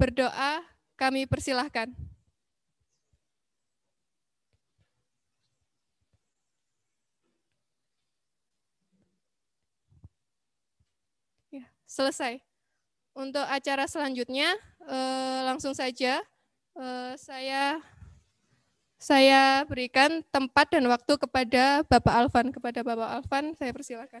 Berdoa kami persilahkan. Ya, selesai. Untuk acara selanjutnya, eh, langsung saja eh, saya saya berikan tempat dan waktu kepada Bapak Alvan. Kepada Bapak Alvan, saya persilakan.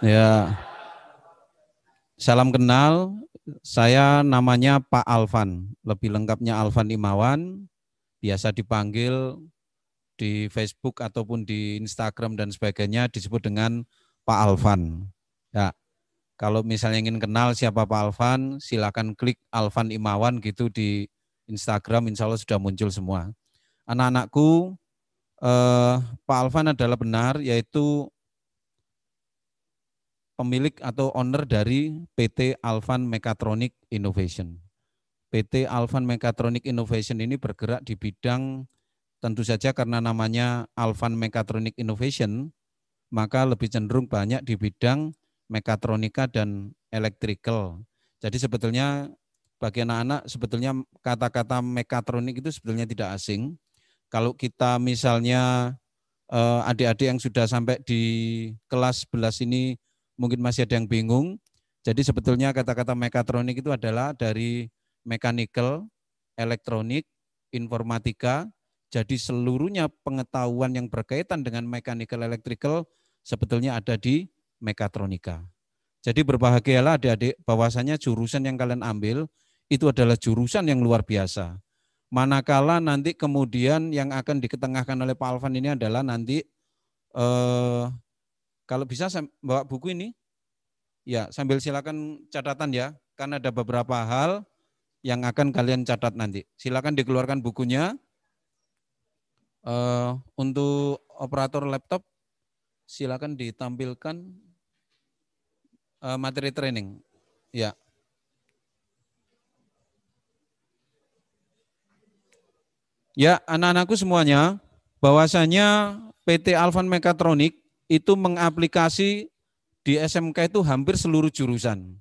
Ya. Salam kenal, saya namanya Pak Alvan, lebih lengkapnya Alvan Imawan, biasa dipanggil di Facebook ataupun di Instagram dan sebagainya disebut dengan Pak Alvan. Ya. Kalau misalnya ingin kenal siapa Pak Alvan, silakan klik Alvan Imawan gitu di Instagram, insya Allah sudah muncul semua. Anak-anakku, eh, Pak Alvan adalah benar, yaitu pemilik atau owner dari PT Alvan Mechatronic Innovation. PT Alvan Mechatronic Innovation ini bergerak di bidang tentu saja karena namanya Alvan Mechatronic Innovation, maka lebih cenderung banyak di bidang mekatronika dan electrical. Jadi sebetulnya bagi anak-anak sebetulnya kata-kata mekatronik itu sebetulnya tidak asing. Kalau kita misalnya eh, adik-adik yang sudah sampai di kelas 11 ini mungkin masih ada yang bingung. Jadi sebetulnya kata-kata mekatronik itu adalah dari mechanical, elektronik, informatika. Jadi seluruhnya pengetahuan yang berkaitan dengan mechanical, electrical sebetulnya ada di mekatronika. Jadi berbahagialah adik-adik bahwasanya jurusan yang kalian ambil itu adalah jurusan yang luar biasa. Manakala nanti kemudian yang akan diketengahkan oleh Pak Alvan ini adalah nanti eh, kalau bisa saya bawa buku ini, ya sambil silakan catatan ya, karena ada beberapa hal yang akan kalian catat nanti. Silakan dikeluarkan bukunya. Uh, untuk operator laptop, silakan ditampilkan uh, materi training. Ya. Ya, anak-anakku semuanya, bahwasanya PT Alvan Mekatronik itu mengaplikasi di SMK itu hampir seluruh jurusan.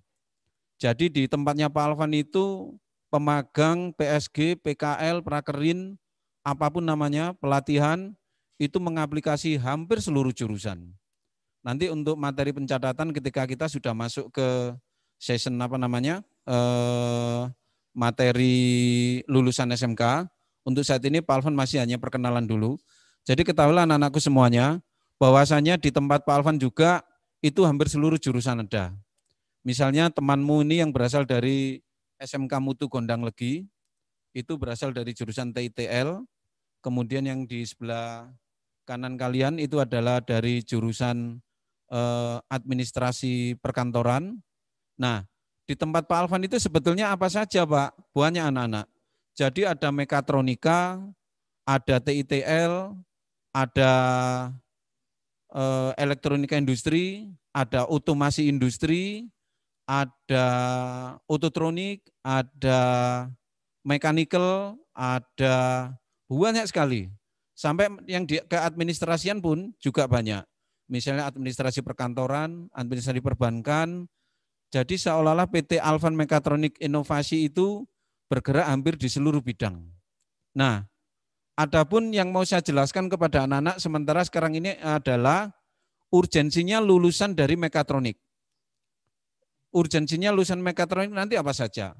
Jadi di tempatnya Pak Alvan itu pemagang, PSG, PKL, prakerin, apapun namanya, pelatihan, itu mengaplikasi hampir seluruh jurusan. Nanti untuk materi pencatatan ketika kita sudah masuk ke session apa namanya, eh, materi lulusan SMK, untuk saat ini Pak Alvan masih hanya perkenalan dulu. Jadi ketahuilah anak-anakku semuanya, bahwasanya di tempat Pak Alvan juga itu hampir seluruh jurusan ada. Misalnya temanmu ini yang berasal dari SMK Mutu Gondang Legi, itu berasal dari jurusan TITL, kemudian yang di sebelah kanan kalian itu adalah dari jurusan eh, administrasi perkantoran. Nah, di tempat Pak Alvan itu sebetulnya apa saja Pak? Buahnya anak-anak. Jadi ada mekatronika, ada TITL, ada Eh, elektronika industri, ada otomasi industri, ada ototronik, ada mechanical, ada banyak sekali. Sampai yang di keadministrasian pun juga banyak. Misalnya administrasi perkantoran, administrasi perbankan. Jadi seolah-olah PT Alvan Mechatronic Inovasi itu bergerak hampir di seluruh bidang. Nah, Adapun yang mau saya jelaskan kepada anak-anak sementara sekarang ini adalah urgensinya lulusan dari mekatronik. Urgensinya lulusan mekatronik nanti apa saja?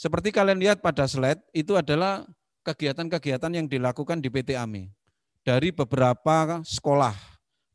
Seperti kalian lihat pada slide, itu adalah kegiatan-kegiatan yang dilakukan di PT AMI. Dari beberapa sekolah,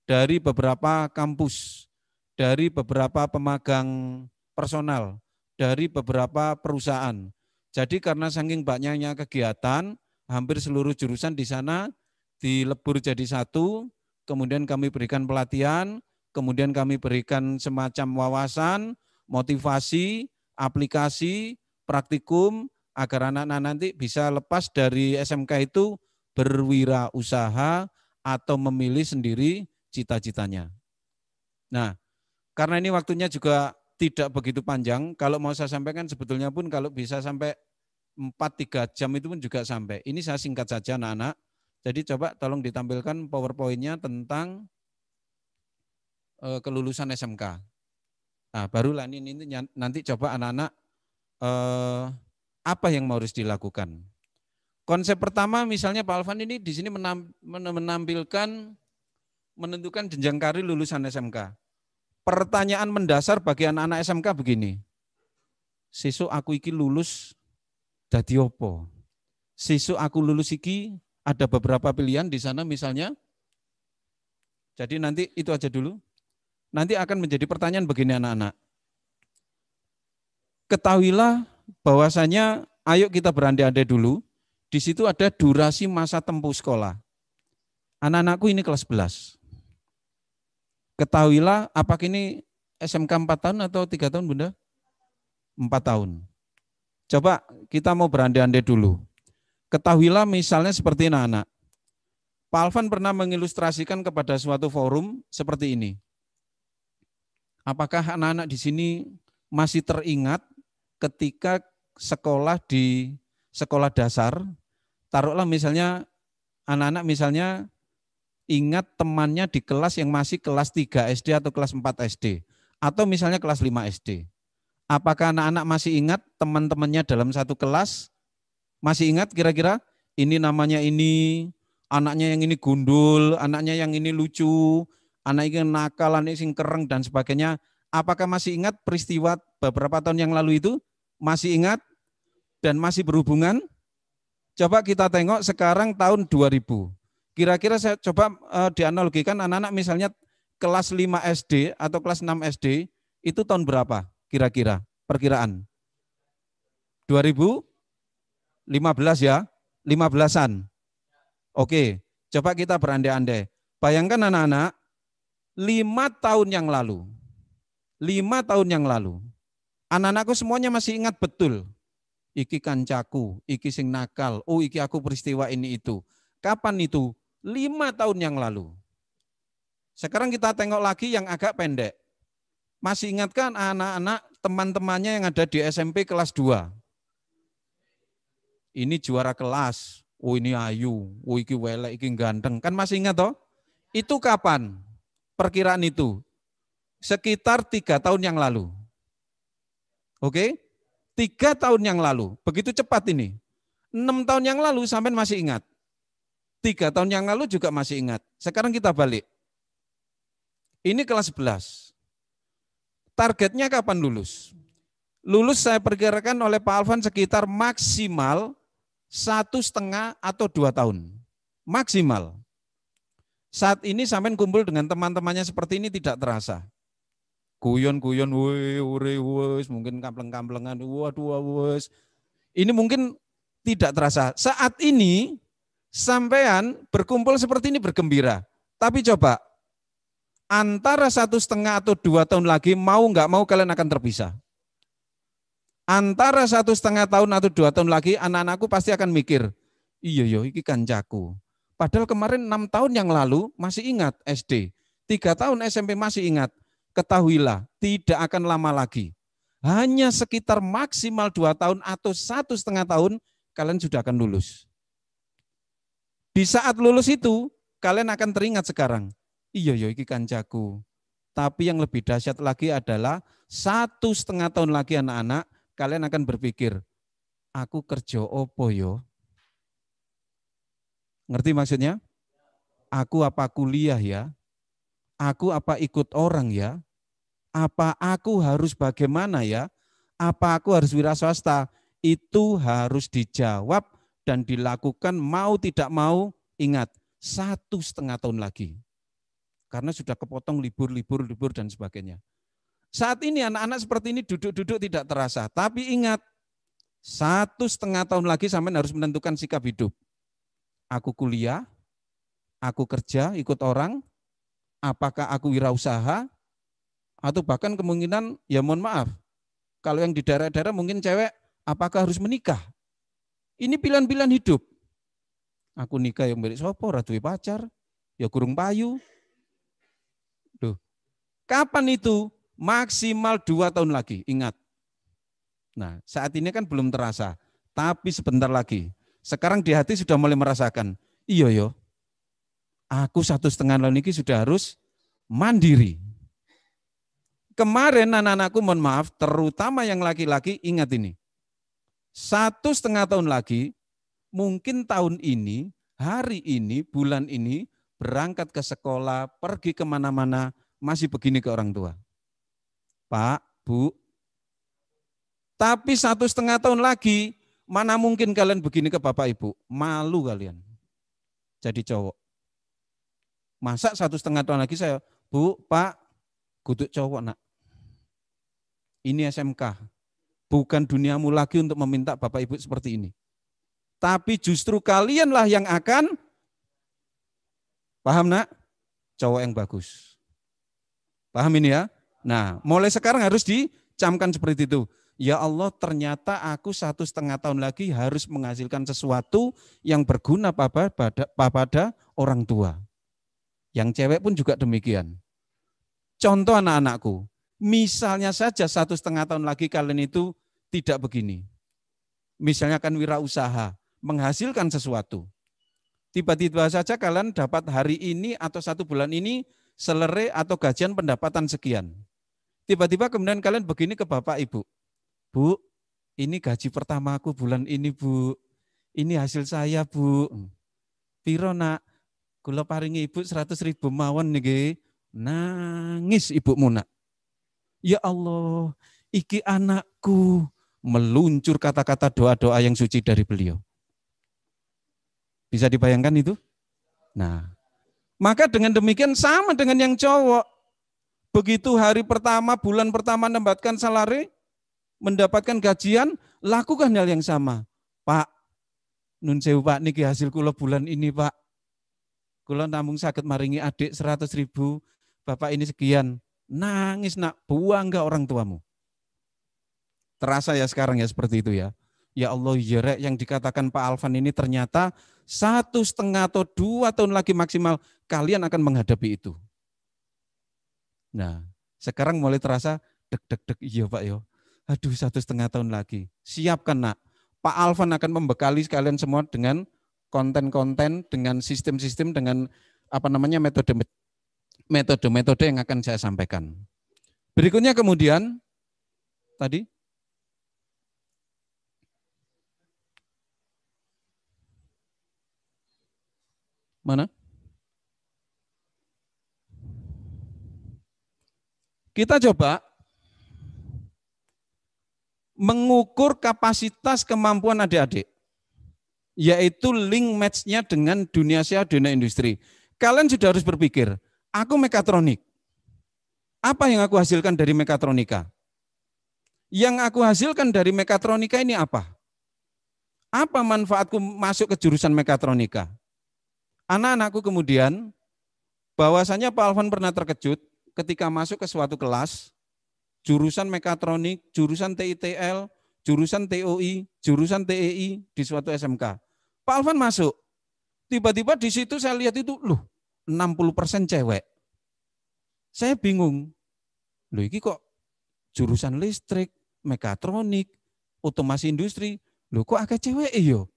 dari beberapa kampus, dari beberapa pemagang personal, dari beberapa perusahaan. Jadi karena saking banyaknya kegiatan, hampir seluruh jurusan di sana dilebur jadi satu, kemudian kami berikan pelatihan, kemudian kami berikan semacam wawasan, motivasi, aplikasi, praktikum, agar anak-anak nanti bisa lepas dari SMK itu berwirausaha atau memilih sendiri cita-citanya. Nah, karena ini waktunya juga tidak begitu panjang, kalau mau saya sampaikan sebetulnya pun kalau bisa sampai 4-3 jam itu pun juga sampai. Ini saya singkat saja anak-anak. Jadi coba tolong ditampilkan PowerPoint-nya tentang eh, kelulusan SMK. Nah, barulah ini, ini nanti coba anak-anak eh, apa yang harus dilakukan. Konsep pertama misalnya Pak Alvan ini di sini menampilkan menentukan jenjang karir lulusan SMK. Pertanyaan mendasar bagi anak-anak SMK begini. Sesuk aku iki lulus Dadi opo? Sesuk aku lulus iki ada beberapa pilihan di sana misalnya. Jadi nanti itu aja dulu. Nanti akan menjadi pertanyaan begini anak-anak. Ketahuilah bahwasanya ayo kita berandai-andai dulu. Di situ ada durasi masa tempuh sekolah. Anak-anakku ini kelas 11. Ketahuilah apakah ini SMK 4 tahun atau 3 tahun Bunda? 4 tahun. Coba kita mau berandai-andai dulu. Ketahuilah misalnya seperti anak-anak. Pak Alvan pernah mengilustrasikan kepada suatu forum seperti ini. Apakah anak-anak di sini masih teringat ketika sekolah di sekolah dasar, taruhlah misalnya anak-anak misalnya ingat temannya di kelas yang masih kelas 3 SD atau kelas 4 SD atau misalnya kelas 5 SD. Apakah anak-anak masih ingat teman-temannya dalam satu kelas? Masih ingat kira-kira ini namanya ini, anaknya yang ini gundul, anaknya yang ini lucu, anak ini nakal, anak ini sing kereng dan sebagainya. Apakah masih ingat peristiwa beberapa tahun yang lalu itu? Masih ingat dan masih berhubungan? Coba kita tengok sekarang tahun 2000. Kira-kira saya coba uh, dianalogikan anak-anak misalnya kelas 5 SD atau kelas 6 SD itu tahun berapa? kira-kira perkiraan? 2015 ya, 15-an. Oke, coba kita berandai-andai. Bayangkan anak-anak, lima tahun yang lalu, lima tahun yang lalu, anak-anakku semuanya masih ingat betul. Iki kancaku, iki sing nakal, oh iki aku peristiwa ini itu. Kapan itu? Lima tahun yang lalu. Sekarang kita tengok lagi yang agak pendek. Masih ingatkan anak-anak teman-temannya yang ada di SMP kelas 2? Ini juara kelas, oh ini ayu, oh ini wele, ini ganteng. Kan masih ingat toh? Itu kapan perkiraan itu? Sekitar tiga tahun yang lalu. Oke? Tiga tahun yang lalu. Begitu cepat ini. Enam tahun yang lalu sampai masih ingat. Tiga tahun yang lalu juga masih ingat. Sekarang kita balik. Ini kelas 11. Targetnya kapan lulus? Lulus saya perkirakan oleh Pak Alvan sekitar maksimal satu setengah atau dua tahun. Maksimal. Saat ini sampai kumpul dengan teman-temannya seperti ini tidak terasa. Guyon-guyon, mungkin kampleng-kamplengan, waduh, wes. Ini mungkin tidak terasa. Saat ini sampean berkumpul seperti ini bergembira. Tapi coba antara satu setengah atau dua tahun lagi mau nggak mau kalian akan terpisah. Antara satu setengah tahun atau dua tahun lagi anak-anakku pasti akan mikir, iya yo iki kancaku. Padahal kemarin enam tahun yang lalu masih ingat SD, tiga tahun SMP masih ingat. Ketahuilah tidak akan lama lagi. Hanya sekitar maksimal dua tahun atau satu setengah tahun kalian sudah akan lulus. Di saat lulus itu kalian akan teringat sekarang iya ya iki kancaku. Tapi yang lebih dahsyat lagi adalah satu setengah tahun lagi anak-anak kalian akan berpikir, aku kerja opo yo. Ngerti maksudnya? Aku apa kuliah ya? Aku apa ikut orang ya? Apa aku harus bagaimana ya? Apa aku harus wira swasta? Itu harus dijawab dan dilakukan mau tidak mau. Ingat, satu setengah tahun lagi. Karena sudah kepotong libur, libur, libur, dan sebagainya. Saat ini anak-anak seperti ini duduk-duduk tidak terasa. Tapi ingat, satu setengah tahun lagi sampai harus menentukan sikap hidup. Aku kuliah, aku kerja, ikut orang, apakah aku wirausaha, atau bahkan kemungkinan, ya mohon maaf, kalau yang di daerah-daerah mungkin cewek, apakah harus menikah? Ini pilihan-pilihan hidup. Aku nikah yang beri sopo, ratui pacar, ya kurung payu, Kapan itu? Maksimal dua tahun lagi, ingat. Nah, saat ini kan belum terasa, tapi sebentar lagi. Sekarang di hati sudah mulai merasakan, Iyo yo, aku satu setengah tahun ini sudah harus mandiri. Kemarin anak-anakku mohon maaf, terutama yang laki-laki ingat ini. Satu setengah tahun lagi, mungkin tahun ini, hari ini, bulan ini, berangkat ke sekolah, pergi kemana-mana, masih begini ke orang tua. Pak, Bu, tapi satu setengah tahun lagi, mana mungkin kalian begini ke Bapak Ibu? Malu kalian jadi cowok. Masa satu setengah tahun lagi saya, Bu, Pak, kutuk cowok nak. Ini SMK, bukan duniamu lagi untuk meminta Bapak Ibu seperti ini. Tapi justru kalianlah yang akan, paham nak, cowok yang bagus. Paham ini ya? Nah, mulai sekarang harus dicamkan seperti itu. Ya Allah, ternyata aku satu setengah tahun lagi harus menghasilkan sesuatu yang berguna pada, pada, pada orang tua. Yang cewek pun juga demikian. Contoh anak-anakku, misalnya saja satu setengah tahun lagi kalian itu tidak begini. Misalnya kan wirausaha, menghasilkan sesuatu. Tiba-tiba saja kalian dapat hari ini atau satu bulan ini selere atau gajian pendapatan sekian. Tiba-tiba kemudian kalian begini ke Bapak Ibu. Bu, ini gaji pertamaku bulan ini, Bu. Ini hasil saya, Bu. Piro nak, kula paringi Ibu 100 ribu mawon nih, Nangis Ibu munak. Ya Allah, iki anakku. Meluncur kata-kata doa-doa yang suci dari beliau. Bisa dibayangkan itu? Nah, maka dengan demikian sama dengan yang cowok. Begitu hari pertama, bulan pertama mendapatkan salari, mendapatkan gajian, lakukan hal yang sama. Pak, nun sewu Pak niki hasil kula bulan ini Pak. Kula namung sakit maringi adik 100 ribu, Bapak ini sekian. Nangis nak, buang enggak orang tuamu. Terasa ya sekarang ya seperti itu ya. Ya Allah, ya yang dikatakan Pak Alvan ini ternyata satu setengah atau dua tahun lagi maksimal, kalian akan menghadapi itu. Nah, sekarang mulai terasa deg-deg-deg, iya Pak yo. Ya. Aduh, satu setengah tahun lagi. Siapkan nak. Pak Alvan akan membekali kalian semua dengan konten-konten, dengan sistem-sistem, dengan apa namanya metode metode-metode yang akan saya sampaikan. Berikutnya kemudian tadi Mana? Kita coba mengukur kapasitas kemampuan adik-adik, yaitu link match-nya dengan dunia sehat, dunia industri. Kalian sudah harus berpikir, aku mekatronik. Apa yang aku hasilkan dari mekatronika? Yang aku hasilkan dari mekatronika ini apa? Apa manfaatku masuk ke jurusan mekatronika? Anak-anakku kemudian bahwasanya Pak Alvan pernah terkejut ketika masuk ke suatu kelas jurusan mekatronik, jurusan TITL, jurusan TOI, jurusan TEI di suatu SMK. Pak Alvan masuk. Tiba-tiba di situ saya lihat itu, loh, 60% persen cewek. Saya bingung. Loh, ini kok jurusan listrik, mekatronik, otomasi industri, loh kok agak cewek iyo?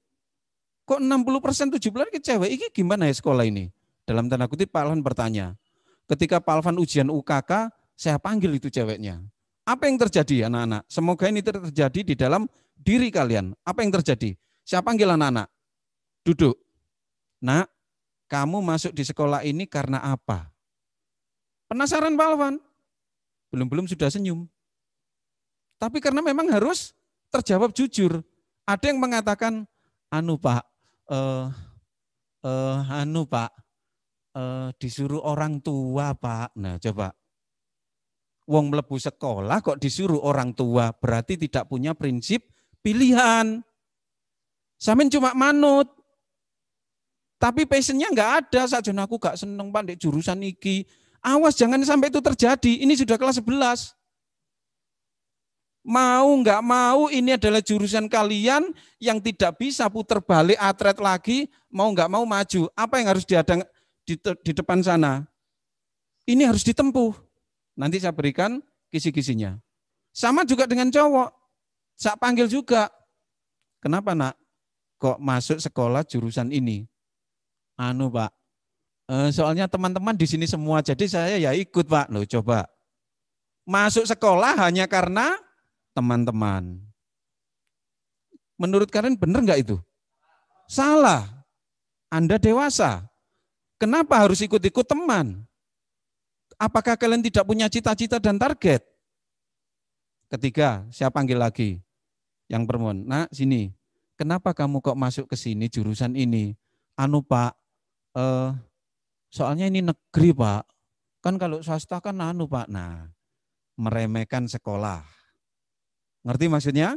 Kok 60% tujuh bulan ke cewek? ini gimana ya sekolah ini? Dalam tanda kutip Pak Alvan bertanya. Ketika Pak Alvan ujian UKK, saya panggil itu ceweknya. Apa yang terjadi anak-anak? Semoga ini terjadi di dalam diri kalian. Apa yang terjadi? Saya panggil anak-anak. Duduk. Nak, kamu masuk di sekolah ini karena apa? Penasaran Pak Alvan? Belum-belum sudah senyum. Tapi karena memang harus terjawab jujur. Ada yang mengatakan, anu Pak, eh eh anu Pak, eh disuruh orang tua Pak. Nah, coba wong melebu sekolah kok disuruh orang tua, berarti tidak punya prinsip pilihan. Samin cuma manut. Tapi passionnya enggak ada, sajana aku gak seneng pandai jurusan iki. Awas jangan sampai itu terjadi, ini sudah kelas 11. Mau nggak mau ini adalah jurusan kalian yang tidak bisa putar balik atret lagi, mau nggak mau maju. Apa yang harus diadang di, di depan sana? Ini harus ditempuh. Nanti saya berikan kisi-kisinya. Sama juga dengan cowok. Saya panggil juga. Kenapa nak? Kok masuk sekolah jurusan ini? Anu pak, eh, soalnya teman-teman di sini semua, jadi saya ya ikut pak. lo coba, masuk sekolah hanya karena teman-teman. Menurut kalian benar nggak itu? Salah. Anda dewasa. Kenapa harus ikut-ikut teman? Apakah kalian tidak punya cita-cita dan target? Ketiga, saya panggil lagi. Yang permohon. nah sini. Kenapa kamu kok masuk ke sini jurusan ini? Anu Pak, eh, soalnya ini negeri Pak. Kan kalau swasta kan anu Pak. Nah, meremehkan sekolah Ngerti maksudnya?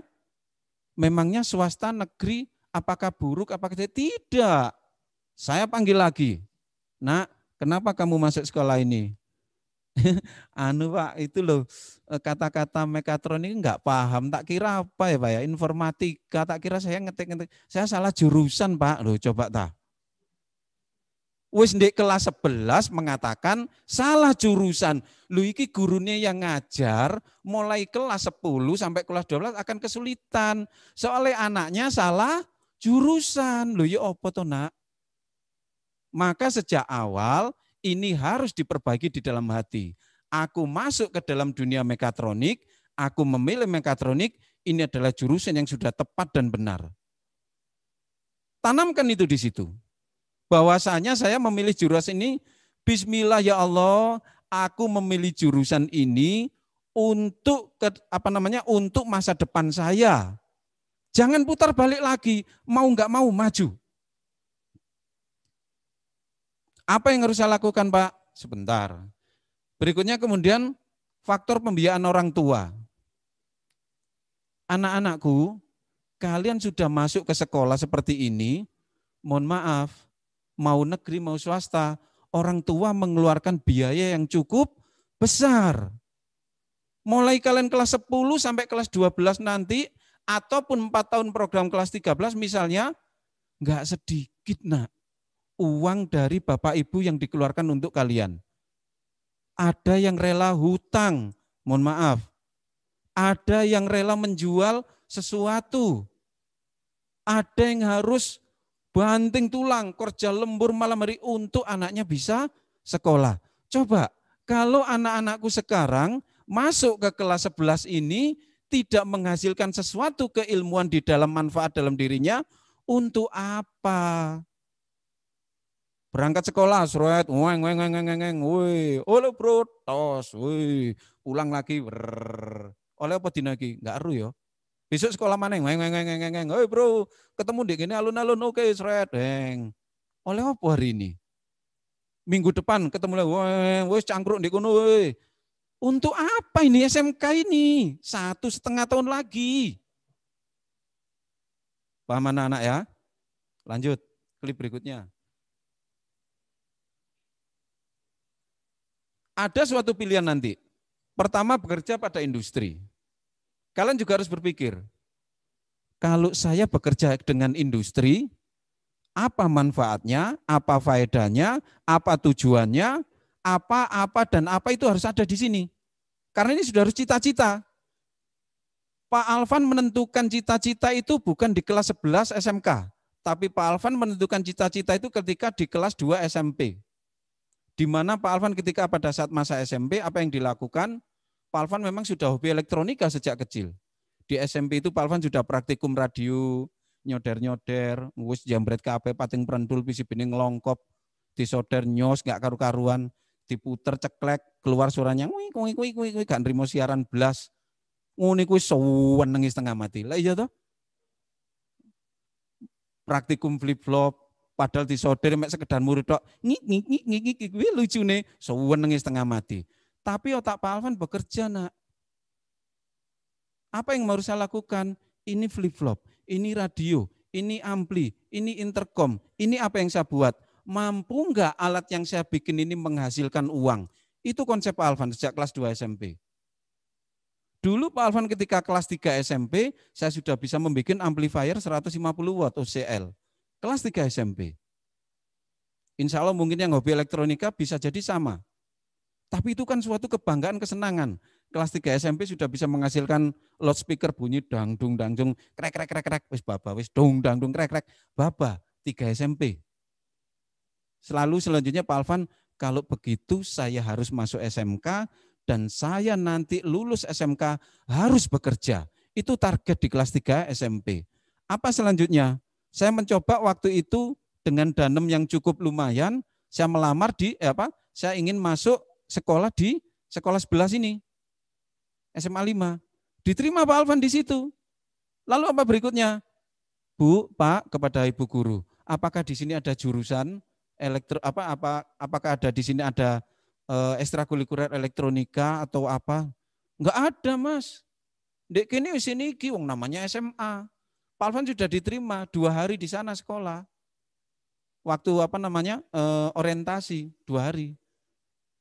Memangnya swasta negeri apakah buruk apakah tidak? Tidak. Saya panggil lagi. Nak, kenapa kamu masuk sekolah ini? anu Pak, itu loh eh, kata-kata mekatronik enggak paham. Tak kira apa ya Pak ya, informatika. Tak kira saya ngetik-ngetik. Saya salah jurusan Pak. Loh coba tak wis ndek kelas 11 mengatakan salah jurusan. Lu iki gurunya yang ngajar mulai kelas 10 sampai kelas 12 akan kesulitan. Soalnya anaknya salah jurusan. Lu ya apa tuh Nak? Maka sejak awal ini harus diperbaiki di dalam hati. Aku masuk ke dalam dunia mekatronik, aku memilih mekatronik, ini adalah jurusan yang sudah tepat dan benar. Tanamkan itu di situ bahwasanya saya memilih jurusan ini bismillah ya Allah, aku memilih jurusan ini untuk ke, apa namanya? untuk masa depan saya. Jangan putar balik lagi, mau nggak mau maju. Apa yang harus saya lakukan, Pak? Sebentar. Berikutnya kemudian faktor pembiayaan orang tua. Anak-anakku, kalian sudah masuk ke sekolah seperti ini, mohon maaf, mau negeri mau swasta, orang tua mengeluarkan biaya yang cukup besar. Mulai kalian kelas 10 sampai kelas 12 nanti, ataupun 4 tahun program kelas 13 misalnya, nggak sedikit nak uang dari Bapak Ibu yang dikeluarkan untuk kalian. Ada yang rela hutang, mohon maaf. Ada yang rela menjual sesuatu. Ada yang harus banting tulang, kerja lembur malam hari untuk anaknya bisa sekolah. Coba kalau anak-anakku sekarang masuk ke kelas 11 ini tidak menghasilkan sesuatu keilmuan di dalam manfaat dalam dirinya, untuk apa? Berangkat sekolah, surat, weng, weng, weng, weng, weng, woi, oleh bro, tos, woi, ulang lagi, brrr. oleh apa dinagi? Enggak aru ya. Besok sekolah mana? Weng, weng, weng, weng, weng. Hey Bro, ketemu di gini alun-alun oke, okay, seret. Weng. Oleh apa hari ini? Minggu depan ketemu lagi, weng, cangkruk di kono, Untuk apa ini SMK ini? Satu setengah tahun lagi. Paham anak-anak ya? Lanjut, klip berikutnya. Ada suatu pilihan nanti. Pertama bekerja pada industri. Kalian juga harus berpikir, kalau saya bekerja dengan industri, apa manfaatnya, apa faedahnya, apa tujuannya, apa, apa, dan apa itu harus ada di sini. Karena ini sudah harus cita-cita. Pak Alvan menentukan cita-cita itu bukan di kelas 11 SMK, tapi Pak Alvan menentukan cita-cita itu ketika di kelas 2 SMP. Di mana Pak Alvan ketika pada saat masa SMP, apa yang dilakukan? Palvan memang sudah hobi elektronika sejak kecil. Di SMP itu Palvan sudah praktikum radio, nyoder-nyoder, wis jambret kape, pating perendul, pisi bening longkop, disoder nyos, nggak karu-karuan, diputer ceklek, keluar suaranya, kuwi kuwi kuwi kuwi kuwi gak nrimo siaran belas, ngunik, kuwi sowan nengis tengah mati. Lah iya toh? Praktikum flip-flop, padahal disoder mek sekedar murid ngik, ngik ngik ngik ngik lucu nih, sowan nengis tengah mati. Tapi otak Pak Alvan bekerja, nak. Apa yang harus saya lakukan? Ini flip-flop, ini radio, ini ampli, ini intercom, ini apa yang saya buat. Mampu nggak alat yang saya bikin ini menghasilkan uang? Itu konsep Pak Alvan sejak kelas 2 SMP. Dulu Pak Alvan ketika kelas 3 SMP, saya sudah bisa membuat amplifier 150 watt OCL. Kelas 3 SMP. Insya Allah mungkin yang hobi elektronika bisa jadi sama. Tapi itu kan suatu kebanggaan, kesenangan. Kelas 3 SMP sudah bisa menghasilkan loudspeaker bunyi dangdung dangdung krek krek krek krek wis baba wis dong dangdung krek krek baba 3 SMP. Selalu selanjutnya Pak Alvan, kalau begitu saya harus masuk SMK dan saya nanti lulus SMK harus bekerja. Itu target di kelas 3 SMP. Apa selanjutnya? Saya mencoba waktu itu dengan danem yang cukup lumayan, saya melamar di eh apa? Saya ingin masuk sekolah di sekolah sebelah ini. SMA 5. Diterima Pak Alvan di situ. Lalu apa berikutnya? Bu, Pak, kepada Ibu guru, apakah di sini ada jurusan elektro apa apa apakah ada di sini ada e, ekstrakurikuler elektronika atau apa? Enggak ada, Mas. Dek kini sini niki wong namanya SMA. Pak Alvan sudah diterima dua hari di sana sekolah. Waktu apa namanya? E, orientasi dua hari.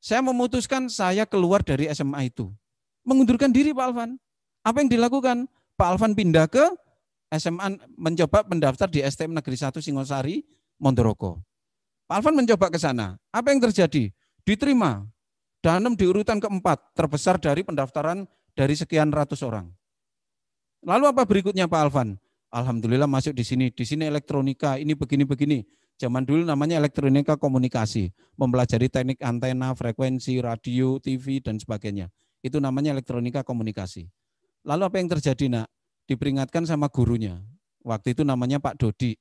Saya memutuskan saya keluar dari SMA itu. Mengundurkan diri Pak Alvan. Apa yang dilakukan? Pak Alvan pindah ke SMA mencoba mendaftar di STM Negeri 1 Singosari, Mondoroko. Pak Alvan mencoba ke sana. Apa yang terjadi? Diterima. Danem di urutan keempat, terbesar dari pendaftaran dari sekian ratus orang. Lalu apa berikutnya Pak Alvan? Alhamdulillah masuk di sini, di sini elektronika, ini begini-begini. Zaman dulu namanya elektronika komunikasi, mempelajari teknik antena, frekuensi, radio, TV, dan sebagainya. Itu namanya elektronika komunikasi. Lalu apa yang terjadi, nak? Diperingatkan sama gurunya. Waktu itu namanya Pak Dodi.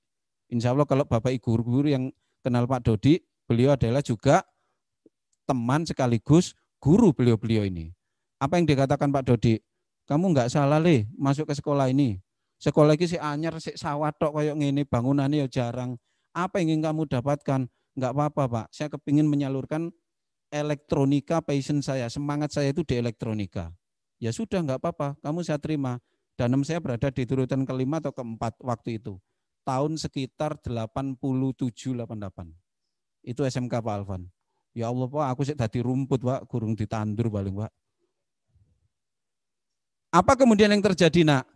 Insya Allah kalau Bapak Ibu guru yang kenal Pak Dodi, beliau adalah juga teman sekaligus guru beliau-beliau ini. Apa yang dikatakan Pak Dodi? Kamu enggak salah, Le, masuk ke sekolah ini. Sekolah ini si anyar, si sawah kayak bangunannya ya jarang apa yang ingin kamu dapatkan? Enggak apa-apa, Pak. Saya kepingin menyalurkan elektronika passion saya. Semangat saya itu di elektronika. Ya sudah, enggak apa-apa. Kamu saya terima. Danem saya berada di turutan kelima atau keempat waktu itu. Tahun sekitar 87-88. Itu SMK Pak Alvan. Ya Allah Pak, aku sudah tadi rumput Pak, gurung ditandur paling Pak. Apa kemudian yang terjadi nak?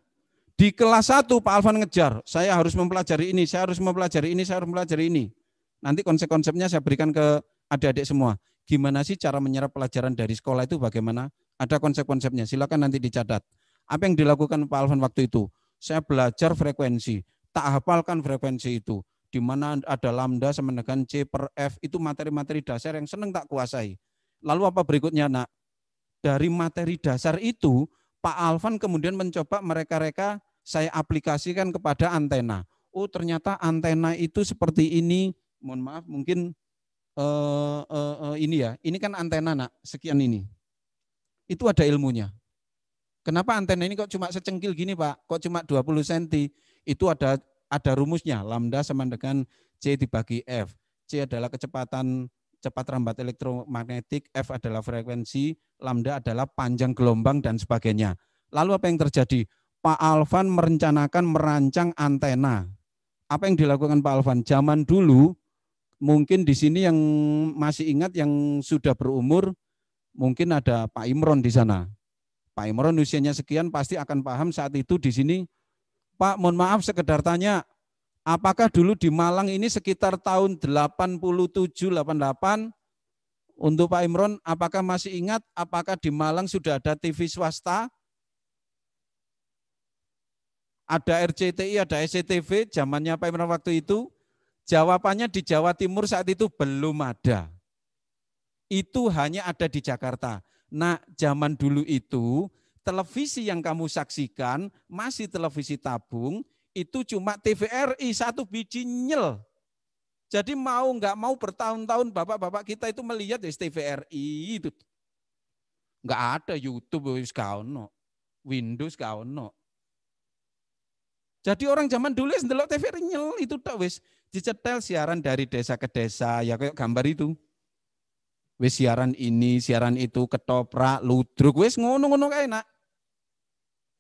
Di kelas 1 Pak Alvan ngejar, saya harus mempelajari ini, saya harus mempelajari ini, saya harus mempelajari ini. Nanti konsep-konsepnya saya berikan ke adik-adik semua. Gimana sih cara menyerap pelajaran dari sekolah itu bagaimana? Ada konsep-konsepnya, silakan nanti dicatat. Apa yang dilakukan Pak Alvan waktu itu? Saya belajar frekuensi, tak hafalkan frekuensi itu. Di mana ada lambda sama dengan C per F, itu materi-materi dasar yang seneng tak kuasai. Lalu apa berikutnya nak? Dari materi dasar itu, Pak Alvan kemudian mencoba mereka-reka saya aplikasikan kepada antena. Oh ternyata antena itu seperti ini, mohon maaf mungkin uh, uh, uh, ini ya, ini kan antena nak, sekian ini. Itu ada ilmunya. Kenapa antena ini kok cuma secengkil gini Pak, kok cuma 20 cm, itu ada ada rumusnya, lambda sama dengan C dibagi F. C adalah kecepatan cepat rambat elektromagnetik, F adalah frekuensi, lambda adalah panjang gelombang dan sebagainya. Lalu apa yang terjadi? Pak Alvan merencanakan merancang antena. Apa yang dilakukan Pak Alvan? Zaman dulu mungkin di sini yang masih ingat yang sudah berumur mungkin ada Pak Imron di sana. Pak Imron usianya sekian pasti akan paham saat itu di sini. Pak, mohon maaf sekedar tanya, apakah dulu di Malang ini sekitar tahun 87-88 untuk Pak Imron, apakah masih ingat apakah di Malang sudah ada TV swasta? ada RCTI, ada SCTV, zamannya Pak Imran waktu itu, jawabannya di Jawa Timur saat itu belum ada. Itu hanya ada di Jakarta. Nah, zaman dulu itu, televisi yang kamu saksikan, masih televisi tabung, itu cuma TVRI, satu biji nyel. Jadi mau nggak mau bertahun-tahun bapak-bapak kita itu melihat ya TVRI itu. Nggak ada YouTube, Windows, Windows, Windows, jadi orang zaman dulu ndelok TV nyel itu tak wis dicetel siaran dari desa ke desa ya kayak gambar itu. Wis siaran ini, siaran itu, ketoprak, ludruk, wis ngono-ngono enak.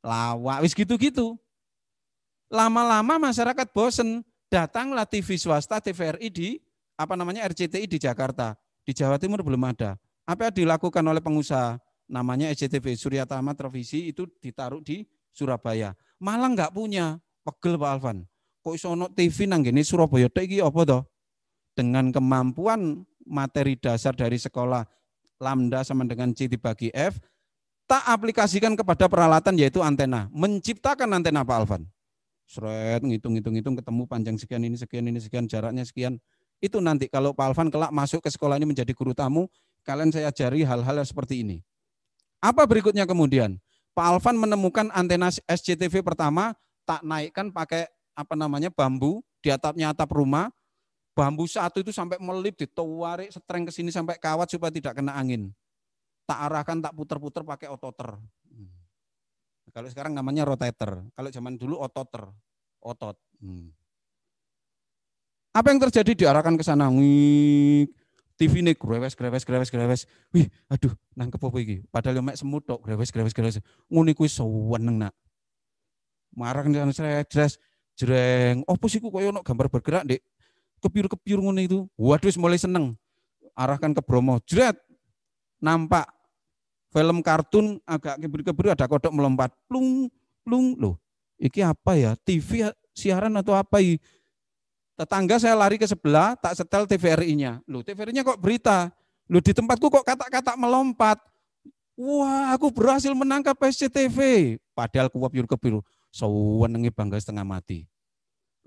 Lawak, wis gitu-gitu. Lama-lama masyarakat bosen, datanglah TV swasta TVRI di apa namanya RCTI di Jakarta. Di Jawa Timur belum ada. Apa yang dilakukan oleh pengusaha? Namanya SCTV, Surya Tama Televisi itu ditaruh di Surabaya. Malang nggak punya, pegel Pak Alvan. Kok iso ono TV nang gini Surabaya tok iki apa to? Dengan kemampuan materi dasar dari sekolah lambda sama dengan C dibagi F tak aplikasikan kepada peralatan yaitu antena. Menciptakan antena Pak Alvan. Seret ngitung-ngitung-ngitung ketemu panjang sekian ini sekian ini sekian jaraknya sekian. Itu nanti kalau Pak Alvan kelak masuk ke sekolah ini menjadi guru tamu, kalian saya ajari hal-hal seperti ini. Apa berikutnya kemudian? Pak Alvan menemukan antena SCTV pertama tak naikkan pakai apa namanya bambu di atapnya atap rumah. Bambu satu itu sampai melip, ditawarik setreng ke sini sampai kawat supaya tidak kena angin. Tak arahkan, tak puter-puter pakai ototer. Hmm. Kalau sekarang namanya rotator. Kalau zaman dulu ototer, otot. Hmm. Apa yang terjadi diarahkan ke sana? Wih, TV ini grewes, grewes, grewes, grewes. Wih, aduh, nangkep apa iki? Padahal yang semutok semut dok grewes, grewes, grewes. Ngene kuwi nak marang dan saya jelas jereng oh posiku kok ono gambar bergerak dek kepiur kepiur ngono itu waduh mulai seneng arahkan ke Bromo jret nampak film kartun agak kebiri kebiri ada kodok melompat plung plung loh iki apa ya TV siaran atau apa ya tetangga saya lari ke sebelah tak setel TVRI-nya loh TVRI-nya kok berita loh di tempatku kok kata-kata melompat wah aku berhasil menangkap SCTV padahal kuap yur kebiru sewenengi bangga setengah mati.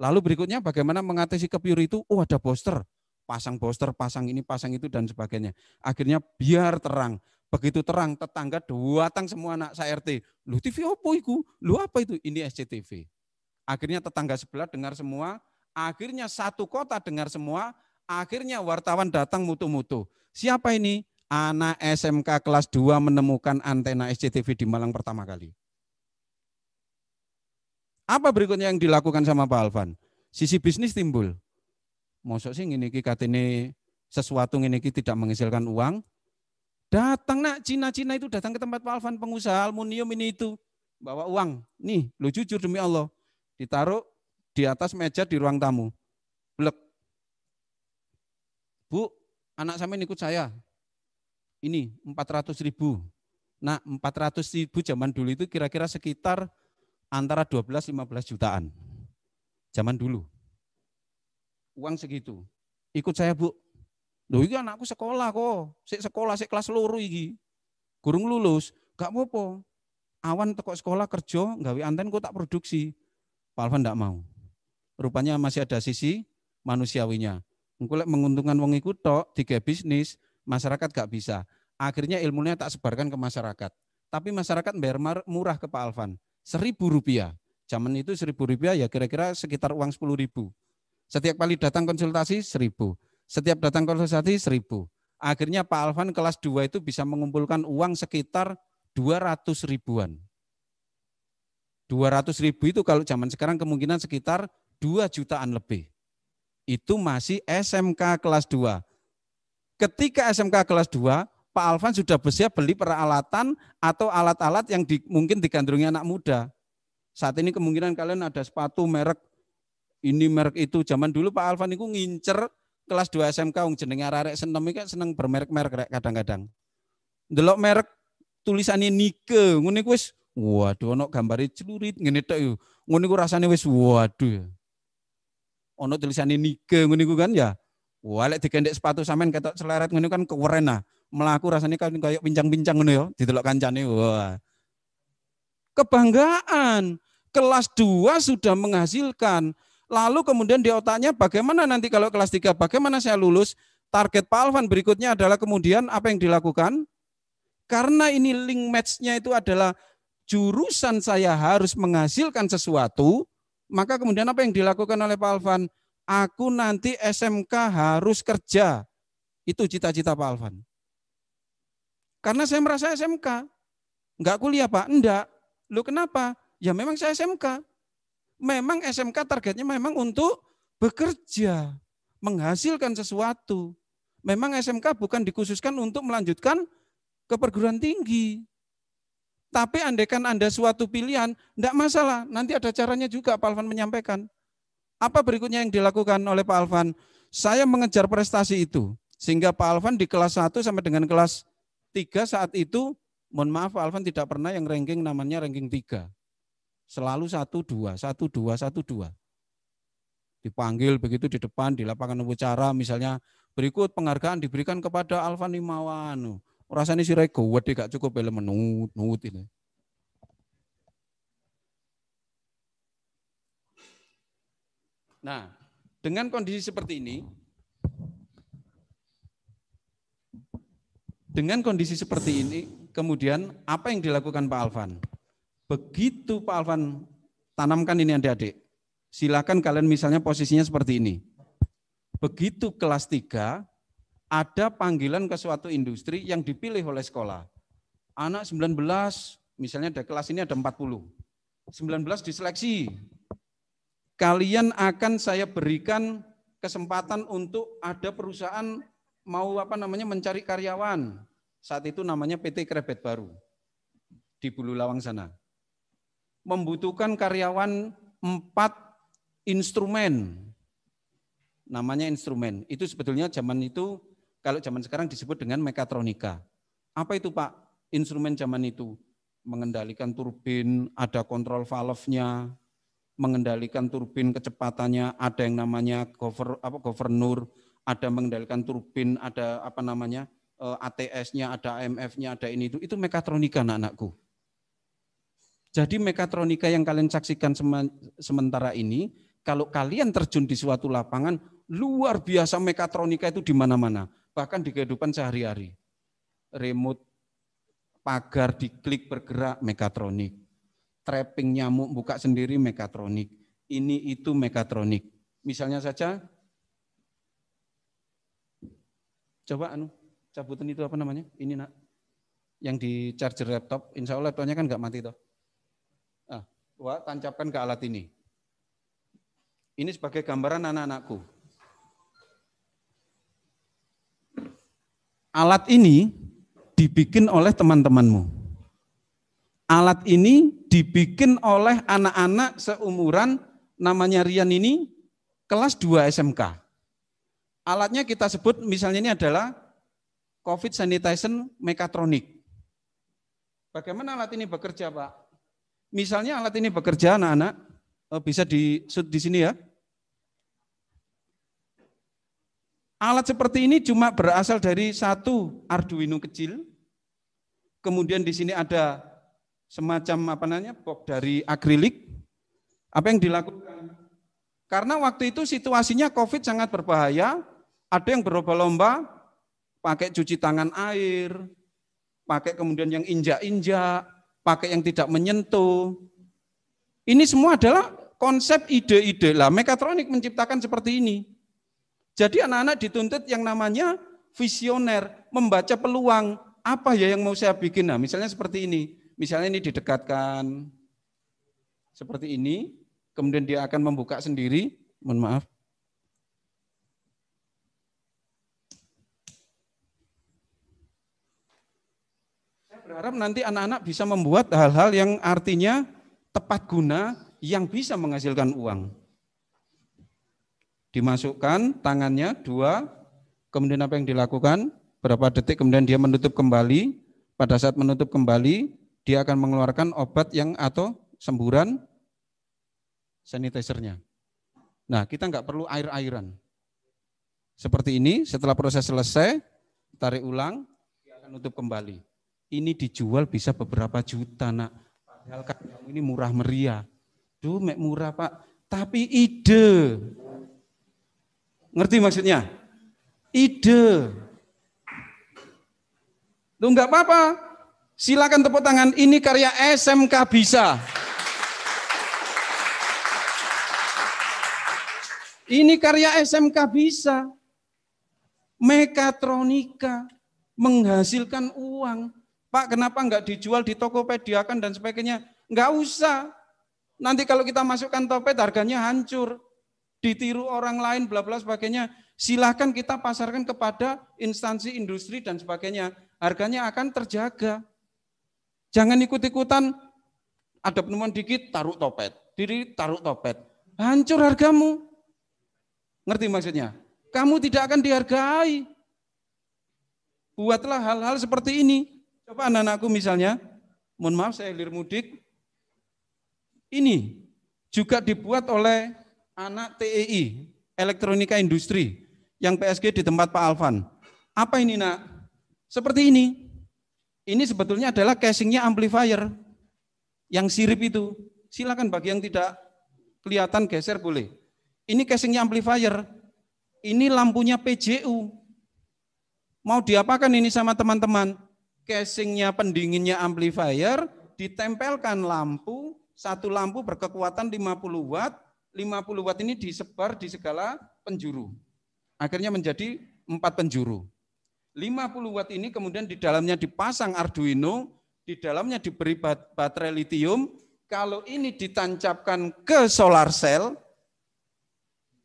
Lalu berikutnya bagaimana mengatasi kepiur itu? Oh ada poster, pasang poster, pasang ini, pasang itu dan sebagainya. Akhirnya biar terang. Begitu terang tetangga datang semua anak saya RT. Lu TV apa itu? Lu apa itu? Ini SCTV. Akhirnya tetangga sebelah dengar semua. Akhirnya satu kota dengar semua. Akhirnya wartawan datang mutu-mutu. Siapa ini? Anak SMK kelas 2 menemukan antena SCTV di Malang pertama kali. Apa berikutnya yang dilakukan sama Pak Alvan? Sisi bisnis timbul. Mosok sih ini ini sesuatu ini tidak menghasilkan uang. Datang nak Cina-Cina itu datang ke tempat Pak Alvan pengusaha aluminium ini itu bawa uang. Nih, lu jujur demi Allah. Ditaruh di atas meja di ruang tamu. Blek. Bu, anak sama ikut saya. Ini empat ratus ribu. Nah, empat ratus ribu zaman dulu itu kira-kira sekitar antara 12-15 jutaan. Zaman dulu. Uang segitu. Ikut saya, Bu. Loh, ini anakku sekolah kok. Sek sekolah, sekelas kelas loro iki. Gurung lulus, gak apa-apa. Awan tekok sekolah kerja, gak anten kok tak produksi. Pak Alvan ndak mau. Rupanya masih ada sisi manusiawinya. Engko menguntungkan wong ikut tok tiga bisnis, masyarakat gak bisa. Akhirnya ilmunya tak sebarkan ke masyarakat. Tapi masyarakat bayar murah ke Pak Alvan seribu rupiah. Zaman itu seribu rupiah ya kira-kira sekitar uang sepuluh ribu. Setiap kali datang konsultasi seribu. Setiap datang konsultasi seribu. Akhirnya Pak Alvan kelas dua itu bisa mengumpulkan uang sekitar dua ratus ribuan. Dua ratus ribu itu kalau zaman sekarang kemungkinan sekitar dua jutaan lebih. Itu masih SMK kelas dua. Ketika SMK kelas dua Pak Alvan sudah bersiap beli peralatan atau alat-alat yang di, mungkin digandrungi anak muda. Saat ini kemungkinan kalian ada sepatu merek ini merek itu. Zaman dulu Pak Alvan itu ngincer kelas 2 SMK wong jenenge arek seneng iki seneng bermerek-merek kadang-kadang. Delok merek tulisannya Nike, ngene kuwi wis waduh ono gambare celurit ngene tok yo. Ngene ku rasane wis waduh. Ya. Ono tulisannya Nike ngene iku kan ya. Wah lek dikendek sepatu sampean ketok seleret ngene kan keweren ah melaku rasanya kan kayak bincang-bincang gitu ya, didelok kancane. Wah. Kebanggaan. Kelas 2 sudah menghasilkan. Lalu kemudian di otaknya bagaimana nanti kalau kelas 3, bagaimana saya lulus? Target Pak Alvan berikutnya adalah kemudian apa yang dilakukan? Karena ini link match-nya itu adalah jurusan saya harus menghasilkan sesuatu, maka kemudian apa yang dilakukan oleh Pak Alvan? Aku nanti SMK harus kerja. Itu cita-cita Pak Alvan. Karena saya merasa SMK. Enggak kuliah, Pak. Enggak. Lu kenapa? Ya memang saya SMK. Memang SMK targetnya memang untuk bekerja, menghasilkan sesuatu. Memang SMK bukan dikhususkan untuk melanjutkan ke perguruan tinggi. Tapi andaikan Anda suatu pilihan, enggak masalah. Nanti ada caranya juga Pak Alvan menyampaikan. Apa berikutnya yang dilakukan oleh Pak Alvan? Saya mengejar prestasi itu. Sehingga Pak Alvan di kelas 1 sampai dengan kelas tiga saat itu, mohon maaf Alvan tidak pernah yang ranking namanya ranking tiga. Selalu satu dua, satu dua, satu dua. Dipanggil begitu di depan, di lapangan upacara misalnya, berikut penghargaan diberikan kepada Alvan Imawan. Rasanya si Rego, wadih gak cukup ya, menut, nut ini. Nah, dengan kondisi seperti ini, Dengan kondisi seperti ini, kemudian apa yang dilakukan Pak Alvan? Begitu Pak Alvan tanamkan ini adik-adik, silakan kalian misalnya posisinya seperti ini. Begitu kelas 3, ada panggilan ke suatu industri yang dipilih oleh sekolah. Anak 19, misalnya ada kelas ini ada 40. 19 diseleksi. Kalian akan saya berikan kesempatan untuk ada perusahaan mau apa namanya mencari karyawan. Saat itu namanya PT Krebet Baru di Bulu Lawang sana. Membutuhkan karyawan empat instrumen. Namanya instrumen. Itu sebetulnya zaman itu kalau zaman sekarang disebut dengan mekatronika. Apa itu Pak instrumen zaman itu? Mengendalikan turbin, ada kontrol valve-nya, mengendalikan turbin kecepatannya, ada yang namanya governor, apa, governor ada mengendalikan turbin, ada apa namanya eh, ATS-nya, ada AMF-nya, ada ini itu, itu mekatronika anak-anakku. Jadi mekatronika yang kalian saksikan sementara ini, kalau kalian terjun di suatu lapangan, luar biasa mekatronika itu di mana-mana, bahkan di kehidupan sehari-hari. Remote pagar diklik bergerak mekatronik. Trapping nyamuk buka sendiri mekatronik. Ini itu mekatronik. Misalnya saja Coba anu cabutan itu apa namanya? Ini nak yang di charger laptop, insya Allah laptopnya kan nggak mati toh. Ah, wah, tancapkan ke alat ini. Ini sebagai gambaran anak-anakku. Alat ini dibikin oleh teman-temanmu. Alat ini dibikin oleh anak-anak seumuran namanya Rian ini kelas 2 SMK. Alatnya kita sebut misalnya ini adalah COVID sanitizer mekatronik. Bagaimana alat ini bekerja, Pak? Misalnya alat ini bekerja, anak-anak, eh, bisa di di sini ya. Alat seperti ini cuma berasal dari satu Arduino kecil. Kemudian di sini ada semacam apa namanya box dari akrilik. Apa yang dilakukan? Karena waktu itu situasinya COVID sangat berbahaya, ada yang berlomba-lomba pakai cuci tangan air, pakai kemudian yang injak-injak, pakai yang tidak menyentuh. Ini semua adalah konsep ide-ide. Lah mekatronik menciptakan seperti ini. Jadi anak-anak dituntut yang namanya visioner, membaca peluang. Apa ya yang mau saya bikin? Nah, misalnya seperti ini. Misalnya ini didekatkan seperti ini, kemudian dia akan membuka sendiri. Mohon maaf. berharap nanti anak-anak bisa membuat hal-hal yang artinya tepat guna yang bisa menghasilkan uang. Dimasukkan tangannya dua, kemudian apa yang dilakukan? Berapa detik kemudian dia menutup kembali. Pada saat menutup kembali, dia akan mengeluarkan obat yang atau semburan sanitizernya. Nah, kita nggak perlu air-airan. Seperti ini, setelah proses selesai, tarik ulang, dia akan nutup kembali ini dijual bisa beberapa juta nak. Padahal kamu ini murah meriah. Duh, mek murah pak. Tapi ide. Ngerti maksudnya? Ide. Lu nggak apa-apa. Silakan tepuk tangan. Ini karya SMK bisa. Ini karya SMK bisa. Mekatronika menghasilkan uang Pak, kenapa enggak dijual di Tokopedia kan dan sebagainya? Enggak usah. Nanti kalau kita masukkan Topet harganya hancur. Ditiru orang lain, bla bla sebagainya. Silahkan kita pasarkan kepada instansi industri dan sebagainya. Harganya akan terjaga. Jangan ikut-ikutan ada penemuan dikit, taruh topet. Diri taruh topet. Hancur hargamu. Ngerti maksudnya? Kamu tidak akan dihargai. Buatlah hal-hal seperti ini. Coba anak-anakku misalnya, mohon maaf saya hilir mudik, ini juga dibuat oleh anak TEI, Elektronika Industri, yang PSG di tempat Pak Alvan. Apa ini nak? Seperti ini. Ini sebetulnya adalah casingnya amplifier yang sirip itu. Silakan bagi yang tidak kelihatan geser boleh. Ini casingnya amplifier. Ini lampunya PJU. Mau diapakan ini sama teman-teman? casingnya pendinginnya amplifier, ditempelkan lampu, satu lampu berkekuatan 50 watt, 50 watt ini disebar di segala penjuru. Akhirnya menjadi empat penjuru. 50 watt ini kemudian di dalamnya dipasang Arduino, di dalamnya diberi baterai litium. Kalau ini ditancapkan ke solar cell,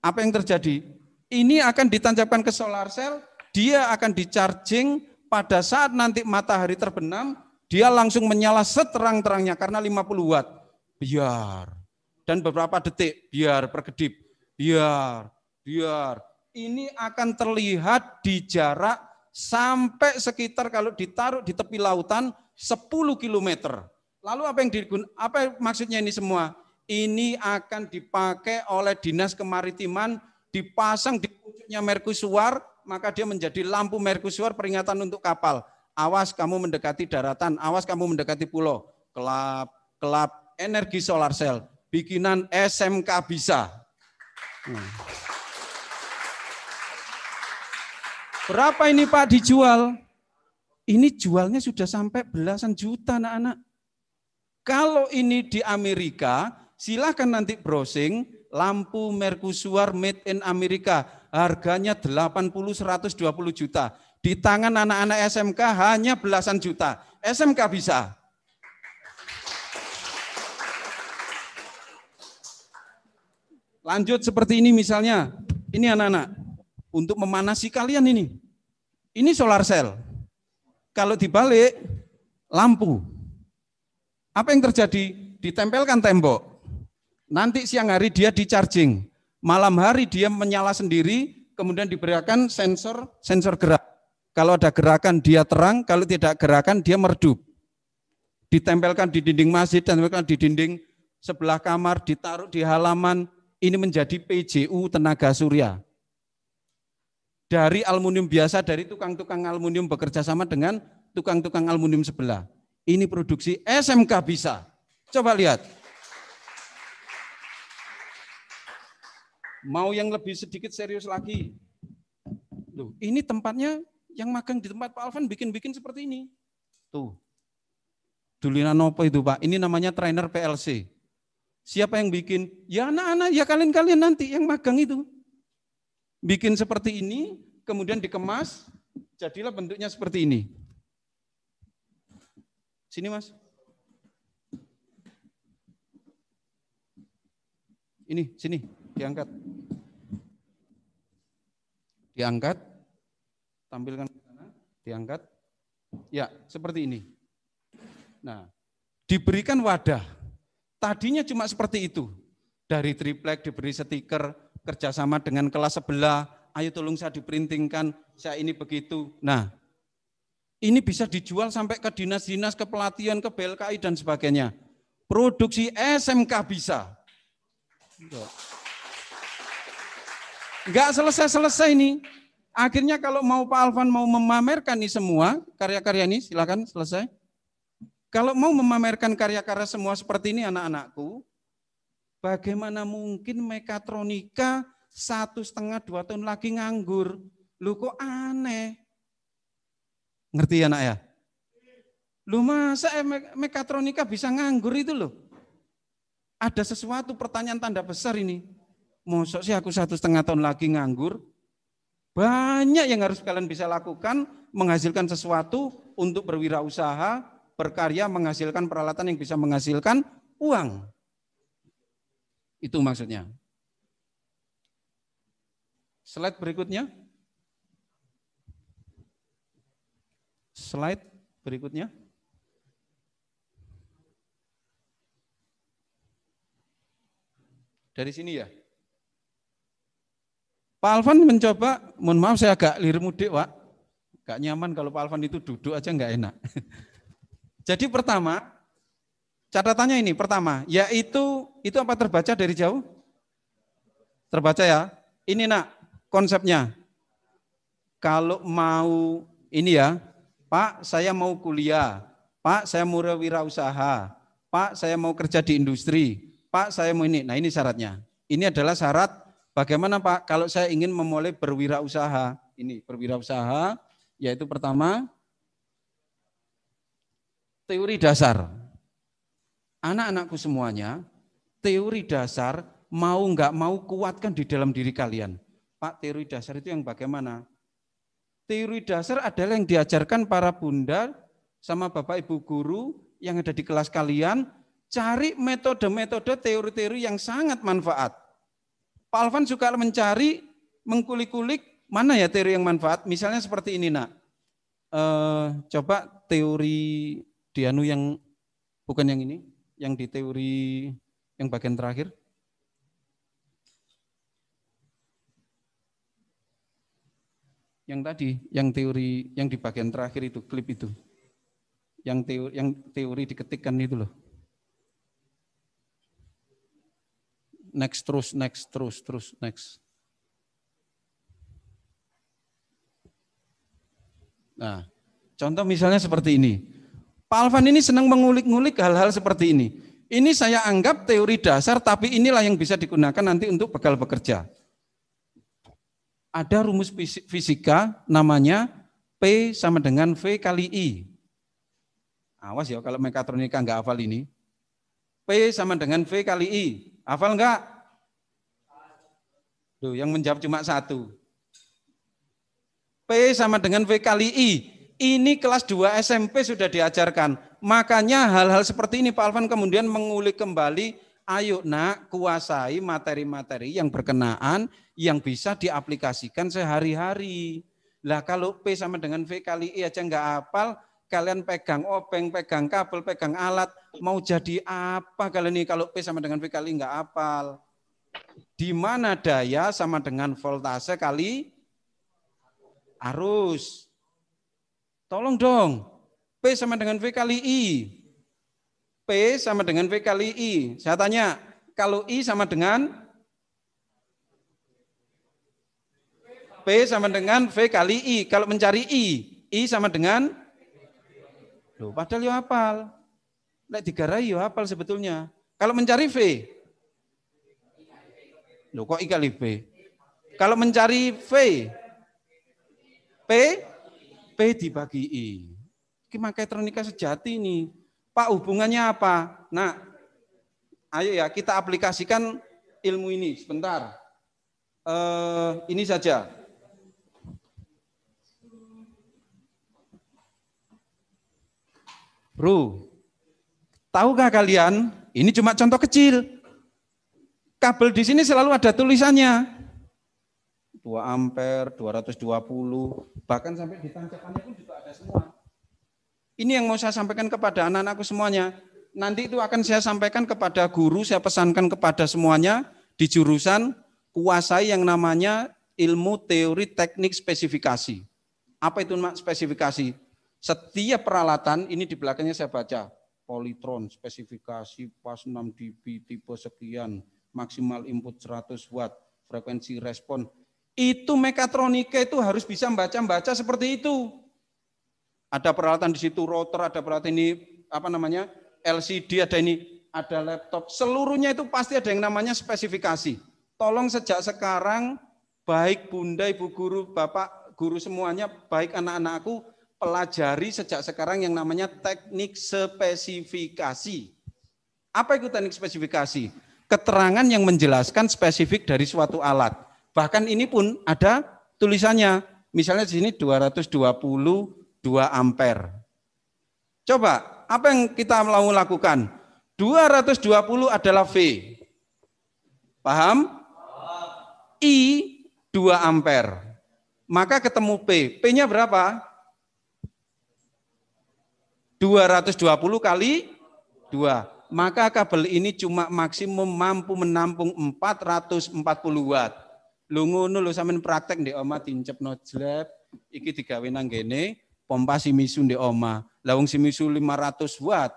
apa yang terjadi? Ini akan ditancapkan ke solar cell, dia akan di charging pada saat nanti matahari terbenam, dia langsung menyala seterang-terangnya karena 50 watt. Biar. Dan beberapa detik, biar perkedip, Biar, biar. Ini akan terlihat di jarak sampai sekitar kalau ditaruh di tepi lautan 10 km. Lalu apa yang digun apa maksudnya ini semua? Ini akan dipakai oleh Dinas Kemaritiman dipasang di pucuknya merkusuar maka dia menjadi lampu merkusuar peringatan untuk kapal. Awas kamu mendekati daratan, awas kamu mendekati pulau. Kelap, kelap, energi solar cell, bikinan SMK bisa. Hmm. Berapa ini Pak dijual? Ini jualnya sudah sampai belasan juta anak-anak. Kalau ini di Amerika, silahkan nanti browsing lampu merkusuar made in Amerika harganya 80 120 juta. Di tangan anak-anak SMK hanya belasan juta. SMK bisa. Lanjut seperti ini misalnya. Ini anak-anak untuk memanasi kalian ini. Ini solar cell. Kalau dibalik lampu. Apa yang terjadi? Ditempelkan tembok. Nanti siang hari dia di charging Malam hari dia menyala sendiri, kemudian diberikan sensor sensor gerak. Kalau ada gerakan dia terang, kalau tidak gerakan dia merdu. Ditempelkan di dinding masjid, dan ditempelkan di dinding sebelah kamar, ditaruh di halaman. Ini menjadi PJU tenaga surya. Dari aluminium biasa, dari tukang-tukang aluminium bekerja sama dengan tukang-tukang aluminium sebelah. Ini produksi SMK bisa. Coba lihat. Mau yang lebih sedikit serius lagi. Loh, ini tempatnya yang magang di tempat Pak Alvan bikin-bikin seperti ini. Tuh. Dulina Nopo itu Pak, ini namanya trainer PLC. Siapa yang bikin? Ya anak-anak, ya kalian-kalian nanti yang magang itu. Bikin seperti ini, kemudian dikemas, jadilah bentuknya seperti ini. Sini mas. Ini, sini, diangkat. Diangkat. Tampilkan ke sana. Diangkat. Ya, seperti ini. Nah, diberikan wadah. Tadinya cuma seperti itu. Dari triplek diberi stiker kerjasama dengan kelas sebelah. Ayo tolong saya diperintingkan, saya ini begitu. Nah, ini bisa dijual sampai ke dinas-dinas, ke pelatihan, ke BLKI dan sebagainya. Produksi SMK bisa. Gak selesai-selesai nih. Akhirnya kalau mau Pak Alvan mau memamerkan nih semua karya-karya ini, silakan selesai. Kalau mau memamerkan karya-karya semua seperti ini anak-anakku, bagaimana mungkin mekatronika satu setengah dua tahun lagi nganggur? Lu kok aneh? Ngerti ya nak ya? Lu masa eh, mekatronika bisa nganggur itu loh? Ada sesuatu pertanyaan tanda besar ini. Musuh sih aku satu setengah tahun lagi nganggur. Banyak yang harus kalian bisa lakukan, menghasilkan sesuatu untuk berwirausaha, berkarya, menghasilkan peralatan yang bisa menghasilkan uang. Itu maksudnya. Slide berikutnya. Slide berikutnya. Dari sini ya? Pak Alvan mencoba, mohon maaf saya agak lirik mudik, Pak. Gak nyaman kalau Pak Alvan itu duduk aja nggak enak. Jadi pertama, catatannya ini pertama, yaitu itu apa terbaca dari jauh? Terbaca ya. Ini nak konsepnya. Kalau mau ini ya, Pak, saya mau kuliah. Pak, saya mau wirausaha. Pak, saya mau kerja di industri. Pak, saya mau ini. Nah, ini syaratnya. Ini adalah syarat Bagaimana Pak kalau saya ingin memulai berwirausaha? Ini berwirausaha yaitu pertama teori dasar. Anak-anakku semuanya, teori dasar mau enggak mau kuatkan di dalam diri kalian. Pak, teori dasar itu yang bagaimana? Teori dasar adalah yang diajarkan para bunda sama bapak ibu guru yang ada di kelas kalian. Cari metode-metode teori-teori yang sangat manfaat. Pak Alvan suka mencari, mengkulik-kulik mana ya teori yang manfaat. Misalnya seperti ini nak, e, coba teori Dianu yang bukan yang ini, yang di teori yang bagian terakhir. Yang tadi, yang teori yang di bagian terakhir itu klip itu. Yang teori yang teori diketikkan itu loh. next terus next terus terus next. Nah, contoh misalnya seperti ini. Pak Alvan ini senang mengulik-ngulik hal-hal seperti ini. Ini saya anggap teori dasar, tapi inilah yang bisa digunakan nanti untuk bekal bekerja. Ada rumus fisika namanya P sama dengan V kali I. Awas ya kalau mekatronika nggak hafal ini. P sama dengan V kali I. Hafal enggak? Duh, yang menjawab cuma satu. P sama dengan V kali I. Ini kelas 2 SMP sudah diajarkan. Makanya hal-hal seperti ini Pak Alvan kemudian mengulik kembali. Ayo nak kuasai materi-materi yang berkenaan yang bisa diaplikasikan sehari-hari. Lah kalau P sama dengan V kali I aja enggak hafal, kalian pegang openg, pegang kabel, pegang alat, mau jadi apa kalian ini kalau P sama dengan V kali nggak apal. Di mana daya sama dengan voltase kali arus. Tolong dong, P sama dengan V kali I. P sama dengan V kali I. Saya tanya, kalau I sama dengan P sama dengan V kali I. Kalau mencari I, I sama dengan Loh, padahal yo hafal. Lek digarai yo hafal sebetulnya. Kalau mencari V. Loh, kok I kali B? Kalau mencari V. P. P dibagi I. Ini makai ternika sejati ini. Pak hubungannya apa? Nah, ayo ya kita aplikasikan ilmu ini sebentar. Uh, ini saja. Bro, tahukah kalian, ini cuma contoh kecil. Kabel di sini selalu ada tulisannya. 2 ampere, 220, bahkan sampai di ditancapkannya pun juga ada semua. Ini yang mau saya sampaikan kepada anak-anakku semuanya. Nanti itu akan saya sampaikan kepada guru, saya pesankan kepada semuanya di jurusan kuasai yang namanya ilmu teori teknik spesifikasi. Apa itu spesifikasi? Setiap peralatan ini di belakangnya saya baca politron, spesifikasi pas 6 dB, tipe sekian, maksimal input 100 watt, frekuensi respon. Itu mekatronika itu harus bisa membaca baca seperti itu. Ada peralatan di situ router, ada peralatan ini apa namanya? LCD, ada ini, ada laptop. Seluruhnya itu pasti ada yang namanya spesifikasi. Tolong sejak sekarang baik Bunda, Ibu guru, Bapak guru semuanya, baik anak-anakku pelajari sejak sekarang yang namanya teknik spesifikasi. Apa itu teknik spesifikasi? Keterangan yang menjelaskan spesifik dari suatu alat. Bahkan ini pun ada tulisannya. Misalnya di sini 222 ampere. Coba, apa yang kita mau lakukan? 220 adalah V. Paham? I 2 ampere. Maka ketemu P. P-nya berapa? 220 kali 2. Maka kabel ini cuma maksimum mampu menampung 440 watt. Lu ngono lu sampean praktek di oma no jleb, iki digawe nang gene, pompa simisu di oma. Lah wong simisu 500 watt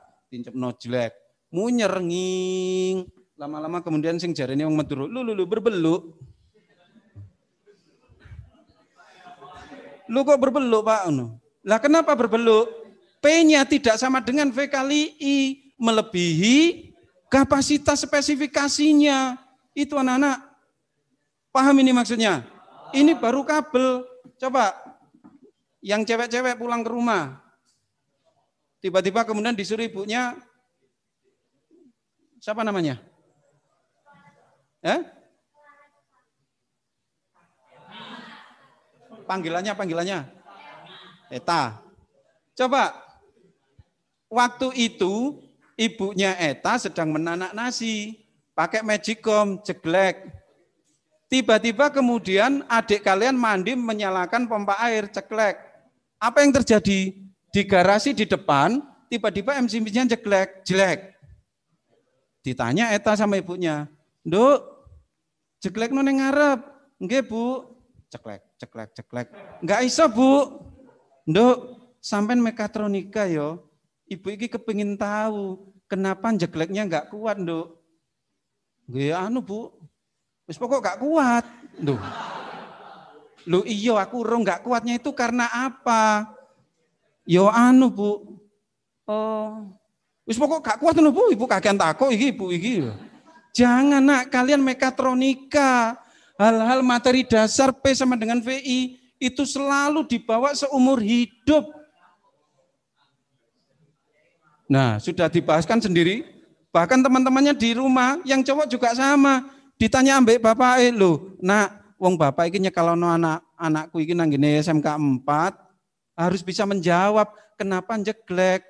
no jleb. Munyer nging. Lama-lama kemudian sing jarene wong Madura, lu lu lu berbeluk. Lu kok berbeluk, Pak? Lah kenapa berbeluk? P-nya tidak sama dengan V kali I, melebihi kapasitas spesifikasinya. Itu anak-anak. Paham ini maksudnya? Ini baru kabel. Coba yang cewek-cewek pulang ke rumah. Tiba-tiba kemudian disuruh ibunya siapa namanya? Eh? Panggilannya, panggilannya. Eta. Coba Waktu itu ibunya Eta sedang menanak nasi, pakai magicom, jeglek. Tiba-tiba kemudian adik kalian mandi menyalakan pompa air, ceklek. Apa yang terjadi? Di garasi di depan, tiba-tiba MCB-nya jeglek, jelek. Ditanya Eta sama ibunya, Nduk, jeglek none ngarep. Bu. Ceklek, ceklek, ceklek. Enggak iso, Bu. Nduk, sampean mekatronika yo. Ya. Ibu iki kepingin tahu kenapa jegleknya nggak kuat, Nduk. Gue anu, Bu. Wis pokok nggak kuat. Nduk. Lu iyo aku rong nggak kuatnya itu karena apa? Yo anu, Bu. Oh. Wis pokok gak kuat nuh Bu. Ibu kagian takut iki, Ibu iki. Jangan nak kalian mekatronika. Hal-hal materi dasar P sama dengan VI itu selalu dibawa seumur hidup. Nah, sudah dibahaskan sendiri. Bahkan teman-temannya di rumah yang cowok juga sama. Ditanya ambek bapak eh lo, nak wong bapak ini kalau no anak anakku ini nang SMK 4 harus bisa menjawab kenapa jeglek.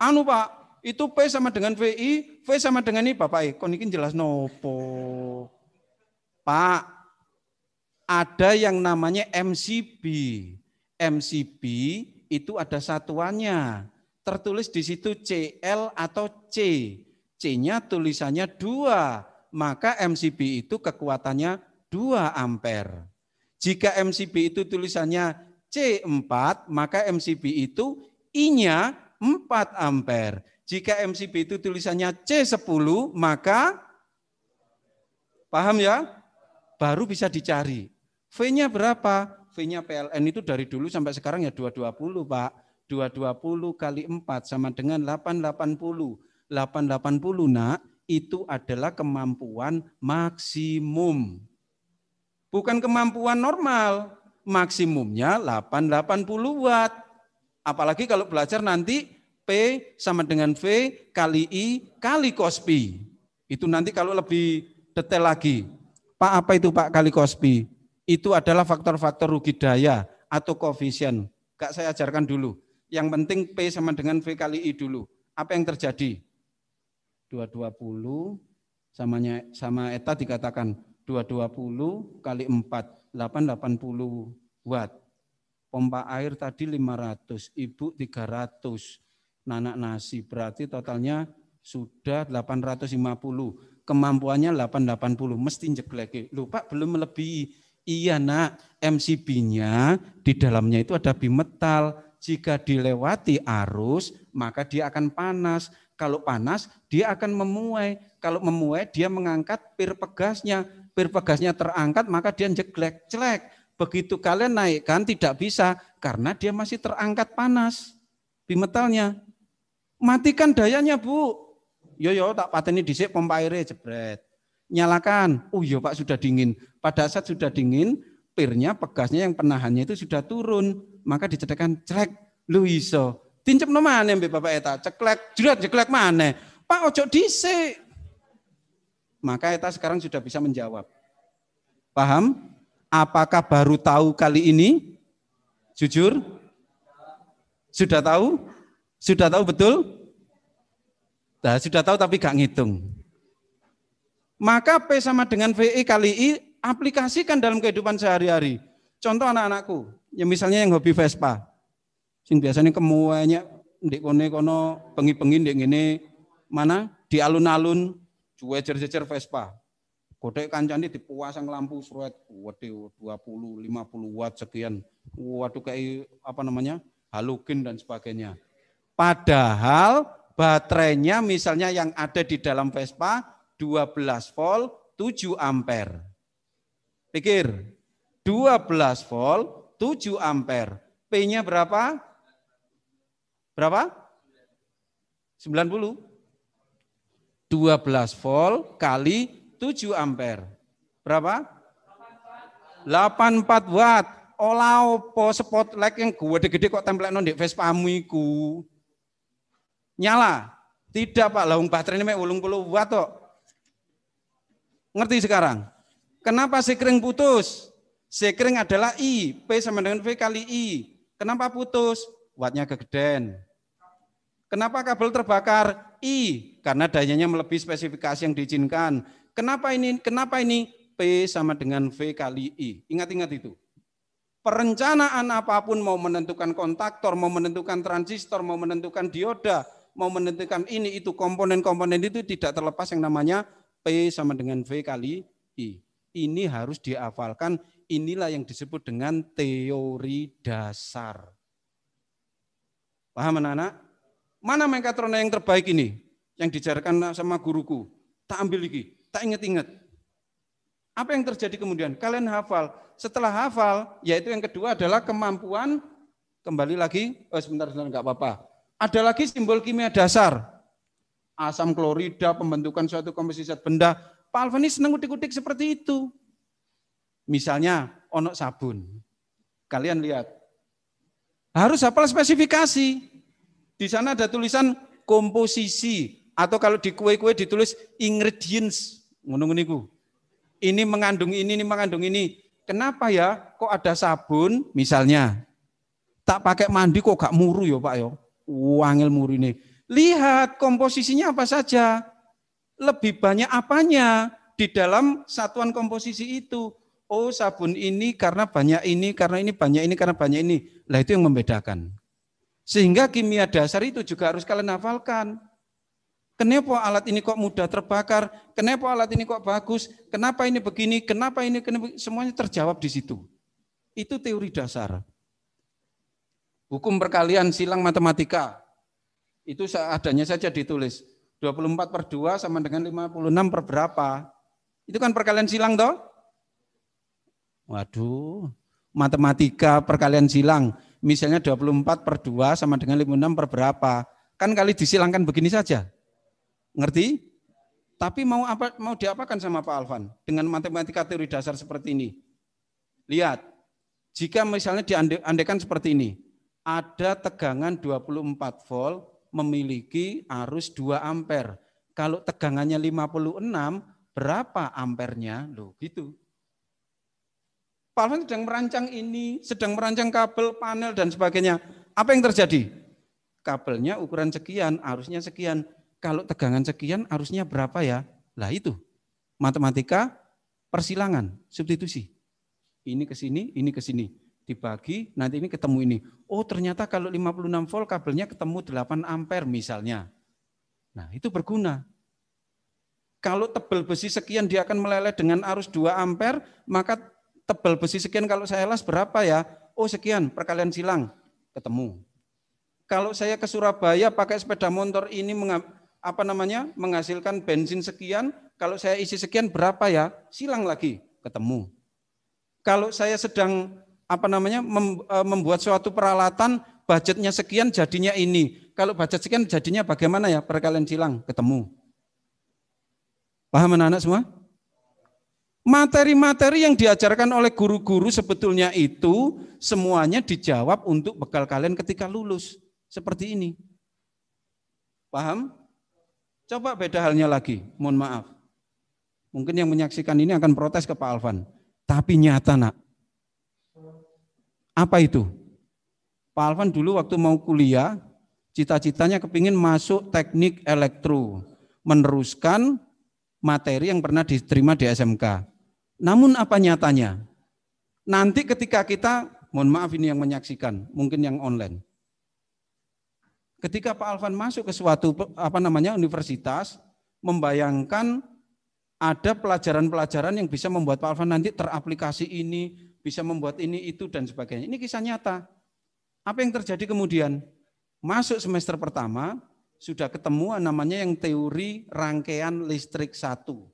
Anu Pak, itu P sama dengan VI, V sama dengan ini Bapak E. Kon ini jelas nopo. Pak, ada yang namanya MCB. MCB itu ada satuannya tertulis di situ CL atau C. C-nya tulisannya 2, maka MCB itu kekuatannya 2 ampere. Jika MCB itu tulisannya C4, maka MCB itu I-nya 4 ampere. Jika MCB itu tulisannya C10, maka paham ya? Baru bisa dicari. V-nya berapa? V-nya PLN itu dari dulu sampai sekarang ya 220, Pak 220 kali 4 sama dengan 880. 880 nak itu adalah kemampuan maksimum. Bukan kemampuan normal, maksimumnya 880 watt. Apalagi kalau belajar nanti P sama dengan V kali I kali cos P. Itu nanti kalau lebih detail lagi. Pak apa itu Pak kali cos P? Itu adalah faktor-faktor rugi daya atau koefisien. Kak saya ajarkan dulu yang penting P sama dengan V kali I dulu. Apa yang terjadi? 220 samanya sama eta dikatakan 220 kali 4 880 watt. Pompa air tadi 500, ibu 300, nanak nasi berarti totalnya sudah 850 kemampuannya 880 mesti jeglek lupa belum melebihi iya nak MCB-nya di dalamnya itu ada bimetal jika dilewati arus, maka dia akan panas. Kalau panas, dia akan memuai. Kalau memuai, dia mengangkat pir pegasnya. Pir pegasnya terangkat, maka dia jelek-celek. Begitu kalian naikkan tidak bisa karena dia masih terangkat panas bimetalnya. Matikan dayanya, Bu. Yo yo tak pateni dhisik pompa airnya, jebret. Nyalakan. Oh uh, iya, yo Pak sudah dingin. Pada saat sudah dingin, pirnya, pegasnya yang penahannya itu sudah turun maka diceritakan celek lu iso. Tincep no mana mbak bapak eta, ceklek, jerat ceklek mana Pak ojo dice. Maka eta sekarang sudah bisa menjawab. Paham? Apakah baru tahu kali ini? Jujur? Sudah tahu? Sudah tahu betul? Nah, sudah tahu tapi gak ngitung. Maka P sama dengan VE kali I aplikasikan dalam kehidupan sehari-hari. Contoh anak-anakku, ya misalnya yang hobi Vespa. Sing biasanya kemuanya ndek kone kono pengi-pengi ndek ngene mana di alun-alun juwe jejer-jejer Vespa. kode kancane dipuasang lampu surat waduh 20 50 watt sekian. Waduh kayak apa namanya? halogen dan sebagainya. Padahal baterainya misalnya yang ada di dalam Vespa 12 volt 7 ampere. Pikir, 12 volt, 7 ampere. P-nya berapa? Berapa? 90. 12 volt kali 7 ampere. Berapa? 84 watt. Ola opo spotlight yang gede-gede kok tempel di Vespamu iku. Nyala. Tidak Pak, laung baterai baterainya mek puluh watt kok. Ngerti sekarang? Kenapa si kering putus? Sekring adalah I, P sama dengan V kali I. Kenapa putus? Wattnya kegedean. Kenapa kabel terbakar? I, karena dayanya melebihi spesifikasi yang diizinkan. Kenapa ini? Kenapa ini? P sama dengan V kali I. Ingat-ingat itu. Perencanaan apapun mau menentukan kontaktor, mau menentukan transistor, mau menentukan dioda, mau menentukan ini itu komponen-komponen itu tidak terlepas yang namanya P sama dengan V kali I. Ini harus dihafalkan, inilah yang disebut dengan teori dasar. Paham anak-anak? Mana mekatrona yang terbaik ini? Yang dijarakan sama guruku. Tak ambil lagi, tak ingat-ingat. Apa yang terjadi kemudian? Kalian hafal. Setelah hafal, yaitu yang kedua adalah kemampuan kembali lagi. Oh, sebentar, sebentar, enggak apa-apa. Ada lagi simbol kimia dasar. Asam klorida, pembentukan suatu komposisi zat benda. Pak Alvani senang kutik-kutik seperti itu. Misalnya onok sabun. Kalian lihat. Harus apa? spesifikasi. Di sana ada tulisan komposisi atau kalau di kue-kue ditulis ingredients ngono Ini mengandung ini, ini mengandung ini. Kenapa ya kok ada sabun misalnya? Tak pakai mandi kok gak muru ya Pak ya. Wangil muru ini. Lihat komposisinya apa saja. Lebih banyak apanya di dalam satuan komposisi itu oh sabun ini karena banyak ini, karena ini banyak ini, karena banyak ini. Lah itu yang membedakan. Sehingga kimia dasar itu juga harus kalian hafalkan. Kenapa alat ini kok mudah terbakar? Kenapa alat ini kok bagus? Kenapa ini begini? Kenapa ini? Kenapa? Semuanya terjawab di situ. Itu teori dasar. Hukum perkalian silang matematika. Itu seadanya saja ditulis. 24 per 2 sama dengan 56 per berapa. Itu kan perkalian silang toh? Waduh, matematika perkalian silang, misalnya 24 per 2 sama dengan 56 per berapa. Kan kali disilangkan begini saja. Ngerti? Tapi mau apa mau diapakan sama Pak Alvan dengan matematika teori dasar seperti ini? Lihat, jika misalnya diandekan seperti ini, ada tegangan 24 volt memiliki arus 2 ampere. Kalau tegangannya 56, berapa ampernya? Loh, gitu. Pak Alvin sedang merancang ini, sedang merancang kabel, panel, dan sebagainya. Apa yang terjadi? Kabelnya ukuran sekian, arusnya sekian. Kalau tegangan sekian, arusnya berapa ya? Lah itu, matematika persilangan, substitusi. Ini ke sini, ini ke sini. Dibagi, nanti ini ketemu ini. Oh ternyata kalau 56 volt kabelnya ketemu 8 ampere misalnya. Nah itu berguna, kalau tebel besi sekian dia akan meleleh dengan arus 2 ampere, maka tebal besi sekian kalau saya las berapa ya? Oh sekian perkalian silang ketemu. Kalau saya ke Surabaya pakai sepeda motor ini apa namanya menghasilkan bensin sekian, kalau saya isi sekian berapa ya? Silang lagi ketemu. Kalau saya sedang apa namanya e, membuat suatu peralatan budgetnya sekian jadinya ini. Kalau budget sekian jadinya bagaimana ya perkalian silang ketemu. Paham anak-anak semua? Materi-materi yang diajarkan oleh guru-guru sebetulnya itu semuanya dijawab untuk bekal kalian ketika lulus. Seperti ini. Paham? Coba beda halnya lagi, mohon maaf. Mungkin yang menyaksikan ini akan protes ke Pak Alvan. Tapi nyata nak. Apa itu? Pak Alvan dulu waktu mau kuliah, cita-citanya kepingin masuk teknik elektro. Meneruskan materi yang pernah diterima di SMK namun apa nyatanya? Nanti ketika kita, mohon maaf ini yang menyaksikan, mungkin yang online. Ketika Pak Alvan masuk ke suatu apa namanya universitas, membayangkan ada pelajaran-pelajaran yang bisa membuat Pak Alvan nanti teraplikasi ini, bisa membuat ini itu dan sebagainya. Ini kisah nyata. Apa yang terjadi kemudian? Masuk semester pertama, sudah ketemu namanya yang teori rangkaian listrik satu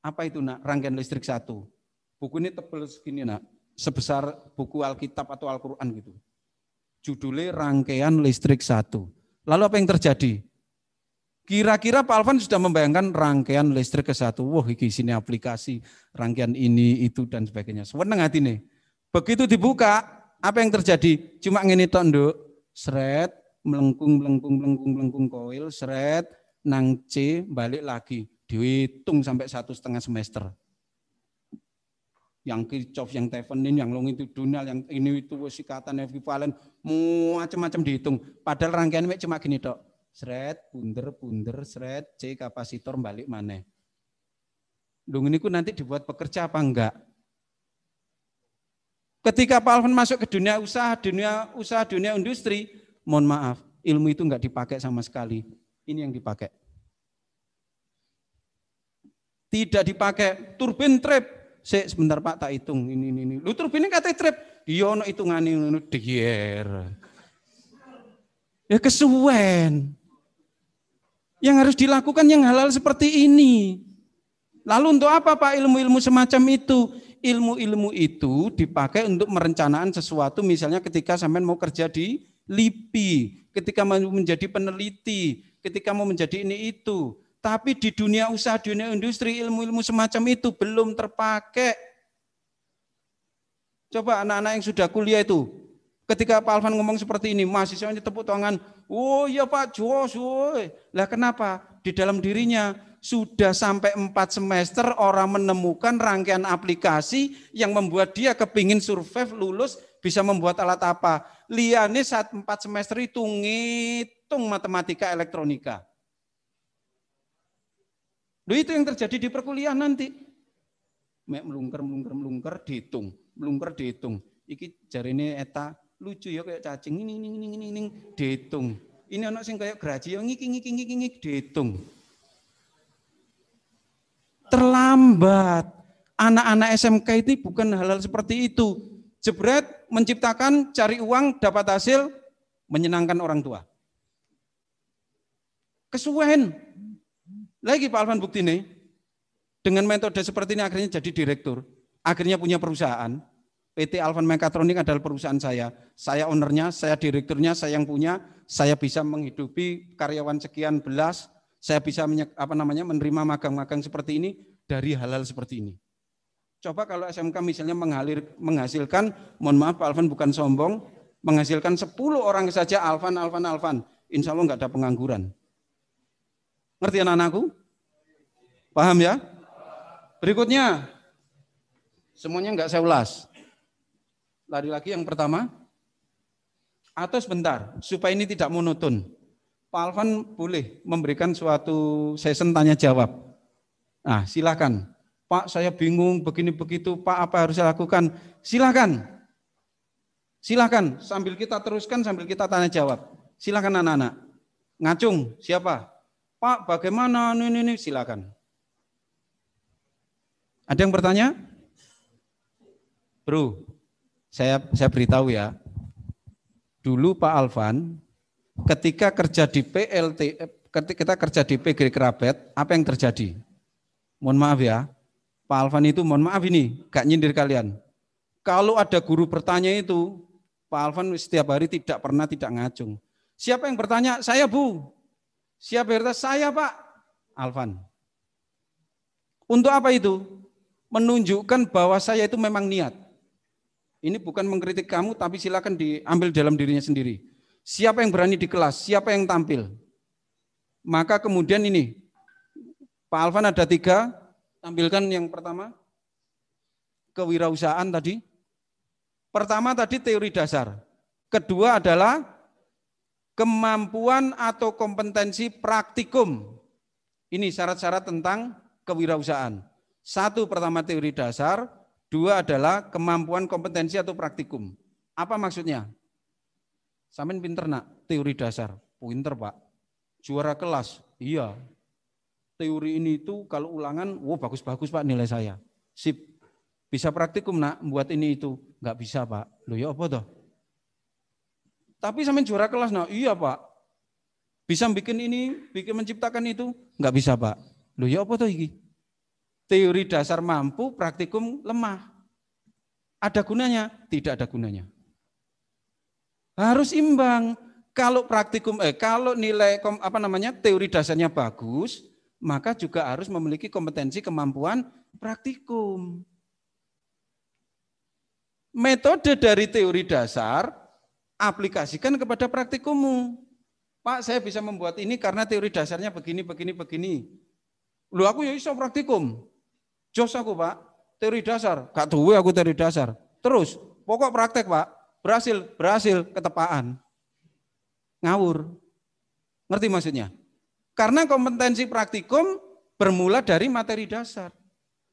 apa itu nak? Rangkaian listrik satu. Buku ini tebel segini nak. Sebesar buku Alkitab atau Al-Quran gitu. Judulnya rangkaian listrik satu. Lalu apa yang terjadi? Kira-kira Pak Alvan sudah membayangkan rangkaian listrik ke satu. Wah, di sini aplikasi, rangkaian ini, itu, dan sebagainya. Seneng hati nih. Begitu dibuka, apa yang terjadi? Cuma ngini tonduk, seret, melengkung, melengkung, melengkung, melengkung koil, seret, nang balik lagi dihitung sampai satu setengah semester. Yang Kirchhoff, yang Tevenin, yang itu longitudinal, yang ini itu sikatan ekivalen, macam-macam dihitung. Padahal rangkaiannya cuma gini, Dok. Seret, bunder, bunder, seret, C kapasitor balik mana. Lung ini nanti dibuat pekerja apa enggak? Ketika Pak Alvin masuk ke dunia usaha, dunia usaha, dunia industri, mohon maaf, ilmu itu enggak dipakai sama sekali. Ini yang dipakai. Tidak dipakai turbin trip. sebentar Pak tak hitung ini ini ini. Lu turbinnya kata trip. Iya hitungan ini no, dier. Ya kesuwen. Yang harus dilakukan yang halal seperti ini. Lalu untuk apa Pak ilmu-ilmu semacam itu? Ilmu-ilmu itu dipakai untuk merencanaan sesuatu misalnya ketika sampean mau kerja di LIPI, ketika mau menjadi peneliti, ketika mau menjadi ini itu, tapi di dunia usaha, dunia industri, ilmu-ilmu semacam itu belum terpakai. Coba anak-anak yang sudah kuliah itu, ketika Pak Alvan ngomong seperti ini, mahasiswanya tepuk tangan, oh iya Pak, jos, Lah kenapa? Di dalam dirinya sudah sampai empat semester orang menemukan rangkaian aplikasi yang membuat dia kepingin survive, lulus, bisa membuat alat apa. Liane saat empat semester itu ngitung matematika elektronika Loh itu yang terjadi di perkuliahan nanti. Mek melungker, melungker, melungker, dihitung. Melungker, dihitung. Iki ini eta lucu ya kayak cacing ini ini ini ini, ini dihitung. Ini anak sing kayak geraji yang ngiki ngiki ngiki ngiki dihitung. Terlambat. Anak-anak SMK itu bukan hal-hal seperti itu. Jebret menciptakan cari uang dapat hasil menyenangkan orang tua. Kesuwen lagi Pak Alvan bukti nih, dengan metode seperti ini akhirnya jadi direktur, akhirnya punya perusahaan. PT Alvan Mekatronik adalah perusahaan saya. Saya ownernya, saya direkturnya, saya yang punya, saya bisa menghidupi karyawan sekian belas, saya bisa apa namanya menerima magang-magang seperti ini dari halal seperti ini. Coba kalau SMK misalnya menghalir, menghasilkan, mohon maaf Pak Alvan bukan sombong, menghasilkan 10 orang saja Alvan, Alvan, Alvan. Insya Allah enggak ada pengangguran. Ngerti anak-anakku? Paham ya? Berikutnya, semuanya enggak saya ulas. Lari lagi yang pertama, atau sebentar, supaya ini tidak monoton. Pak Alvan boleh memberikan suatu session tanya jawab. Nah, silakan. Pak, saya bingung begini begitu. Pak, apa harus saya lakukan? Silakan. Silakan sambil kita teruskan sambil kita tanya jawab. Silakan anak-anak. Ngacung siapa? Pak, bagaimana ini ini silakan. Ada yang bertanya? Bro, saya saya beritahu ya. Dulu Pak Alvan ketika kerja di PLT eh, ketika kita kerja di PG Kerabet, apa yang terjadi? Mohon maaf ya. Pak Alvan itu mohon maaf ini, gak nyindir kalian. Kalau ada guru bertanya itu, Pak Alvan setiap hari tidak pernah tidak ngacung. Siapa yang bertanya? Saya, Bu. Siapa Herta? saya Pak Alvan. Untuk apa itu? Menunjukkan bahwa saya itu memang niat. Ini bukan mengkritik kamu, tapi silakan diambil dalam dirinya sendiri. Siapa yang berani di kelas, siapa yang tampil. Maka kemudian ini, Pak Alvan ada tiga, tampilkan yang pertama, kewirausahaan tadi. Pertama tadi teori dasar. Kedua adalah kemampuan atau kompetensi praktikum. Ini syarat-syarat tentang kewirausahaan. Satu pertama teori dasar, dua adalah kemampuan kompetensi atau praktikum. Apa maksudnya? Samin pinter nak, teori dasar. Pinter pak. Juara kelas, iya. Teori ini itu kalau ulangan, wow bagus-bagus pak nilai saya. Sip. Bisa praktikum nak buat ini itu. Enggak bisa pak. Loh ya apa toh? Tapi sampai juara kelas, nah iya pak. Bisa bikin ini, bikin menciptakan itu, Enggak bisa pak. Loh ya apa tuh ini? Teori dasar mampu, praktikum lemah. Ada gunanya? Tidak ada gunanya. Harus imbang. Kalau praktikum, eh, kalau nilai kom, apa namanya teori dasarnya bagus, maka juga harus memiliki kompetensi kemampuan praktikum. Metode dari teori dasar aplikasikan kepada praktikummu, Pak, saya bisa membuat ini karena teori dasarnya begini, begini, begini. Lu aku ya iso praktikum. Jos aku, Pak. Teori dasar. Gak duwe aku teori dasar. Terus, pokok praktek, Pak. Berhasil, berhasil, ketepaan. Ngawur. Ngerti maksudnya? Karena kompetensi praktikum bermula dari materi dasar.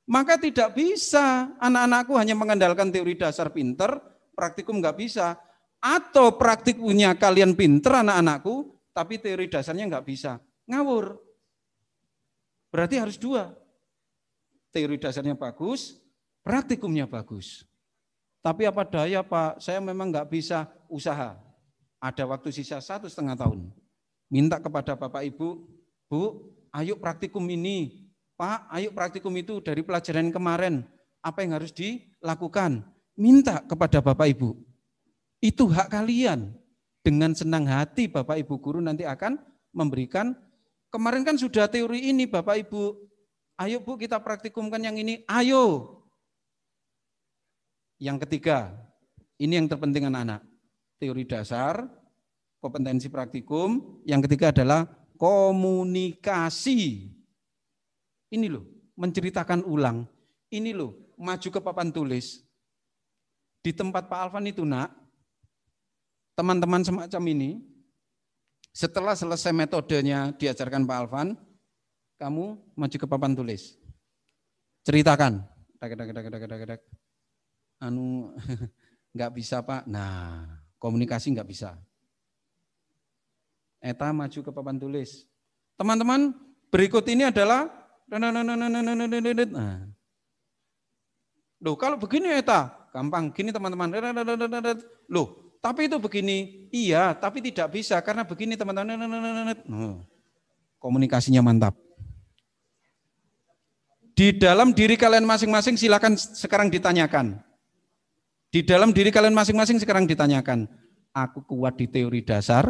Maka tidak bisa anak-anakku hanya mengandalkan teori dasar pinter, praktikum nggak bisa. Atau praktik punya kalian pinter anak-anakku, tapi teori dasarnya nggak bisa. Ngawur. Berarti harus dua. Teori dasarnya bagus, praktikumnya bagus. Tapi apa daya Pak, saya memang nggak bisa usaha. Ada waktu sisa satu setengah tahun. Minta kepada Bapak Ibu, Bu, ayo praktikum ini. Pak, ayo praktikum itu dari pelajaran kemarin. Apa yang harus dilakukan? Minta kepada Bapak Ibu. Itu hak kalian. Dengan senang hati Bapak Ibu guru nanti akan memberikan. Kemarin kan sudah teori ini Bapak Ibu. Ayo Bu kita praktikumkan yang ini. Ayo. Yang ketiga, ini yang terpenting anak-anak. Teori dasar, kompetensi praktikum. Yang ketiga adalah komunikasi. Ini loh, menceritakan ulang. Ini loh, maju ke papan tulis. Di tempat Pak Alvan itu nak, teman-teman semacam ini, setelah selesai metodenya diajarkan Pak Alvan, kamu maju ke papan tulis. Ceritakan. Anu, nggak bisa Pak. Nah, komunikasi nggak bisa. Eta maju ke papan tulis. Teman-teman, berikut ini adalah Nah. nah, nah, nah Loh, kalau begini Eta, gampang. Gini teman-teman. Loh, tapi itu begini, iya, tapi tidak bisa karena begini teman-teman. Oh, komunikasinya mantap. Di dalam diri kalian masing-masing silakan sekarang ditanyakan. Di dalam diri kalian masing-masing sekarang ditanyakan. Aku kuat di teori dasar,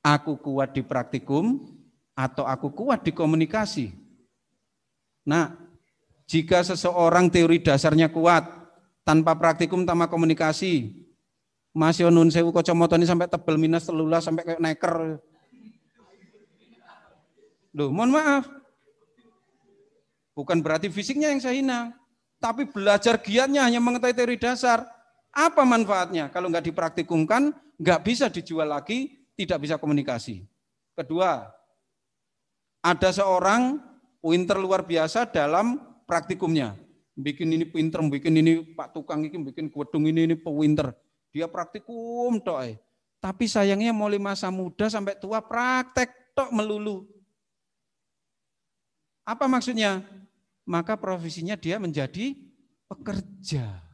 aku kuat di praktikum, atau aku kuat di komunikasi. Nah, jika seseorang teori dasarnya kuat, tanpa praktikum tanpa komunikasi, Mas yo nun sewu kacamata sampai tebel minus telulah sampai kayak neker. Loh, mohon maaf. Bukan berarti fisiknya yang saya hina, tapi belajar giatnya hanya mengetahui teori dasar. Apa manfaatnya? Kalau nggak dipraktikumkan, nggak bisa dijual lagi, tidak bisa komunikasi. Kedua, ada seorang pinter luar biasa dalam praktikumnya. Bikin ini pinter, bikin ini pak tukang bikin kuedung ini, ini pinter dia praktikum tok. Tapi sayangnya mulai masa muda sampai tua praktek tok melulu. Apa maksudnya? Maka profesinya dia menjadi pekerja.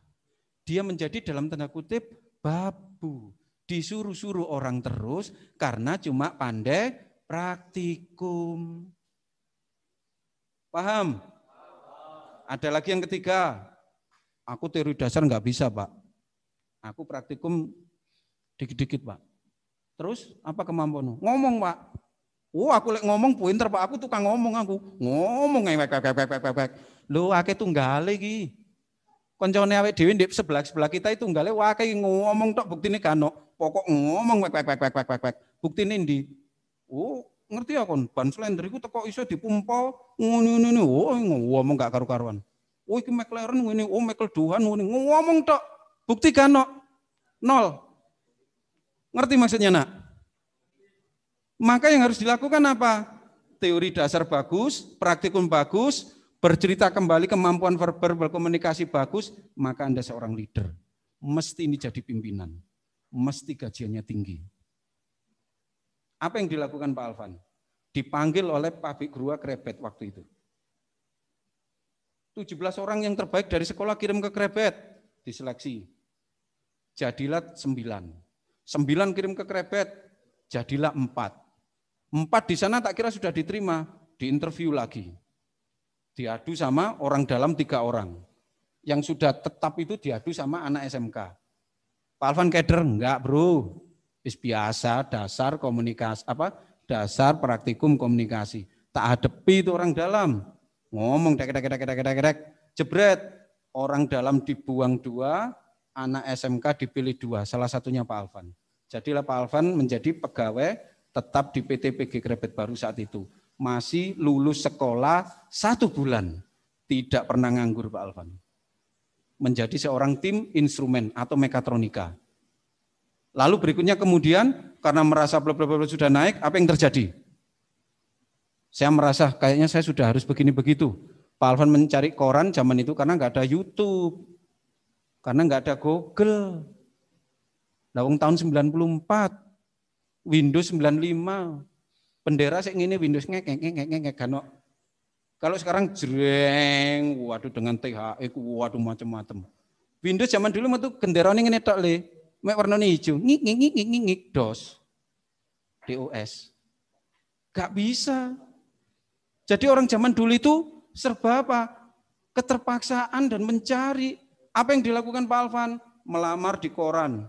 Dia menjadi dalam tanda kutip babu. Disuruh-suruh orang terus karena cuma pandai praktikum. Paham? Ada lagi yang ketiga. Aku teori dasar nggak bisa, Pak. Aku praktikum dikit-dikit, Pak. Terus apa kemampuanmu? Ngomong, Pak. Oh, aku lek ngomong pinter, Pak. Aku tukang ngomong aku. Ngomong ngewek wek wek wek wek. Lho, akeh tunggal lagi. Koncone awake dhewe ndek sebelah-sebelah kita itu tunggale wae ngomong tok buktine kano. Pokok ngomong wek wek wek wek wek wek. Buktine ndi? Oh, ngerti aku, ban slender iku teko iso dipumpo. ngono-ngono. Oh, ngomong gak karu-karuan. Oh, iki McLaren ngene, oh mekel Duhan ngene. Ngomong tok. Buktikan no, nol. Ngerti maksudnya nak? Maka yang harus dilakukan apa? Teori dasar bagus, praktikum bagus, bercerita kembali kemampuan verbal berkomunikasi bagus, maka Anda seorang leader. Mesti ini jadi pimpinan. Mesti gajiannya tinggi. Apa yang dilakukan Pak Alvan? Dipanggil oleh pabrik Grua Krebet waktu itu. 17 orang yang terbaik dari sekolah kirim ke Krebet diseleksi. Jadilah sembilan. Sembilan kirim ke krebet, jadilah empat. Empat di sana tak kira sudah diterima, diinterview lagi. Diadu sama orang dalam tiga orang. Yang sudah tetap itu diadu sama anak SMK. Pak Alvan keder, enggak bro. Is biasa, dasar komunikasi, apa dasar praktikum komunikasi. Tak hadepi itu orang dalam. Ngomong dek dek dek dek dek dek, jebret, orang dalam dibuang dua, anak SMK dipilih dua, salah satunya Pak Alvan. Jadilah Pak Alvan menjadi pegawai tetap di PT PG Krebet Baru saat itu. Masih lulus sekolah satu bulan, tidak pernah nganggur Pak Alvan. Menjadi seorang tim instrumen atau mekatronika. Lalu berikutnya kemudian karena merasa blablabla sudah naik, apa yang terjadi? Saya merasa kayaknya saya sudah harus begini begitu Pak Alvan mencari koran zaman itu karena nggak ada YouTube, karena nggak ada Google. Lawang tahun 94, Windows 95, bendera saya ini Windows ngek ngek ngek kano. Kalau sekarang jreng, waduh dengan THE, waduh macam-macam. Windows zaman dulu tuh gendera ini ngene tok le, mek warnane hijau, ngik ngik ngik ngik ngik dos. DOS. Gak bisa. Jadi orang zaman dulu itu serba apa? Keterpaksaan dan mencari. Apa yang dilakukan Pak Alvan? Melamar di koran.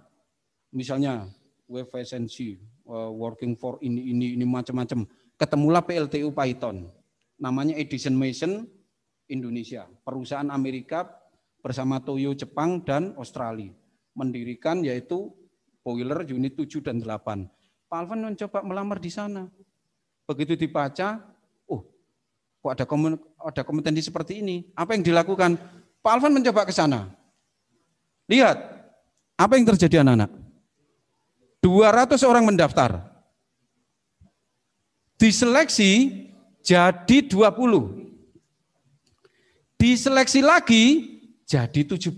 Misalnya WFSNC, eh, Working for ini, ini, ini macam-macam. Ketemulah PLTU Python. Namanya Edison Mason Indonesia. Perusahaan Amerika bersama Toyo Jepang dan Australia. Mendirikan yaitu boiler unit 7 dan 8. Pak Alvan mencoba melamar di sana. Begitu dibaca, kok ada komun, ada kompetensi seperti ini. Apa yang dilakukan? Pak Alvan mencoba ke sana. Lihat, apa yang terjadi anak-anak? 200 orang mendaftar. Diseleksi jadi 20. Diseleksi lagi jadi 17.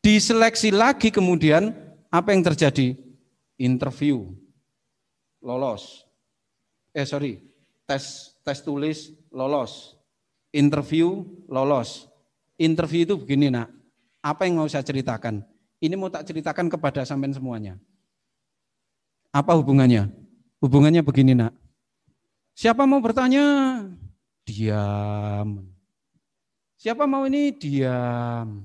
Diseleksi lagi kemudian apa yang terjadi? Interview. Lolos. Eh sorry, tes tes tulis lolos, interview lolos. Interview itu begini nak, apa yang mau saya ceritakan? Ini mau tak ceritakan kepada sampean semuanya. Apa hubungannya? Hubungannya begini nak. Siapa mau bertanya? Diam. Siapa mau ini? Diam.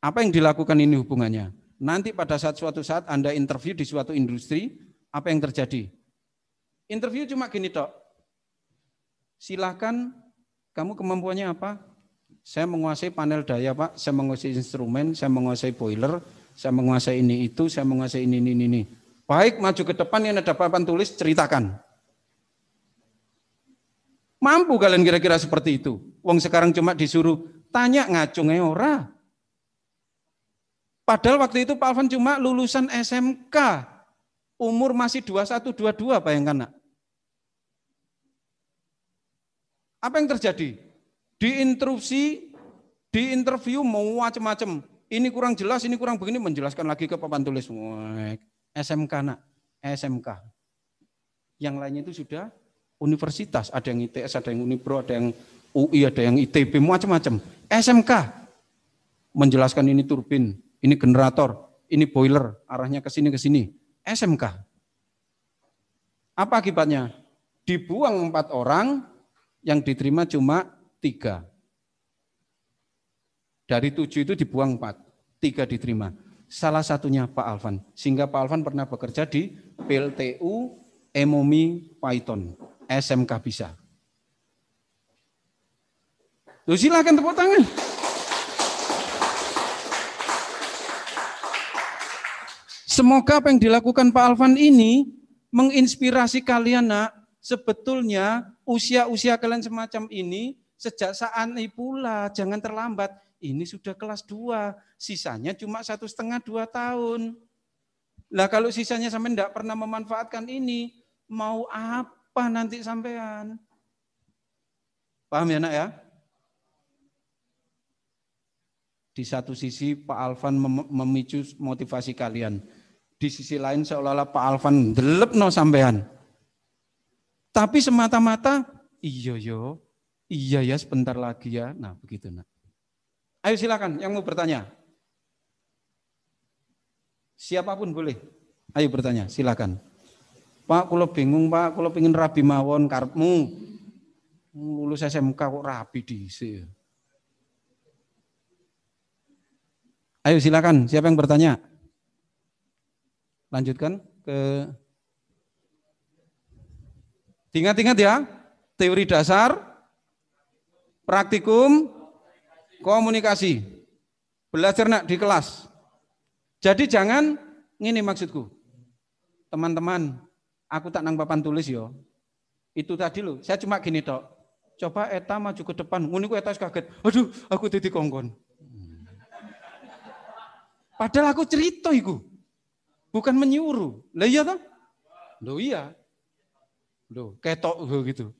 Apa yang dilakukan ini hubungannya? Nanti pada saat suatu saat Anda interview di suatu industri, apa yang terjadi? Interview cuma gini, Dok. Silahkan kamu kemampuannya apa? Saya menguasai panel daya, Pak. Saya menguasai instrumen, saya menguasai boiler, saya menguasai ini itu, saya menguasai ini ini ini. Baik, maju ke depan yang ada papan tulis ceritakan. Mampu kalian kira-kira seperti itu? Wong sekarang cuma disuruh tanya ngacungnya ora. Padahal waktu itu Pak Alvan cuma lulusan SMK. Umur masih 21-22 bayangkan nak. Apa yang terjadi? Diinterupsi, diinterview mau macam-macam. Ini kurang jelas, ini kurang begini, menjelaskan lagi ke papan tulis. SMK nak, SMK. Yang lainnya itu sudah universitas, ada yang ITS, ada yang Unipro, ada yang UI, ada yang ITB, macam-macam. SMK menjelaskan ini turbin, ini generator, ini boiler, arahnya ke sini ke sini. SMK. Apa akibatnya? Dibuang empat orang, yang diterima cuma tiga. Dari tujuh itu dibuang empat, tiga diterima. Salah satunya Pak Alvan, sehingga Pak Alvan pernah bekerja di PLTU Emomi Python, SMK Bisa. Loh silahkan tepuk tangan. Semoga apa yang dilakukan Pak Alvan ini menginspirasi kalian nak sebetulnya usia-usia kalian semacam ini sejak saat ini pula jangan terlambat. Ini sudah kelas 2, sisanya cuma satu setengah dua tahun. Lah kalau sisanya sampai tidak pernah memanfaatkan ini, mau apa nanti sampean? Paham ya nak ya? Di satu sisi Pak Alvan memicu motivasi kalian. Di sisi lain seolah-olah Pak Alvan delep no sampean tapi semata-mata, iya yo, iya ya sebentar lagi ya. Nah begitu nak. Ayo silakan yang mau bertanya. Siapapun boleh. Ayo bertanya, silakan. Pak, kalau bingung, Pak, kalau pingin rabi mawon karpmu Lulus SMK kok rabi sini ya. Ayo silakan, siapa yang bertanya? Lanjutkan ke Ingat-ingat ya, teori dasar, praktikum, komunikasi. Belajar nak di kelas. Jadi jangan ini maksudku. Teman-teman, aku tak nang papan tulis yo. Itu tadi loh, saya cuma gini tok. Coba eta maju ke depan, ngene ku eta kaget. Aduh, aku titik kongkon. Padahal aku cerita iku. Bukan menyuruh. Lah iya toh? Loh iya. Loh, ketok gitu.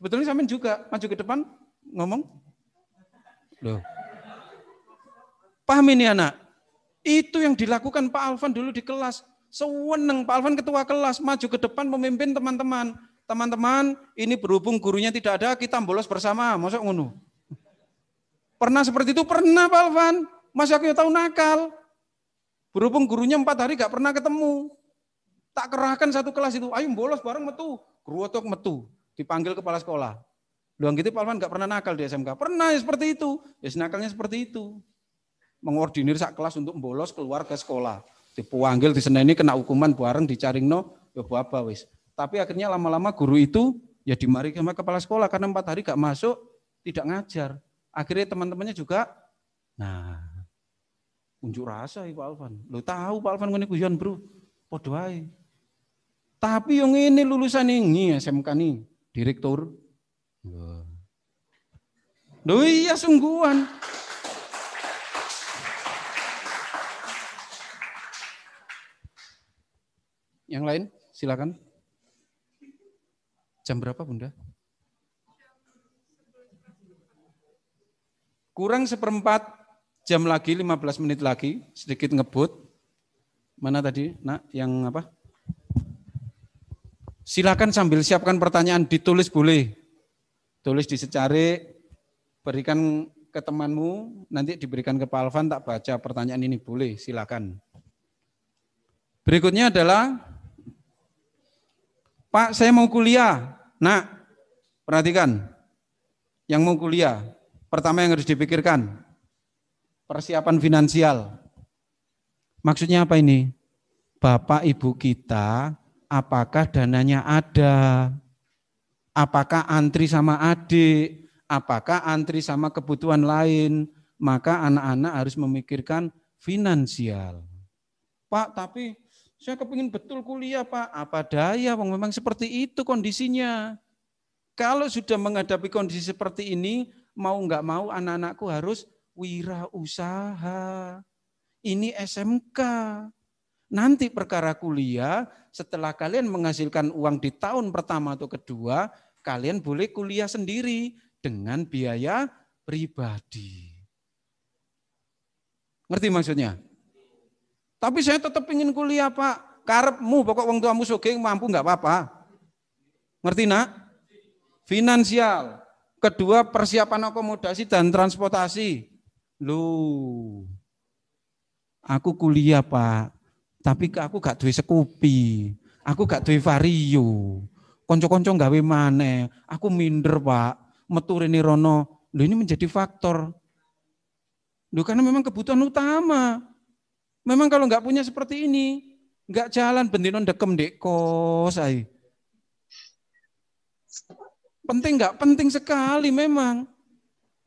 betul sampean juga maju ke depan ngomong. Loh. Paham ini anak? Itu yang dilakukan Pak Alvan dulu di kelas. Seweneng Pak Alvan ketua kelas maju ke depan memimpin teman-teman. Teman-teman, ini berhubung gurunya tidak ada, kita bolos bersama. Masuk ngono. Pernah seperti itu? Pernah Pak Alvan. Mas aku ya tahu nakal. Berhubung gurunya empat hari gak pernah ketemu. Tak kerahkan satu kelas itu. Ayo bolos bareng metu. Gruotok metu, dipanggil kepala sekolah. Luang gitu Pak Alvan nggak pernah nakal di SMK. Pernah ya seperti itu. Ya nakalnya seperti itu. Mengordinir sak kelas untuk bolos keluar ke sekolah. Dipanggil di ini kena hukuman bareng no, ya apa wis. Tapi akhirnya lama-lama guru itu ya dimari sama kepala sekolah karena empat hari gak masuk, tidak ngajar. Akhirnya teman-temannya juga nah unjuk rasa ya Pak Alvan. Lo tahu Pak Alvan ini guyon, Bro. Padha tapi yang ini lulusan ini SMK nih, direktur. Loh iya sungguhan. Yang lain silakan. Jam berapa Bunda? Kurang seperempat jam lagi, 15 menit lagi, sedikit ngebut. Mana tadi, nak, yang apa? Silakan sambil siapkan pertanyaan ditulis boleh. Tulis di secari, berikan ke temanmu, nanti diberikan ke Pak Alvan tak baca pertanyaan ini boleh, silakan. Berikutnya adalah Pak, saya mau kuliah. Nak, perhatikan. Yang mau kuliah, pertama yang harus dipikirkan persiapan finansial. Maksudnya apa ini? Bapak Ibu kita apakah dananya ada, apakah antri sama adik, apakah antri sama kebutuhan lain, maka anak-anak harus memikirkan finansial. Pak, tapi saya kepingin betul kuliah Pak, apa daya, Wong memang seperti itu kondisinya. Kalau sudah menghadapi kondisi seperti ini, mau nggak mau anak-anakku harus wirausaha. Ini SMK, Nanti perkara kuliah, setelah kalian menghasilkan uang di tahun pertama atau kedua, kalian boleh kuliah sendiri dengan biaya pribadi. Ngerti maksudnya? Tapi saya tetap ingin kuliah, Pak. Karepmu, pokok uang tuamu suka, mampu nggak apa-apa. Ngerti, Nak? Finansial. Kedua, persiapan akomodasi dan transportasi. Lu, aku kuliah, Pak. Tapi aku gak duwe sekupi, aku gak duwe Vario. Konco-konco gawe mana aku minder, Pak. metur ini rono. loh ini menjadi faktor. loh karena memang kebutuhan utama. Memang kalau nggak punya seperti ini, nggak jalan bendino dekem dek kos ay. Penting nggak penting sekali memang.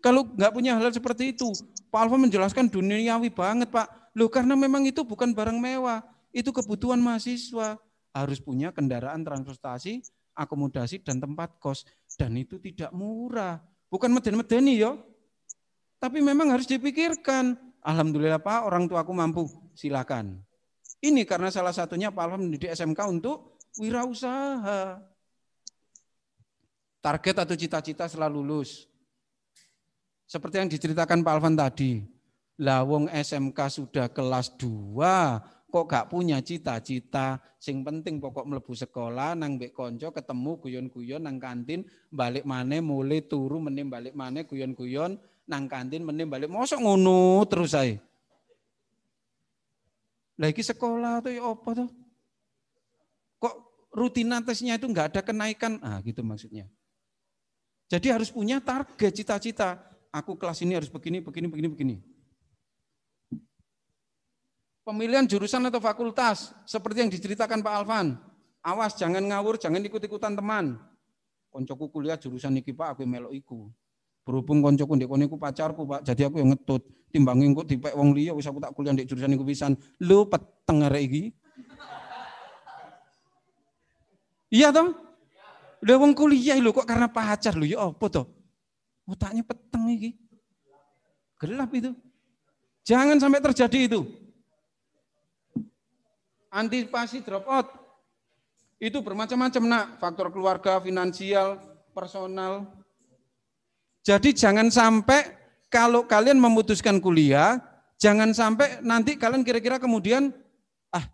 Kalau nggak punya hal seperti itu, Pak Alfa menjelaskan duniawi banget Pak. Loh karena memang itu bukan barang mewah, itu kebutuhan mahasiswa. Harus punya kendaraan transportasi, akomodasi, dan tempat kos. Dan itu tidak murah. Bukan meden-medeni yo. Tapi memang harus dipikirkan. Alhamdulillah Pak, orang tuaku mampu. Silakan. Ini karena salah satunya Pak Alham di SMK untuk wirausaha. Target atau cita-cita setelah lulus. Seperti yang diceritakan Pak Alvan tadi, Lawong SMK sudah kelas 2 kok gak punya cita-cita. Sing penting pokok melebu sekolah nang mbek konco ketemu guyon-guyon nang kantin, balik mana mulai turu menim balik mana guyon-guyon nang kantin menim balik mosok ngono terus saya Lagi sekolah tuh ya apa tuh? Kok rutinitasnya itu nggak ada kenaikan? Ah gitu maksudnya. Jadi harus punya target, cita-cita. Aku kelas ini harus begini, begini, begini, begini. Pemilihan jurusan atau fakultas, seperti yang diceritakan Pak Alvan. Awas, jangan ngawur, jangan ikut-ikutan teman. Koncoku kuliah jurusan iki Pak, aku melok iku. Berhubung koncoku ndek kono pacarku Pak, jadi aku yang ngetut. Timbangi engko dipek wong liya wis aku tak kuliah ndek jurusan iku pisan. Lu peteng arek iki. Iya toh? Udah wong kuliah lho kok karena pacar lho ya apa toh? Otaknya peteng iki. Gelap itu. Jangan sampai terjadi itu. Antisipasi drop out itu bermacam-macam nak, faktor keluarga, finansial, personal. Jadi jangan sampai kalau kalian memutuskan kuliah, jangan sampai nanti kalian kira-kira kemudian ah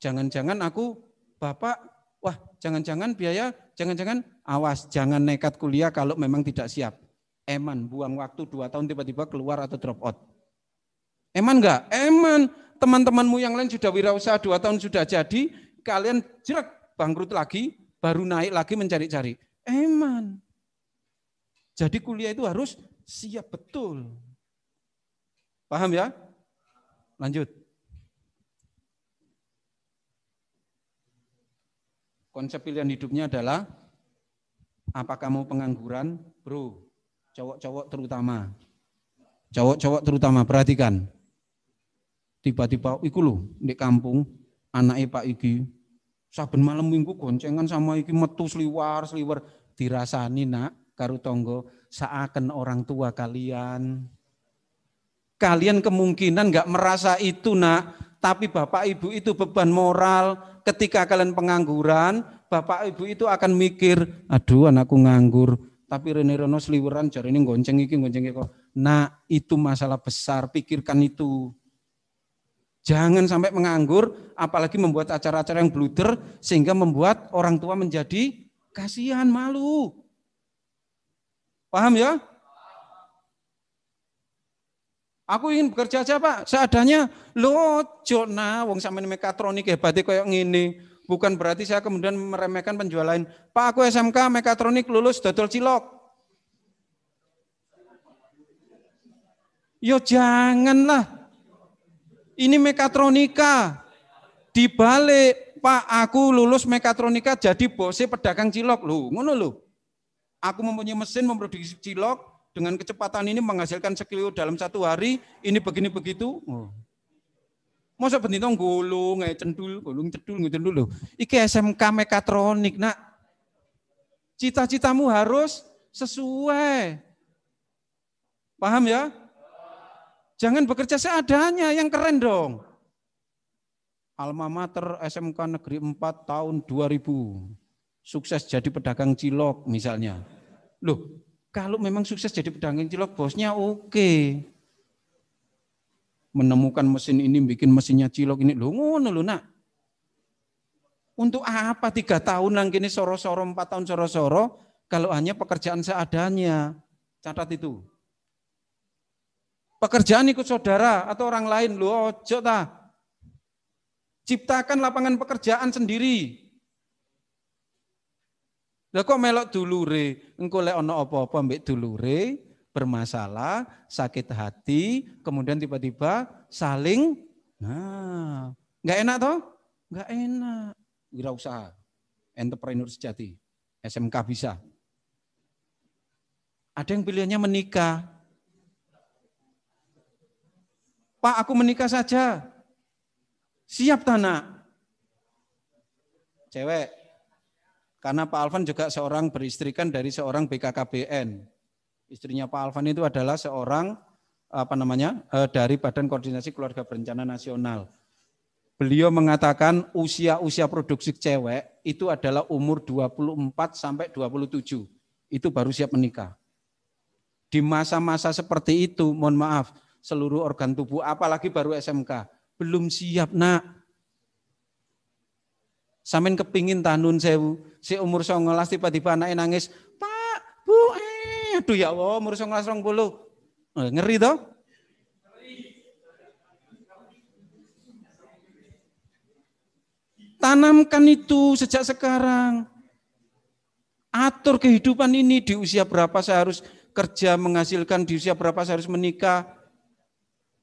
jangan-jangan aku bapak wah jangan-jangan biaya jangan-jangan awas jangan nekat kuliah kalau memang tidak siap eman buang waktu dua tahun tiba-tiba keluar atau drop out eman enggak eman teman-temanmu yang lain sudah wirausaha dua tahun sudah jadi, kalian jerak bangkrut lagi, baru naik lagi mencari-cari. Eman. Jadi kuliah itu harus siap betul. Paham ya? Lanjut. Konsep pilihan hidupnya adalah apa kamu pengangguran, bro? Cowok-cowok terutama. Cowok-cowok terutama, perhatikan. Tiba-tiba iku lho di kampung anaknya Pak Iki saben malam minggu goncengan sama Iki metu sliwar sliwer dirasani nak karo tonggo seakan orang tua kalian kalian kemungkinan nggak merasa itu nak tapi bapak ibu itu beban moral ketika kalian pengangguran bapak ibu itu akan mikir aduh anakku nganggur tapi Rene Rono sliweran jar ini gonceng iki gonceng iki kok nah itu masalah besar pikirkan itu Jangan sampai menganggur, apalagi membuat acara-acara yang bluder sehingga membuat orang tua menjadi kasihan, malu. Paham ya? Aku ingin bekerja aja pak, seadanya lo jona wong sama mekatronik hebatnya kayak gini. Bukan berarti saya kemudian meremehkan penjual lain. Pak aku SMK mekatronik lulus dodol cilok. Yo janganlah ini mekatronika. Dibalik, Pak, aku lulus mekatronika jadi bosnya pedagang cilok. Lu, ngono lu. Aku mempunyai mesin memproduksi cilok dengan kecepatan ini menghasilkan sekilo dalam satu hari. Ini begini begitu. Oh. Masa bentino gulung, kayak eh, cendul, gulung cendul, cendul lu. Iki SMK mekatronik, nak. Cita-citamu harus sesuai. Paham ya? Jangan bekerja seadanya, yang keren dong. Alma mater SMK Negeri 4 tahun 2000. Sukses jadi pedagang cilok misalnya. Loh, kalau memang sukses jadi pedagang cilok, bosnya oke. Menemukan mesin ini, bikin mesinnya cilok ini. Loh, ngono lho nak. Untuk apa tiga tahun nang kini soro-soro, empat tahun soro-soro, kalau hanya pekerjaan seadanya. Catat itu. Pekerjaan ikut saudara atau orang lain, lu ojo ta. Ciptakan lapangan pekerjaan sendiri. Lah kok melok dulure, engko lek ana apa-apa mbek dulure, bermasalah, sakit hati, kemudian tiba-tiba saling nah, nggak enak toh? Nggak enak. Wirausaha, entrepreneur sejati, SMK bisa. Ada yang pilihannya menikah, Pak, aku menikah saja. Siap tanah. Cewek. Karena Pak Alvan juga seorang beristrikan dari seorang BKKBN. Istrinya Pak Alvan itu adalah seorang apa namanya eh, dari Badan Koordinasi Keluarga Berencana Nasional. Beliau mengatakan usia-usia produksi cewek itu adalah umur 24 sampai 27. Itu baru siap menikah. Di masa-masa seperti itu, mohon maaf, seluruh organ tubuh, apalagi baru SMK. Belum siap, nak. Samin kepingin tanun sewu, si umur songolas tiba-tiba anaknya nangis, Pak, Bu, eh, aduh ya Allah, umur songolas rong puluh. Eh, ngeri toh? Tanamkan itu sejak sekarang. Atur kehidupan ini di usia berapa saya harus kerja menghasilkan, di usia berapa saya harus menikah,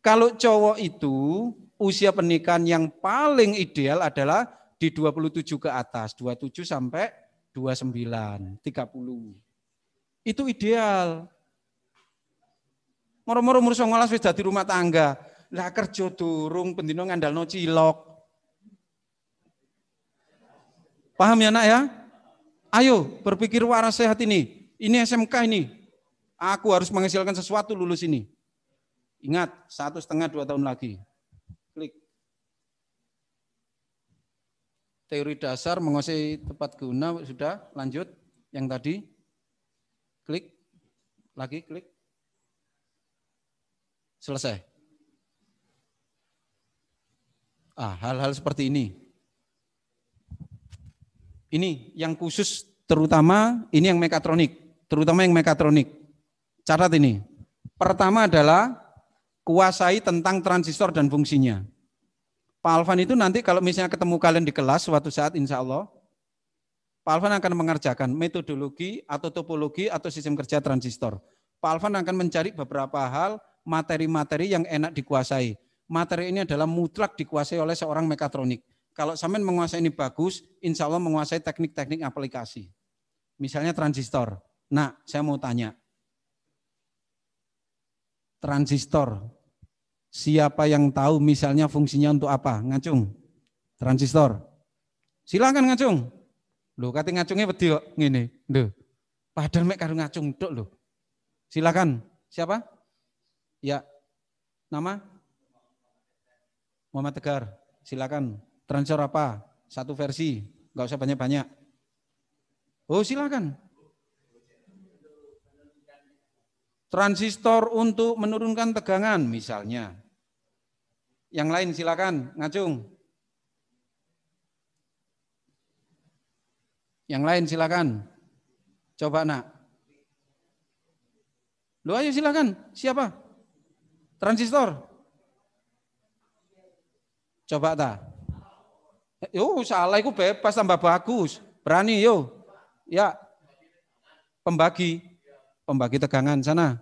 kalau cowok itu usia pernikahan yang paling ideal adalah di 27 ke atas, 27 sampai 29, 30. Itu ideal. Moro-moro umur 19 wis dadi rumah tangga. Lah kerja durung pendino ngandalno cilok. Paham ya nak ya? Ayo berpikir waras sehat ini. Ini SMK ini. Aku harus menghasilkan sesuatu lulus ini. Ingat, satu setengah dua tahun lagi. Klik. Teori dasar menguasai tepat guna sudah lanjut yang tadi. Klik. Lagi klik. Selesai. Ah, hal-hal seperti ini. Ini yang khusus terutama ini yang mekatronik, terutama yang mekatronik. Catat ini. Pertama adalah kuasai tentang transistor dan fungsinya. Pak Alvan itu nanti kalau misalnya ketemu kalian di kelas suatu saat insya Allah, Pak Alvan akan mengerjakan metodologi atau topologi atau sistem kerja transistor. Pak Alvan akan mencari beberapa hal, materi-materi yang enak dikuasai. Materi ini adalah mutlak dikuasai oleh seorang mekatronik. Kalau sampean menguasai ini bagus, insya Allah menguasai teknik-teknik aplikasi. Misalnya transistor. Nah, saya mau tanya, transistor. Siapa yang tahu misalnya fungsinya untuk apa? Ngacung. Transistor. Silakan ngacung. Lu kate ngacunge wedi kok ngene. Lho. Padahal mek karo ngacung tok lho. Silakan. Siapa? Ya. Nama? Muhammad Tegar. Silakan. Transistor apa? Satu versi. Enggak usah banyak-banyak. Oh, silakan. Transistor untuk menurunkan tegangan misalnya. Yang lain silakan ngacung. Yang lain silakan. Coba nak. Lu ayo silakan. Siapa? Transistor. Coba ta. Yo salah iku bebas tambah bagus. Berani yo. Ya. Pembagi. Pembagi tegangan sana.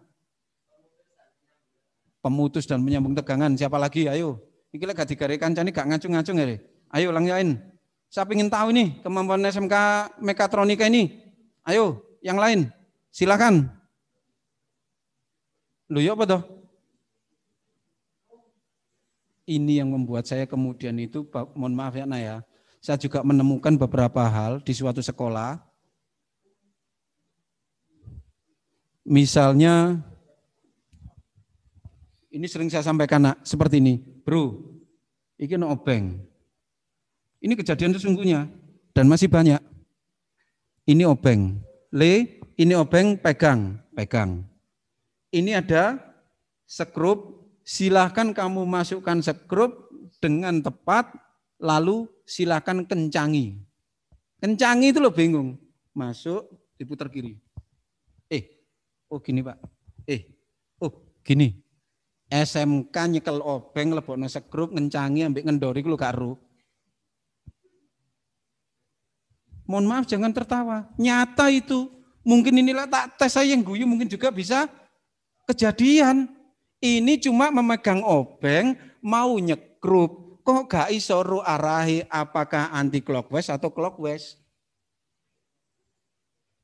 Pemutus dan menyambung tegangan. Siapa lagi? Ayo. Iki lagi digare ini gak ngacung-ngacung ya. Ayo langyain. Saya ingin tahu nih kemampuan SMK mekatronika ini. Ayo, yang lain. Silakan. Lu ya apa toh? Ini yang membuat saya kemudian itu, mohon maaf ya Naya, saya juga menemukan beberapa hal di suatu sekolah Misalnya ini sering saya sampaikan nak, seperti ini, bro, ini no obeng. Ini kejadian sesungguhnya dan masih banyak. Ini obeng, le, ini obeng, pegang, pegang. Ini ada sekrup, silahkan kamu masukkan sekrup dengan tepat, lalu silahkan kencangi. Kencangi itu lo bingung, masuk, diputar kiri. Oh gini Pak. Eh, oh gini. SMK nyekel obeng nasi segrup ngencangi ambek ngendori lu karo. Mohon maaf jangan tertawa. Nyata itu. Mungkin inilah tak tes saya yang guyu mungkin juga bisa kejadian. Ini cuma memegang obeng mau nyekrup. Kok gak iso arahi apakah anti clockwise atau clockwise?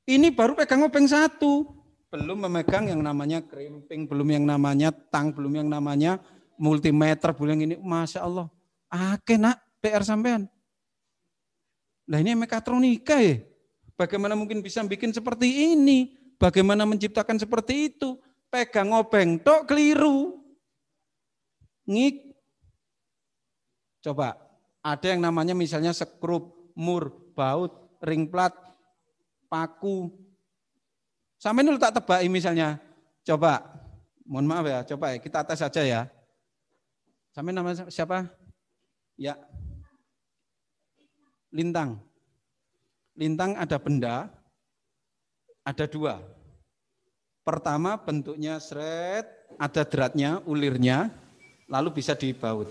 Ini baru pegang obeng satu belum memegang yang namanya krimping belum yang namanya tang, belum yang namanya multimeter, belum yang ini. Masya Allah. Ake nak PR sampean. Nah ini mekatronika ya. Bagaimana mungkin bisa bikin seperti ini? Bagaimana menciptakan seperti itu? Pegang obeng, tok keliru. Ngik. Coba, ada yang namanya misalnya sekrup, mur, baut, ring plat paku, Sampai dulu tak tebak misalnya, coba, mohon maaf ya, coba ya, kita tes saja ya. Sampai nama siapa? Ya, lintang. Lintang ada benda, ada dua. Pertama bentuknya seret, ada deratnya, ulirnya, lalu bisa dibaut.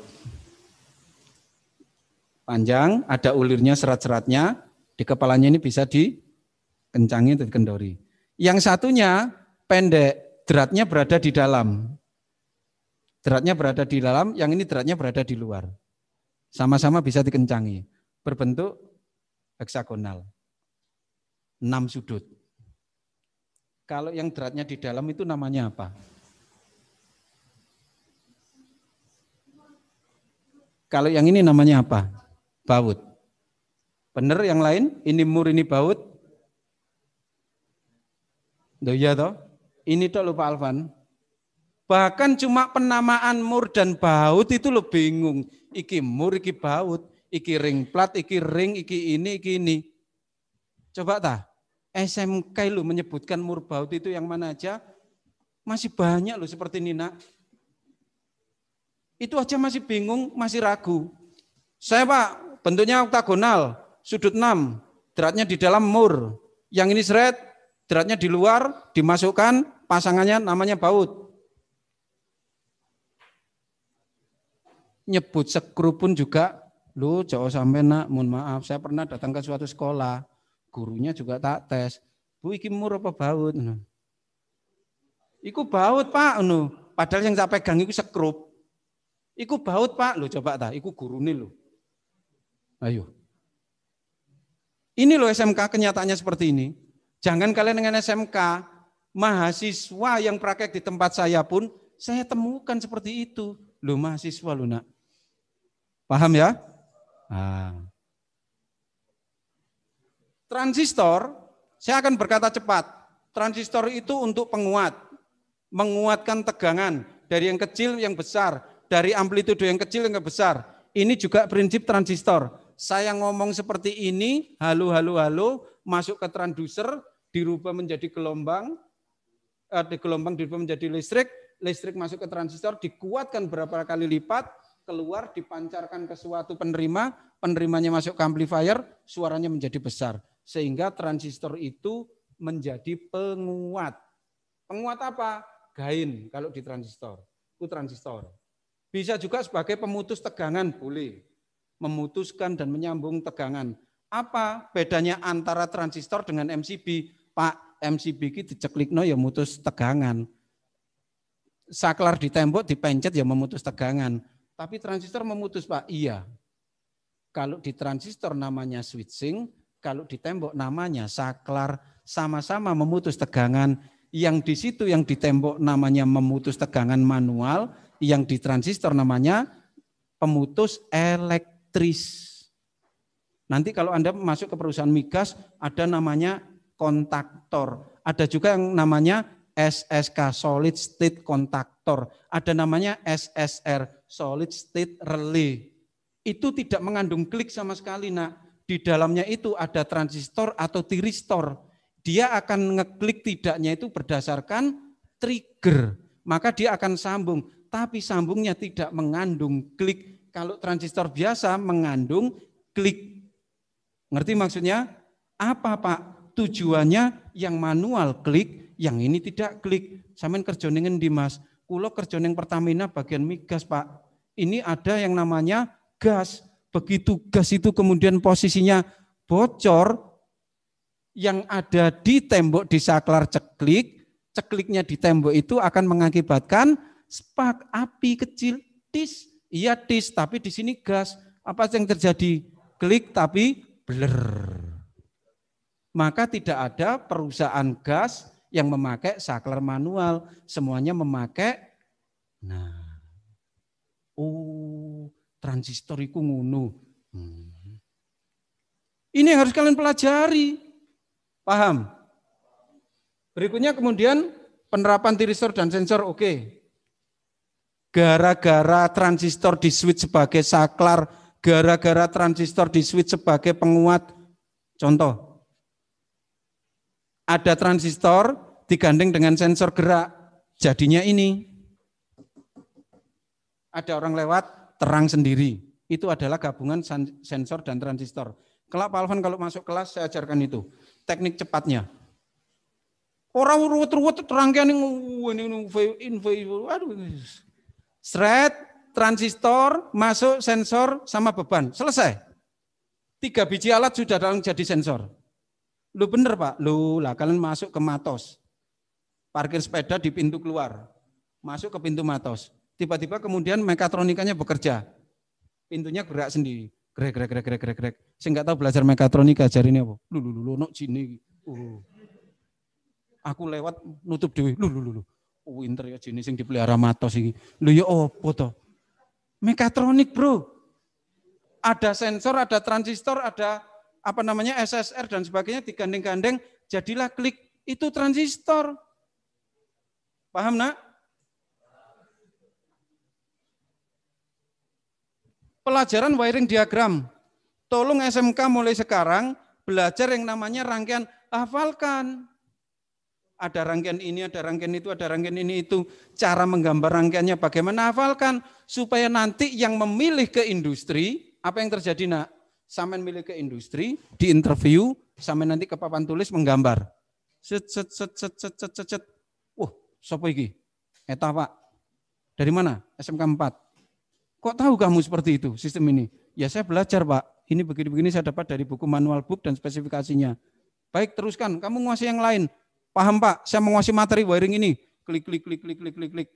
Panjang, ada ulirnya, serat-seratnya, di kepalanya ini bisa dikencangin dan dikendori. Yang satunya pendek, deratnya berada di dalam. Deratnya berada di dalam, yang ini deratnya berada di luar. Sama-sama bisa dikencangi. Berbentuk heksagonal. 6 sudut. Kalau yang deratnya di dalam itu namanya apa? Kalau yang ini namanya apa? Baut. Benar yang lain? Ini mur, ini baut. Duh, ya toh? Ini toh lupa Alvan. Bahkan cuma penamaan mur dan baut itu lo bingung. Iki mur, iki baut, iki ring plat, iki ring, iki ini, iki ini. Coba tah, SMK lo menyebutkan mur baut itu yang mana aja? Masih banyak lo seperti Nina. Itu aja masih bingung, masih ragu. Saya Pak, bentuknya oktagonal, sudut 6, deratnya di dalam mur. Yang ini seret, Dratnya di luar, dimasukkan, pasangannya namanya baut. Nyebut sekru pun juga, lu jauh sampai nak, mohon maaf, saya pernah datang ke suatu sekolah, gurunya juga tak tes, bu iki mur apa baut? Iku baut pak, nu. padahal yang saya pegang itu sekrup. Iku baut pak, lu coba tak, iku guru nih lu. Ayo. Ini loh SMK kenyataannya seperti ini. Jangan kalian dengan SMK, mahasiswa yang praktek di tempat saya pun, saya temukan seperti itu. Lu mahasiswa lu nak. Paham ya? Ah. Transistor, saya akan berkata cepat. Transistor itu untuk penguat. Menguatkan tegangan dari yang kecil yang besar. Dari amplitudo yang kecil yang besar. Ini juga prinsip transistor. Saya ngomong seperti ini, halo, halo, halo, masuk ke transducer, dirubah menjadi gelombang, eh, di gelombang dirubah menjadi listrik, listrik masuk ke transistor, dikuatkan berapa kali lipat, keluar, dipancarkan ke suatu penerima, penerimanya masuk ke amplifier, suaranya menjadi besar. Sehingga transistor itu menjadi penguat. Penguat apa? Gain kalau di transistor. Itu transistor. Bisa juga sebagai pemutus tegangan, boleh. Memutuskan dan menyambung tegangan. Apa bedanya antara transistor dengan MCB? Pak MCB ki diceklikno ya mutus tegangan. Saklar di tembok dipencet ya memutus tegangan. Tapi transistor memutus Pak, iya. Kalau di transistor namanya switching, kalau di tembok namanya saklar, sama-sama memutus tegangan. Yang di situ yang di tembok namanya memutus tegangan manual, yang di transistor namanya pemutus elektris. Nanti kalau Anda masuk ke perusahaan migas, ada namanya kontaktor. Ada juga yang namanya SSK solid state kontaktor. Ada namanya SSR solid state relay. Itu tidak mengandung klik sama sekali, nah Di dalamnya itu ada transistor atau tiristor. Dia akan ngeklik tidaknya itu berdasarkan trigger. Maka dia akan sambung, tapi sambungnya tidak mengandung klik. Kalau transistor biasa mengandung klik. Ngerti maksudnya? Apa, Pak? tujuannya yang manual klik, yang ini tidak klik. Samain kerja dengan Dimas. Kulo kerja Pertamina bagian migas Pak. Ini ada yang namanya gas. Begitu gas itu kemudian posisinya bocor, yang ada di tembok di saklar ceklik, cekliknya di tembok itu akan mengakibatkan spark api kecil dis. Iya dis. tapi di sini gas. Apa yang terjadi? Klik tapi bler maka tidak ada perusahaan gas yang memakai saklar manual, semuanya memakai nah. Oh, transistor iku ngono. Hmm. Ini yang harus kalian pelajari. Paham? Berikutnya kemudian penerapan tirisor dan sensor oke. Okay. Gara-gara transistor di switch sebagai saklar, gara-gara transistor di switch sebagai penguat. Contoh, ada transistor digandeng dengan sensor gerak. Jadinya ini. Ada orang lewat, terang sendiri. Itu adalah gabungan sensor dan transistor. Kelak Pak Alvan kalau masuk kelas saya ajarkan itu. Teknik cepatnya. Orang ruwet-ruwet terangkan ini oh, info aduh. Seret, transistor, masuk sensor sama beban. Selesai. Tiga biji alat sudah dalam jadi sensor. Lu bener pak, lu lah kalian masuk ke Matos. Parkir sepeda di pintu keluar. Masuk ke pintu Matos. Tiba-tiba kemudian mekatronikanya bekerja. Pintunya gerak sendiri. gerak gerak gerak gerak gerak gerak Saya nggak tahu belajar mekatronika ini apa. Lu, lu, lu, lu, no, sini. Uh. Aku lewat nutup dewi. Lu, lu, lu, lu. Uh, oh, inter ya jenis yang dipelihara Matos ini. Lu ya oh foto Mekatronik bro. Ada sensor, ada transistor, ada apa namanya SSR dan sebagainya digandeng-gandeng, jadilah klik itu transistor. Paham nak? Pelajaran wiring diagram. Tolong SMK mulai sekarang belajar yang namanya rangkaian hafalkan. Ada rangkaian ini, ada rangkaian itu, ada rangkaian ini itu. Cara menggambar rangkaiannya bagaimana hafalkan supaya nanti yang memilih ke industri apa yang terjadi nak? sampean milih ke industri, di interview, sampean nanti ke papan tulis menggambar. Set set set set set set set. set. Wah, sapa iki? Eta, Pak. Dari mana? SMK 4. Kok tahu kamu seperti itu sistem ini? Ya saya belajar, Pak. Ini begini-begini saya dapat dari buku manual book dan spesifikasinya. Baik, teruskan. Kamu menguasai yang lain. Paham, Pak? Saya menguasai materi wiring ini. Klik klik klik klik klik klik klik.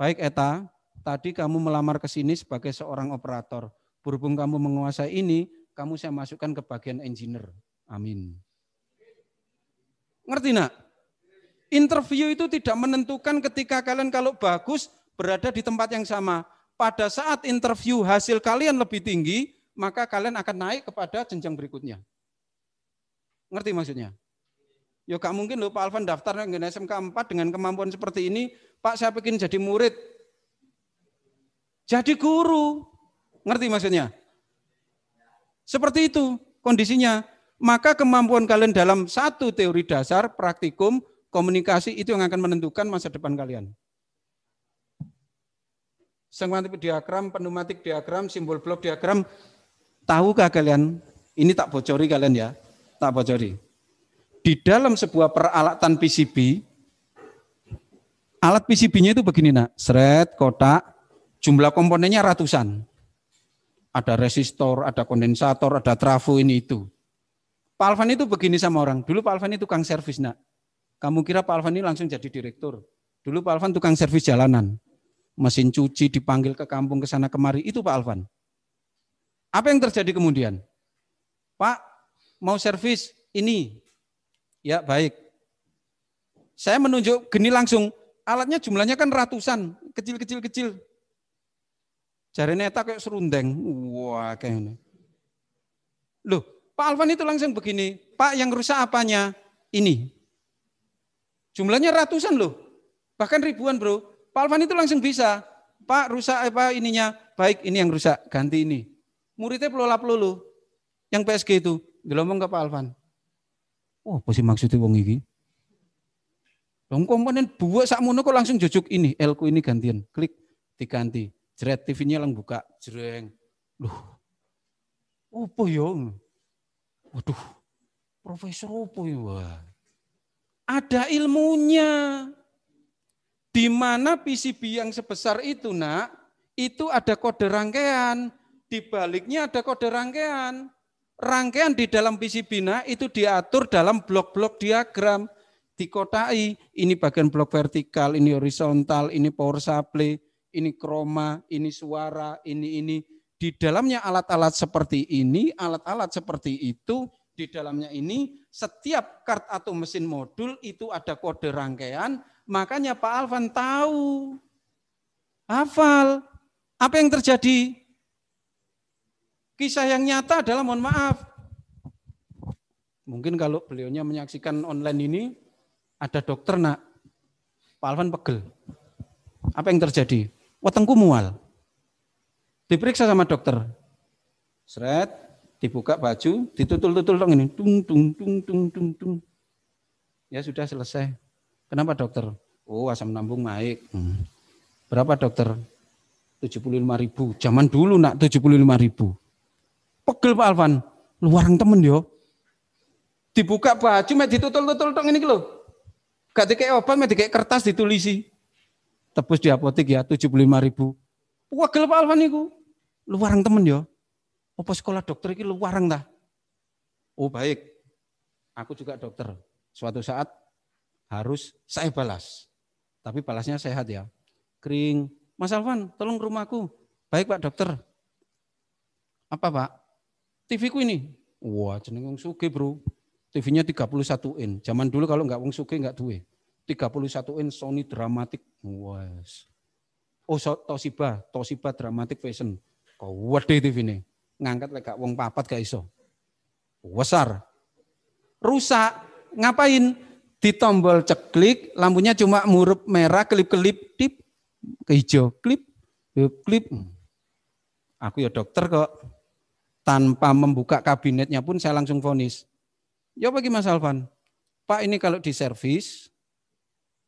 Baik, Eta, tadi kamu melamar ke sini sebagai seorang operator. Berhubung kamu menguasai ini, kamu saya masukkan ke bagian engineer. Amin. Ngerti nak? Interview itu tidak menentukan ketika kalian kalau bagus berada di tempat yang sama. Pada saat interview hasil kalian lebih tinggi, maka kalian akan naik kepada jenjang berikutnya. Ngerti maksudnya? Ya gak mungkin loh Pak Alvan daftar dengan SMK 4 dengan kemampuan seperti ini, Pak saya bikin jadi murid. Jadi guru. Ngerti maksudnya? Seperti itu kondisinya. Maka kemampuan kalian dalam satu teori dasar, praktikum, komunikasi itu yang akan menentukan masa depan kalian. Sengmatik diagram, pneumatik diagram, simbol blok diagram, tahukah kalian? Ini tak bocori kalian ya, tak bocori. Di dalam sebuah peralatan PCB, alat PCB-nya itu begini nak, seret, kotak, jumlah komponennya ratusan. Ada resistor, ada kondensator, ada trafo ini itu. Pak Alvan itu begini sama orang. Dulu Pak Alvan itu tukang servis, nak. Kamu kira Pak Alvan ini langsung jadi direktur. Dulu Pak Alvan tukang servis jalanan. Mesin cuci dipanggil ke kampung ke sana kemari. Itu Pak Alvan. Apa yang terjadi kemudian? Pak, mau servis ini. Ya, baik. Saya menunjuk geni langsung. Alatnya jumlahnya kan ratusan, kecil-kecil-kecil. Cari eta kayak serundeng. Wah, kayak ini. Loh, Pak Alvan itu langsung begini. Pak yang rusak apanya? Ini. Jumlahnya ratusan loh. Bahkan ribuan bro. Pak Alvan itu langsung bisa. Pak rusak apa ininya? Baik, ini yang rusak. Ganti ini. Muridnya pelolap pelulu. Yang PSG itu. Gelomong ke Pak Alvan. oh, apa sih maksudnya wong ini? komponen buat sak kok langsung jujuk ini, elku ini gantian. Klik diganti jeret TV-nya lang buka, jereng Loh. Opo yang, Waduh. Profesor opo ya, Ada ilmunya. Di mana PCB yang sebesar itu, Nak? Itu ada kode rangkaian. Di baliknya ada kode rangkaian. Rangkaian di dalam PCB, Nak, itu diatur dalam blok-blok diagram dikotai. Ini bagian blok vertikal, ini horizontal, ini power supply, ini kroma, ini suara, ini ini. Di dalamnya alat-alat seperti ini, alat-alat seperti itu, di dalamnya ini setiap kart atau mesin modul itu ada kode rangkaian, makanya Pak Alvan tahu. Hafal. Apa yang terjadi? Kisah yang nyata adalah mohon maaf. Mungkin kalau beliaunya menyaksikan online ini ada dokter nak. Pak Alvan pegel. Apa yang terjadi? Wetengku mual. Diperiksa sama dokter. Seret, dibuka baju, ditutul-tutul dong ini, tung tung tung tung tung tung. Ya sudah selesai. Kenapa dokter? Oh asam lambung naik. Hmm. Berapa dokter? 75 ribu. Zaman dulu nak 75 ribu. Pegel Pak Alvan. Luar temen yo. Dibuka baju, ditutul-tutul dong ini loh. Gak dikek obat, mek kertas ditulisi tebus di apotek ya lima ribu. Wah gelap alwan Lu warang temen ya. Apa sekolah dokter lu warang dah. Oh baik. Aku juga dokter. Suatu saat harus saya balas. Tapi balasnya sehat ya. Kering. Mas Alvan, tolong ke rumahku. Baik Pak dokter. Apa Pak? TV ku ini. Wah jeneng wong suge bro. TV-nya 31 in. Zaman dulu kalau enggak wong suge enggak duwe. 31 in Sony Dramatic, Wes. Oh Toshiba, Toshiba dramatik fashion. Kok wedi TV ini. Ngangkat lek wong papat gak iso. Besar. Rusak. Ngapain? Di tombol ceklik, lampunya cuma murup merah, kelip-kelip, tip, ke hijau, klip, klip. Aku ya dokter kok. Tanpa membuka kabinetnya pun saya langsung vonis. Ya bagi Mas Alvan, Pak ini kalau di servis,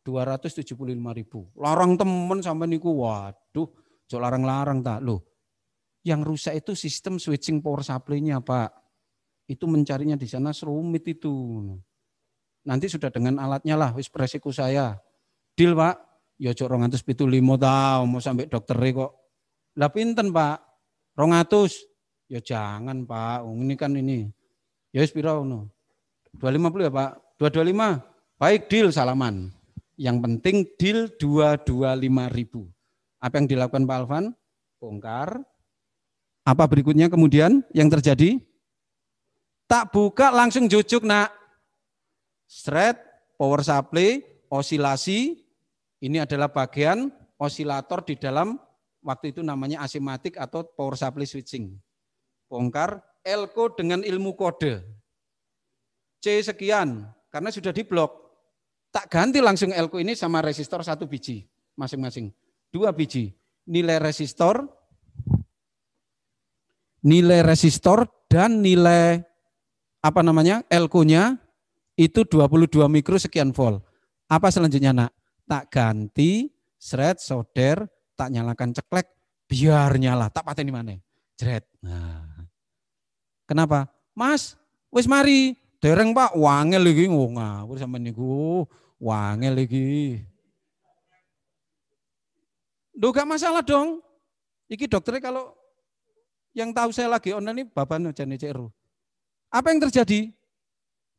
275 ribu. Larang temen sampai niku, waduh, jok larang-larang tak. Loh, yang rusak itu sistem switching power supply-nya Pak. Itu mencarinya di sana serumit itu. Nanti sudah dengan alatnya lah, wis presiku saya. Deal Pak, ya jok rongatus pitu limo tau, mau sampai dokter kok. Lah pinten Pak, rongatus. Ya jangan Pak, oh, ini kan ini. Ya wis pirau no. 250 ya Pak, 225. Baik deal salaman. Yang penting deal ribu. Apa yang dilakukan Pak Alvan? Bongkar. Apa berikutnya kemudian yang terjadi? Tak buka langsung jujuk nak. Stret, power supply, osilasi. Ini adalah bagian osilator di dalam waktu itu namanya asimatik atau power supply switching. Bongkar elko dengan ilmu kode. C sekian, karena sudah diblok Tak ganti langsung elko ini sama resistor satu biji masing-masing. Dua biji. Nilai resistor, nilai resistor dan nilai apa namanya elkonya itu 22 mikro sekian volt. Apa selanjutnya nak? Tak ganti, seret, solder, tak nyalakan ceklek, biar nyala. Tak di mana? Jret. Nah. Kenapa? Mas, wis mari Dereng Pak, wangel iki oh, ngawur sampean niku. Wangel iki. Duh gak masalah dong. Iki dokternya kalau yang tahu saya lagi online ini bapak nojane CRU. Apa yang terjadi?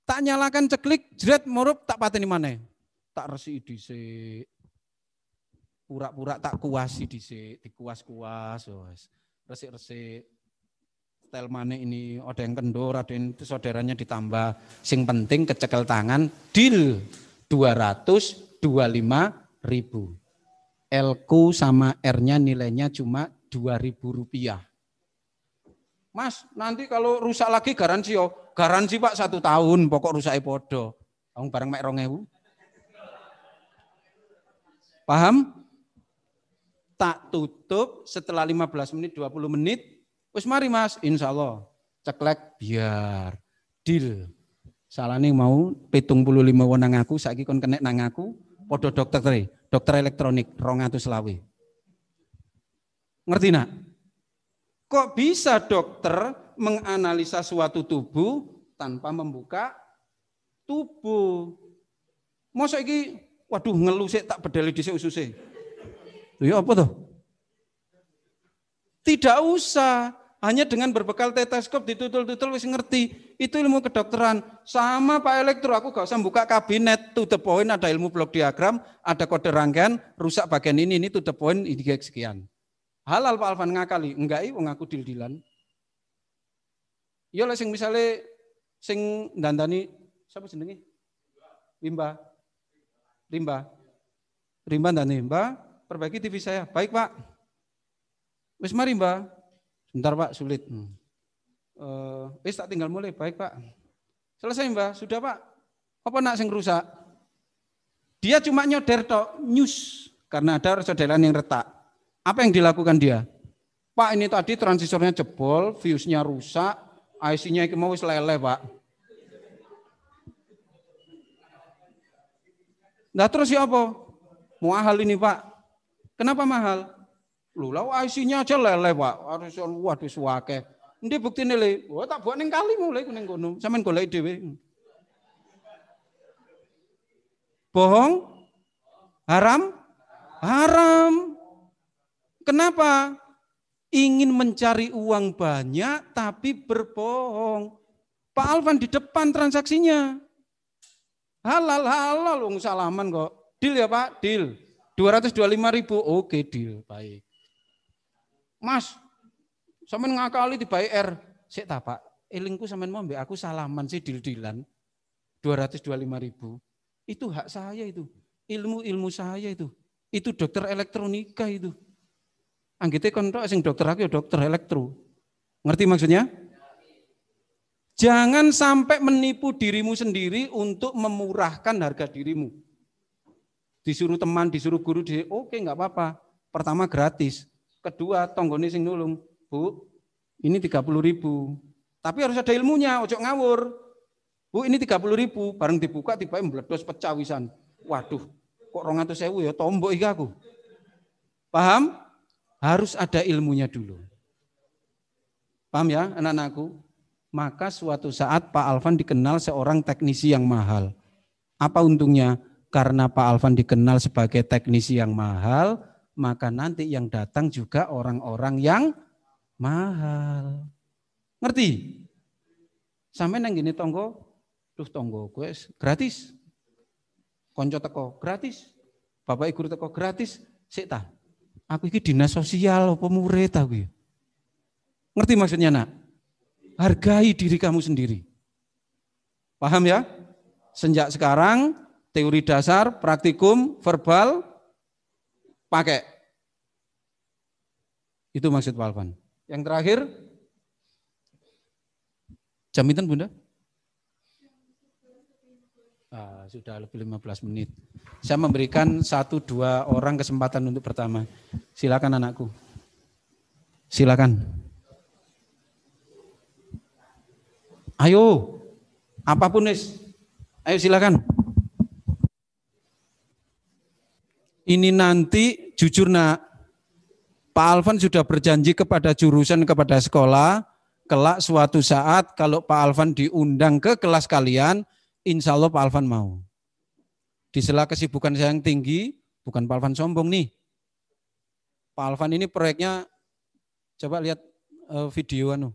Tak nyalakan ceklik, jret morup tak pateni mana? Tak resi dhisik. Pura-pura tak kuasi dhisik, dikuas-kuas, resik-resik telmane ini ada yang kendor, ada yang itu saudaranya ditambah. Sing penting kecekel tangan, deal 225 ribu. L ku sama R-nya nilainya cuma 2000 rupiah. Mas, nanti kalau rusak lagi garansi yo. Oh. Garansi Pak satu tahun, pokok rusak podo. Kamu barang mek rongewu. Paham? Tak tutup setelah 15 menit, 20 menit, Wis mari Mas, insya Allah. Ceklek biar deal. Salah nih mau pitung puluh lima wonang aku, saiki kon kena nang aku, podo dokter tadi, dokter elektronik, rong atus selawi. Ngerti nak? Kok bisa dokter menganalisa suatu tubuh tanpa membuka tubuh? Masa iki, waduh ngelusik tak di sini usus Tuh ya apa tuh? Tidak usah, hanya dengan berbekal teteskop ditutul-tutul wis ngerti. Itu ilmu kedokteran. Sama Pak Elektro, aku gak usah buka kabinet. To the point ada ilmu blok diagram, ada kode rangkaian, rusak bagian ini, ini to the point, ini kayak sekian. Halal Pak Alvan ngakali. Enggak, iu ngaku dildilan. Ya sing misale sing dandani siapa sendiri Rimba, Rimba. Rimba dan rimba, perbaiki TV saya. Baik, Pak. Wis mari mbak. Sebentar pak, sulit. Hmm. Uh, wis tak tinggal mulai, baik pak. Selesai mbak, sudah pak. Apa nak sing rusak? Dia cuma nyoder tok, news Karena ada sodelan yang retak. Apa yang dilakukan dia? Pak ini tadi transisornya jebol, fuse-nya rusak, IC-nya iki mau wis pak. Nah terus ya apa? Mahal ini pak. Kenapa mahal? Lu lah isinya aja leleh, Pak. Harus waduh suake. Endi buktine, Le? Oh, tak buat ning kali mulai ning kono. Sampeyan golek dhewe. Bohong? Haram? Haram. Kenapa? Ingin mencari uang banyak tapi berbohong. Pak Alvan di depan transaksinya. Halal, halal, wong salaman kok. Deal ya Pak, deal. 225 ribu, oke deal, baik. Mas, sampean ngakali dibayar. Sik ta, Pak. Elingku sampean mau aku salaman sih dil-dilan. 225 ribu. Itu hak saya itu. Ilmu-ilmu saya itu. Itu dokter elektronika itu. Anggitnya kan tak sing dokter aku ya dokter elektro. Ngerti maksudnya? Jangan sampai menipu dirimu sendiri untuk memurahkan harga dirimu. Disuruh teman, disuruh guru, di oke okay, nggak apa-apa. Pertama gratis, Kedua, tonggoni sing nulung, Bu, ini tiga puluh ribu. Tapi harus ada ilmunya, ojo ngawur. Bu, ini tiga puluh ribu, bareng dibuka tiba-tiba meledos pecah Waduh, kok rong atau sewu ya tombok iki aku. Paham? Harus ada ilmunya dulu. Paham ya anak-anakku? Maka suatu saat Pak Alvan dikenal seorang teknisi yang mahal. Apa untungnya? Karena Pak Alvan dikenal sebagai teknisi yang mahal, maka nanti yang datang juga orang-orang yang mahal. Ngerti? Sampai nang gini tonggo, tuh tonggo gue gratis. Konco teko gratis. Bapak ibu teko gratis. setan. Aku ini dinas sosial pemurid ya? Ngerti maksudnya nak? Hargai diri kamu sendiri. Paham ya? Sejak sekarang teori dasar, praktikum, verbal, pakai. Itu maksud Pak Yang terakhir, jaminan Bunda? Ah, sudah lebih 15 menit. Saya memberikan satu dua orang kesempatan untuk pertama. Silakan anakku. Silakan. Ayo, apapun Nis. Ayo silakan. Ini nanti jujur nak, Pak Alvan sudah berjanji kepada jurusan, kepada sekolah, kelak suatu saat kalau Pak Alvan diundang ke kelas kalian, insya Allah Pak Alvan mau. Di sela kesibukan saya yang tinggi, bukan Pak Alvan sombong nih. Pak Alvan ini proyeknya, coba lihat eh, video anu,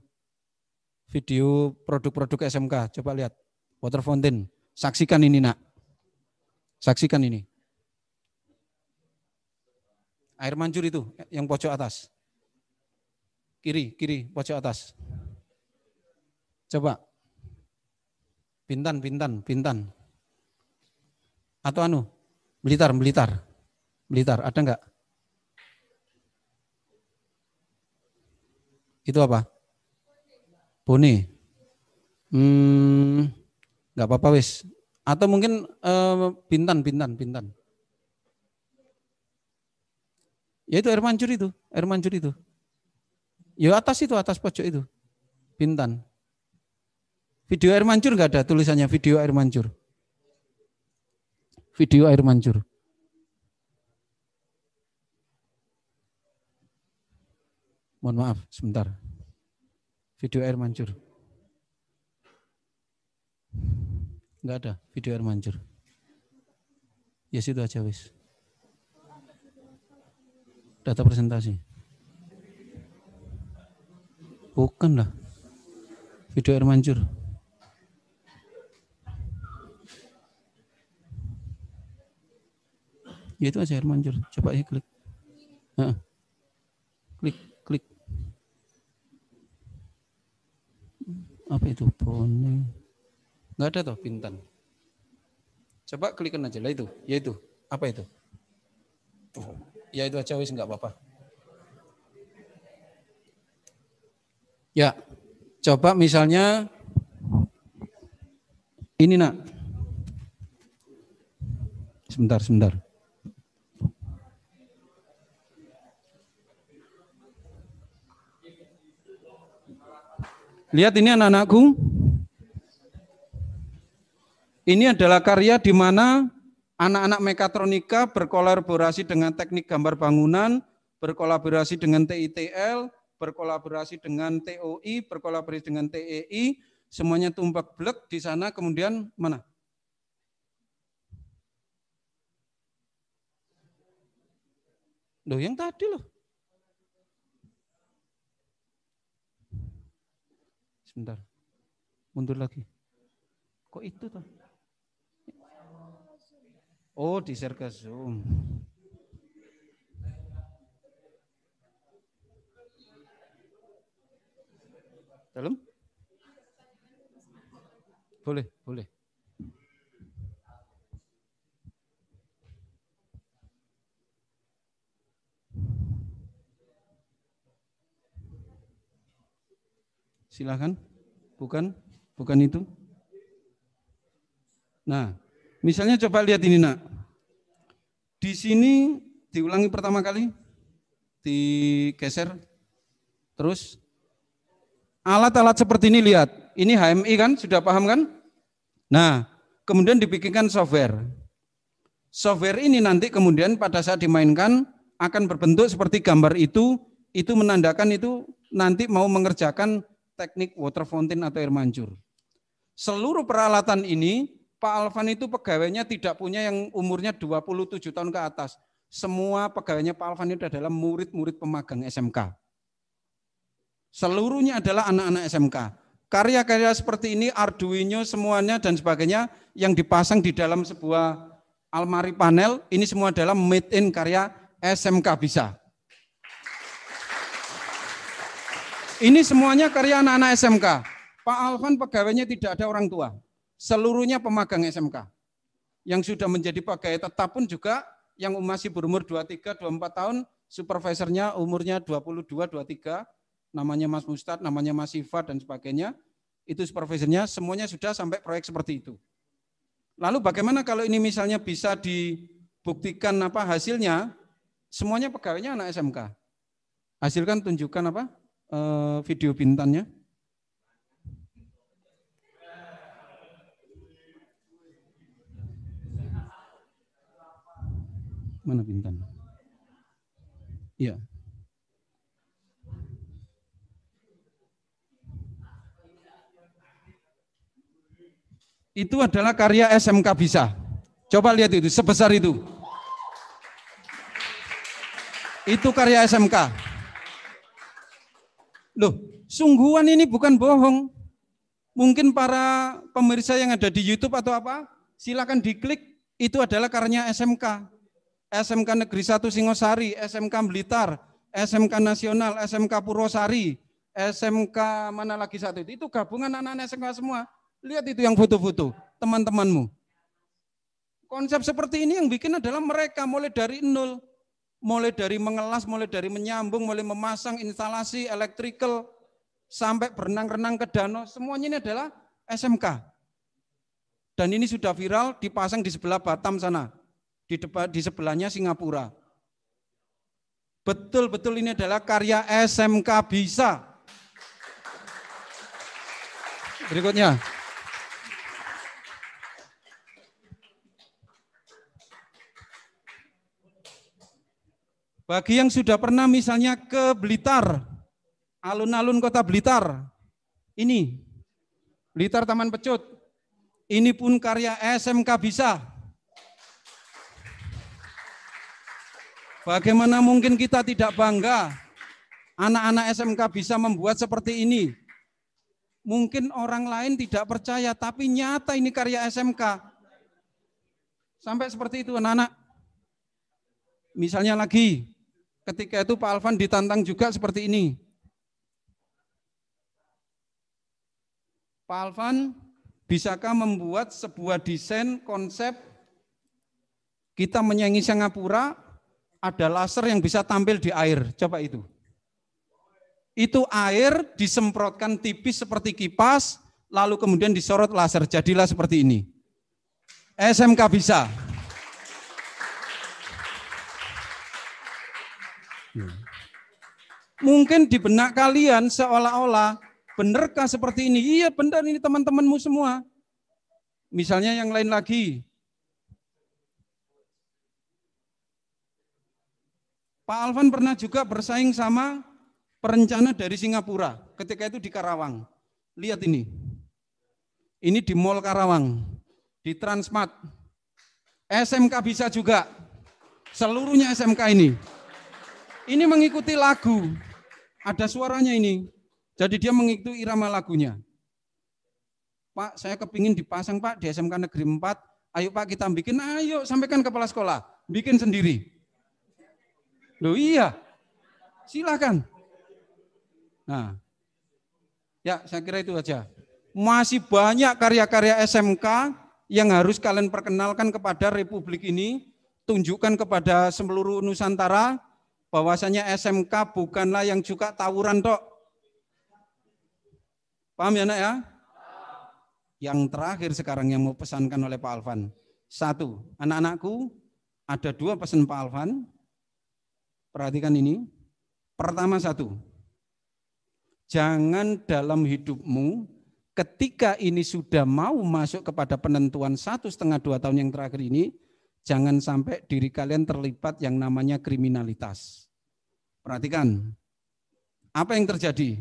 video produk-produk SMK, coba lihat, water fountain. Saksikan ini nak, saksikan ini. Air mancur itu yang pojok atas. Kiri, kiri, pojok atas. Coba. Bintan, bintan, bintan. Atau anu, Blitar, Blitar. Blitar, ada enggak? Itu apa? Bone. Hmm, enggak apa-apa wis. Atau mungkin eh, bintan, bintan, bintan. Ya itu air mancur itu, air mancur itu. Ya atas itu, atas pojok itu. Bintan. Video air mancur enggak ada tulisannya video air mancur. Video air mancur. Mohon maaf, sebentar. Video air mancur. Enggak ada video air mancur. Ya situ aja wis. Data presentasi. Bukan lah. Video air mancur. Ya itu aja air mancur. Coba ya klik. Nah. Klik, klik. Apa itu? Bone. nggak ada toh pintan Coba klikkan aja lah itu. Ya itu. Apa itu? Ya itu aja wis enggak apa-apa. Ya. Coba misalnya ini nak. Sebentar, sebentar. Lihat ini anak-anakku. Ini adalah karya di mana Anak-anak mekatronika berkolaborasi dengan teknik gambar bangunan, berkolaborasi dengan TITL, berkolaborasi dengan TOI, berkolaborasi dengan TEI, semuanya tumpak blek di sana kemudian mana? Loh yang tadi loh. Sebentar. Mundur lagi. Kok itu tuh? Oh, di share ke Zoom. Dalam? Boleh, boleh. Silakan. Bukan? Bukan itu? Nah, Misalnya coba lihat ini nak. Di sini diulangi pertama kali, digeser, terus alat-alat seperti ini lihat. Ini HMI kan, sudah paham kan? Nah, kemudian dibikinkan software. Software ini nanti kemudian pada saat dimainkan akan berbentuk seperti gambar itu, itu menandakan itu nanti mau mengerjakan teknik water fountain atau air mancur. Seluruh peralatan ini Pak Alvan itu pegawainya tidak punya yang umurnya 27 tahun ke atas. Semua pegawainya Pak Alvan itu adalah murid-murid pemagang SMK. Seluruhnya adalah anak-anak SMK. Karya-karya seperti ini, Arduino semuanya dan sebagainya yang dipasang di dalam sebuah almari panel, ini semua adalah made in karya SMK Bisa. Ini semuanya karya anak-anak SMK. Pak Alvan pegawainya tidak ada orang tua seluruhnya pemagang SMK. Yang sudah menjadi pegawai tetap pun juga yang masih berumur 23, 24 tahun, supervisornya umurnya 22, 23, namanya Mas Mustad, namanya Mas Siva dan sebagainya, itu supervisornya semuanya sudah sampai proyek seperti itu. Lalu bagaimana kalau ini misalnya bisa dibuktikan apa hasilnya? Semuanya pegawainya anak SMK. Hasilkan tunjukkan apa? Eh, video bintannya. Mana Bintan? Ya, Itu adalah karya SMK Bisa. Coba lihat itu, sebesar itu. Itu karya SMK. Loh, sungguhan ini bukan bohong. Mungkin para pemirsa yang ada di YouTube atau apa, silakan diklik. Itu adalah karya SMK. SMK Negeri 1 Singosari, SMK Blitar, SMK Nasional, SMK Purwosari, SMK mana lagi satu itu. Itu gabungan anak-anak SMK semua. Lihat itu yang foto-foto teman-temanmu. Konsep seperti ini yang bikin adalah mereka mulai dari nol. Mulai dari mengelas, mulai dari menyambung, mulai memasang instalasi elektrikal, sampai berenang-renang ke danau. Semuanya ini adalah SMK. Dan ini sudah viral dipasang di sebelah Batam sana. Di depan di sebelahnya Singapura. Betul-betul ini adalah karya SMK Bisa. Berikutnya. Bagi yang sudah pernah misalnya ke Blitar, alun-alun kota Blitar, ini Blitar Taman Pecut, ini pun karya SMK Bisa. Bagaimana mungkin kita tidak bangga anak-anak SMK bisa membuat seperti ini? Mungkin orang lain tidak percaya, tapi nyata ini karya SMK. Sampai seperti itu anak-anak. Misalnya lagi, ketika itu Pak Alvan ditantang juga seperti ini. Pak Alvan, bisakah membuat sebuah desain konsep kita menyanyi Singapura ada laser yang bisa tampil di air. Coba itu. Itu air disemprotkan tipis seperti kipas, lalu kemudian disorot laser. Jadilah seperti ini. SMK bisa. Mungkin di benak kalian seolah-olah benarkah seperti ini? Iya benar ini teman-temanmu semua. Misalnya yang lain lagi, Pak Alvan pernah juga bersaing sama perencana dari Singapura ketika itu di Karawang. Lihat ini. Ini di Mall Karawang, di Transmart. SMK bisa juga. Seluruhnya SMK ini. Ini mengikuti lagu. Ada suaranya ini. Jadi dia mengikuti irama lagunya. Pak, saya kepingin dipasang Pak di SMK Negeri 4. Ayo Pak kita bikin, ayo sampaikan kepala sekolah. Bikin sendiri. Loh iya, silakan. Nah, ya saya kira itu aja. Masih banyak karya-karya SMK yang harus kalian perkenalkan kepada Republik ini, tunjukkan kepada seluruh Nusantara bahwasanya SMK bukanlah yang juga tawuran tok. Paham ya nak ya? Yang terakhir sekarang yang mau pesankan oleh Pak Alvan. Satu, anak-anakku ada dua pesan Pak Alvan. Perhatikan ini. Pertama satu, jangan dalam hidupmu ketika ini sudah mau masuk kepada penentuan satu setengah dua tahun yang terakhir ini, jangan sampai diri kalian terlibat yang namanya kriminalitas. Perhatikan, apa yang terjadi?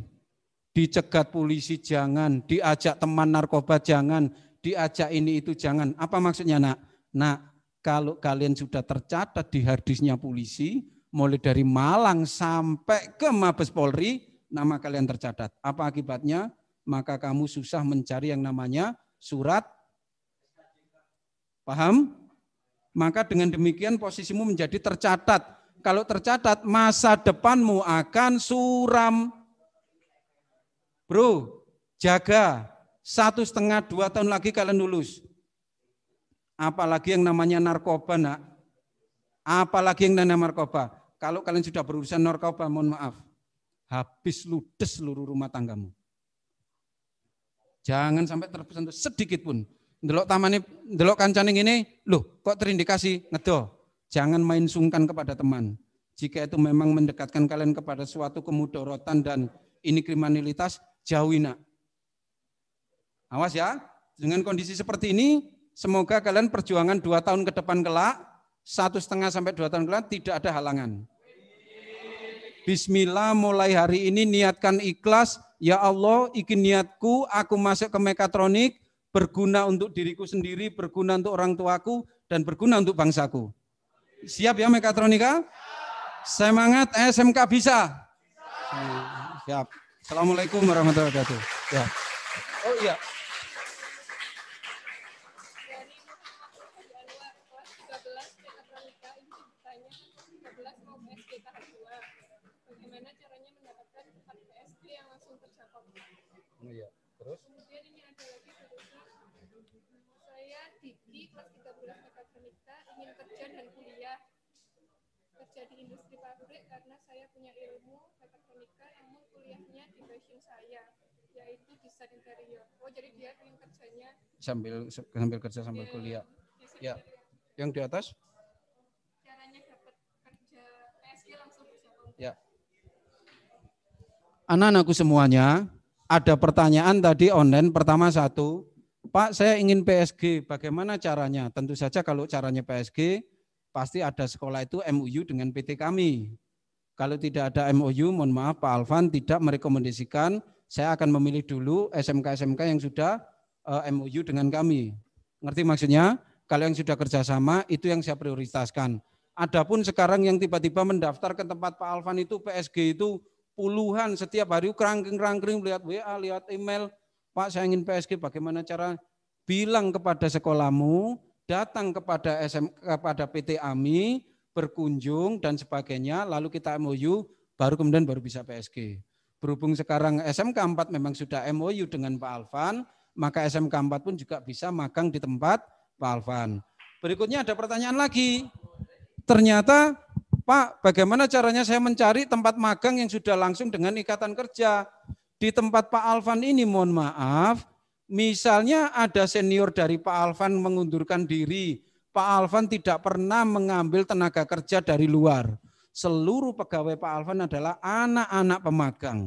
Dicegat polisi jangan, diajak teman narkoba jangan, diajak ini itu jangan. Apa maksudnya nak? Nak, kalau kalian sudah tercatat di hardisnya polisi, mulai dari Malang sampai ke Mabes Polri, nama kalian tercatat. Apa akibatnya? Maka kamu susah mencari yang namanya surat. Paham? Maka dengan demikian posisimu menjadi tercatat. Kalau tercatat, masa depanmu akan suram. Bro, jaga. Satu setengah, dua tahun lagi kalian lulus. Apalagi yang namanya narkoba, nak. Apalagi yang namanya narkoba kalau kalian sudah berurusan narkoba, mohon maaf. Habis ludes seluruh rumah tanggamu. Jangan sampai terpesan sedikit pun. Delok ini, delok kancaning ini, loh kok terindikasi ngedo. Jangan main sungkan kepada teman. Jika itu memang mendekatkan kalian kepada suatu kemudorotan dan ini kriminalitas, jauhi nak. Awas ya, dengan kondisi seperti ini, semoga kalian perjuangan dua tahun ke depan kelak, satu setengah sampai dua tahun kelak tidak ada halangan. Bismillah mulai hari ini niatkan ikhlas. Ya Allah, ikin niatku, aku masuk ke mekatronik, berguna untuk diriku sendiri, berguna untuk orang tuaku, dan berguna untuk bangsaku. Siap ya mekatronika? Semangat eh, SMK bisa. Siap. Assalamualaikum warahmatullahi wabarakatuh. Ya. Oh iya. karena saya punya ilmu mechatronika namun kuliahnya di passion saya yaitu desain interior. Oh jadi dia yang kerjanya sambil sambil kerja sambil iya, kuliah. Ya. Interior. Yang di atas? Caranya dapat kerja PSG langsung bisa. Ya. Anak-anakku semuanya, ada pertanyaan tadi online pertama satu. Pak, saya ingin PSG, bagaimana caranya? Tentu saja kalau caranya PSG, pasti ada sekolah itu MUU dengan PT kami. Kalau tidak ada MOU, mohon maaf Pak Alvan tidak merekomendasikan saya akan memilih dulu SMK-SMK yang sudah eh, MOU dengan kami. Ngerti maksudnya? Kalau yang sudah kerjasama, itu yang saya prioritaskan. Adapun sekarang yang tiba-tiba mendaftar ke tempat Pak Alvan itu PSG itu puluhan setiap hari kerangkeng-kerangkeng lihat WA, lihat email, Pak saya ingin PSG, bagaimana cara bilang kepada sekolahmu, datang kepada SM, kepada PT AMI, berkunjung dan sebagainya, lalu kita MOU, baru kemudian baru bisa PSG. Berhubung sekarang SMK 4 memang sudah MOU dengan Pak Alvan, maka SMK 4 pun juga bisa magang di tempat Pak Alvan. Berikutnya ada pertanyaan lagi. Ternyata Pak, bagaimana caranya saya mencari tempat magang yang sudah langsung dengan ikatan kerja? Di tempat Pak Alvan ini mohon maaf, misalnya ada senior dari Pak Alvan mengundurkan diri, Pak Alvan tidak pernah mengambil tenaga kerja dari luar. Seluruh pegawai Pak Alvan adalah anak-anak pemagang.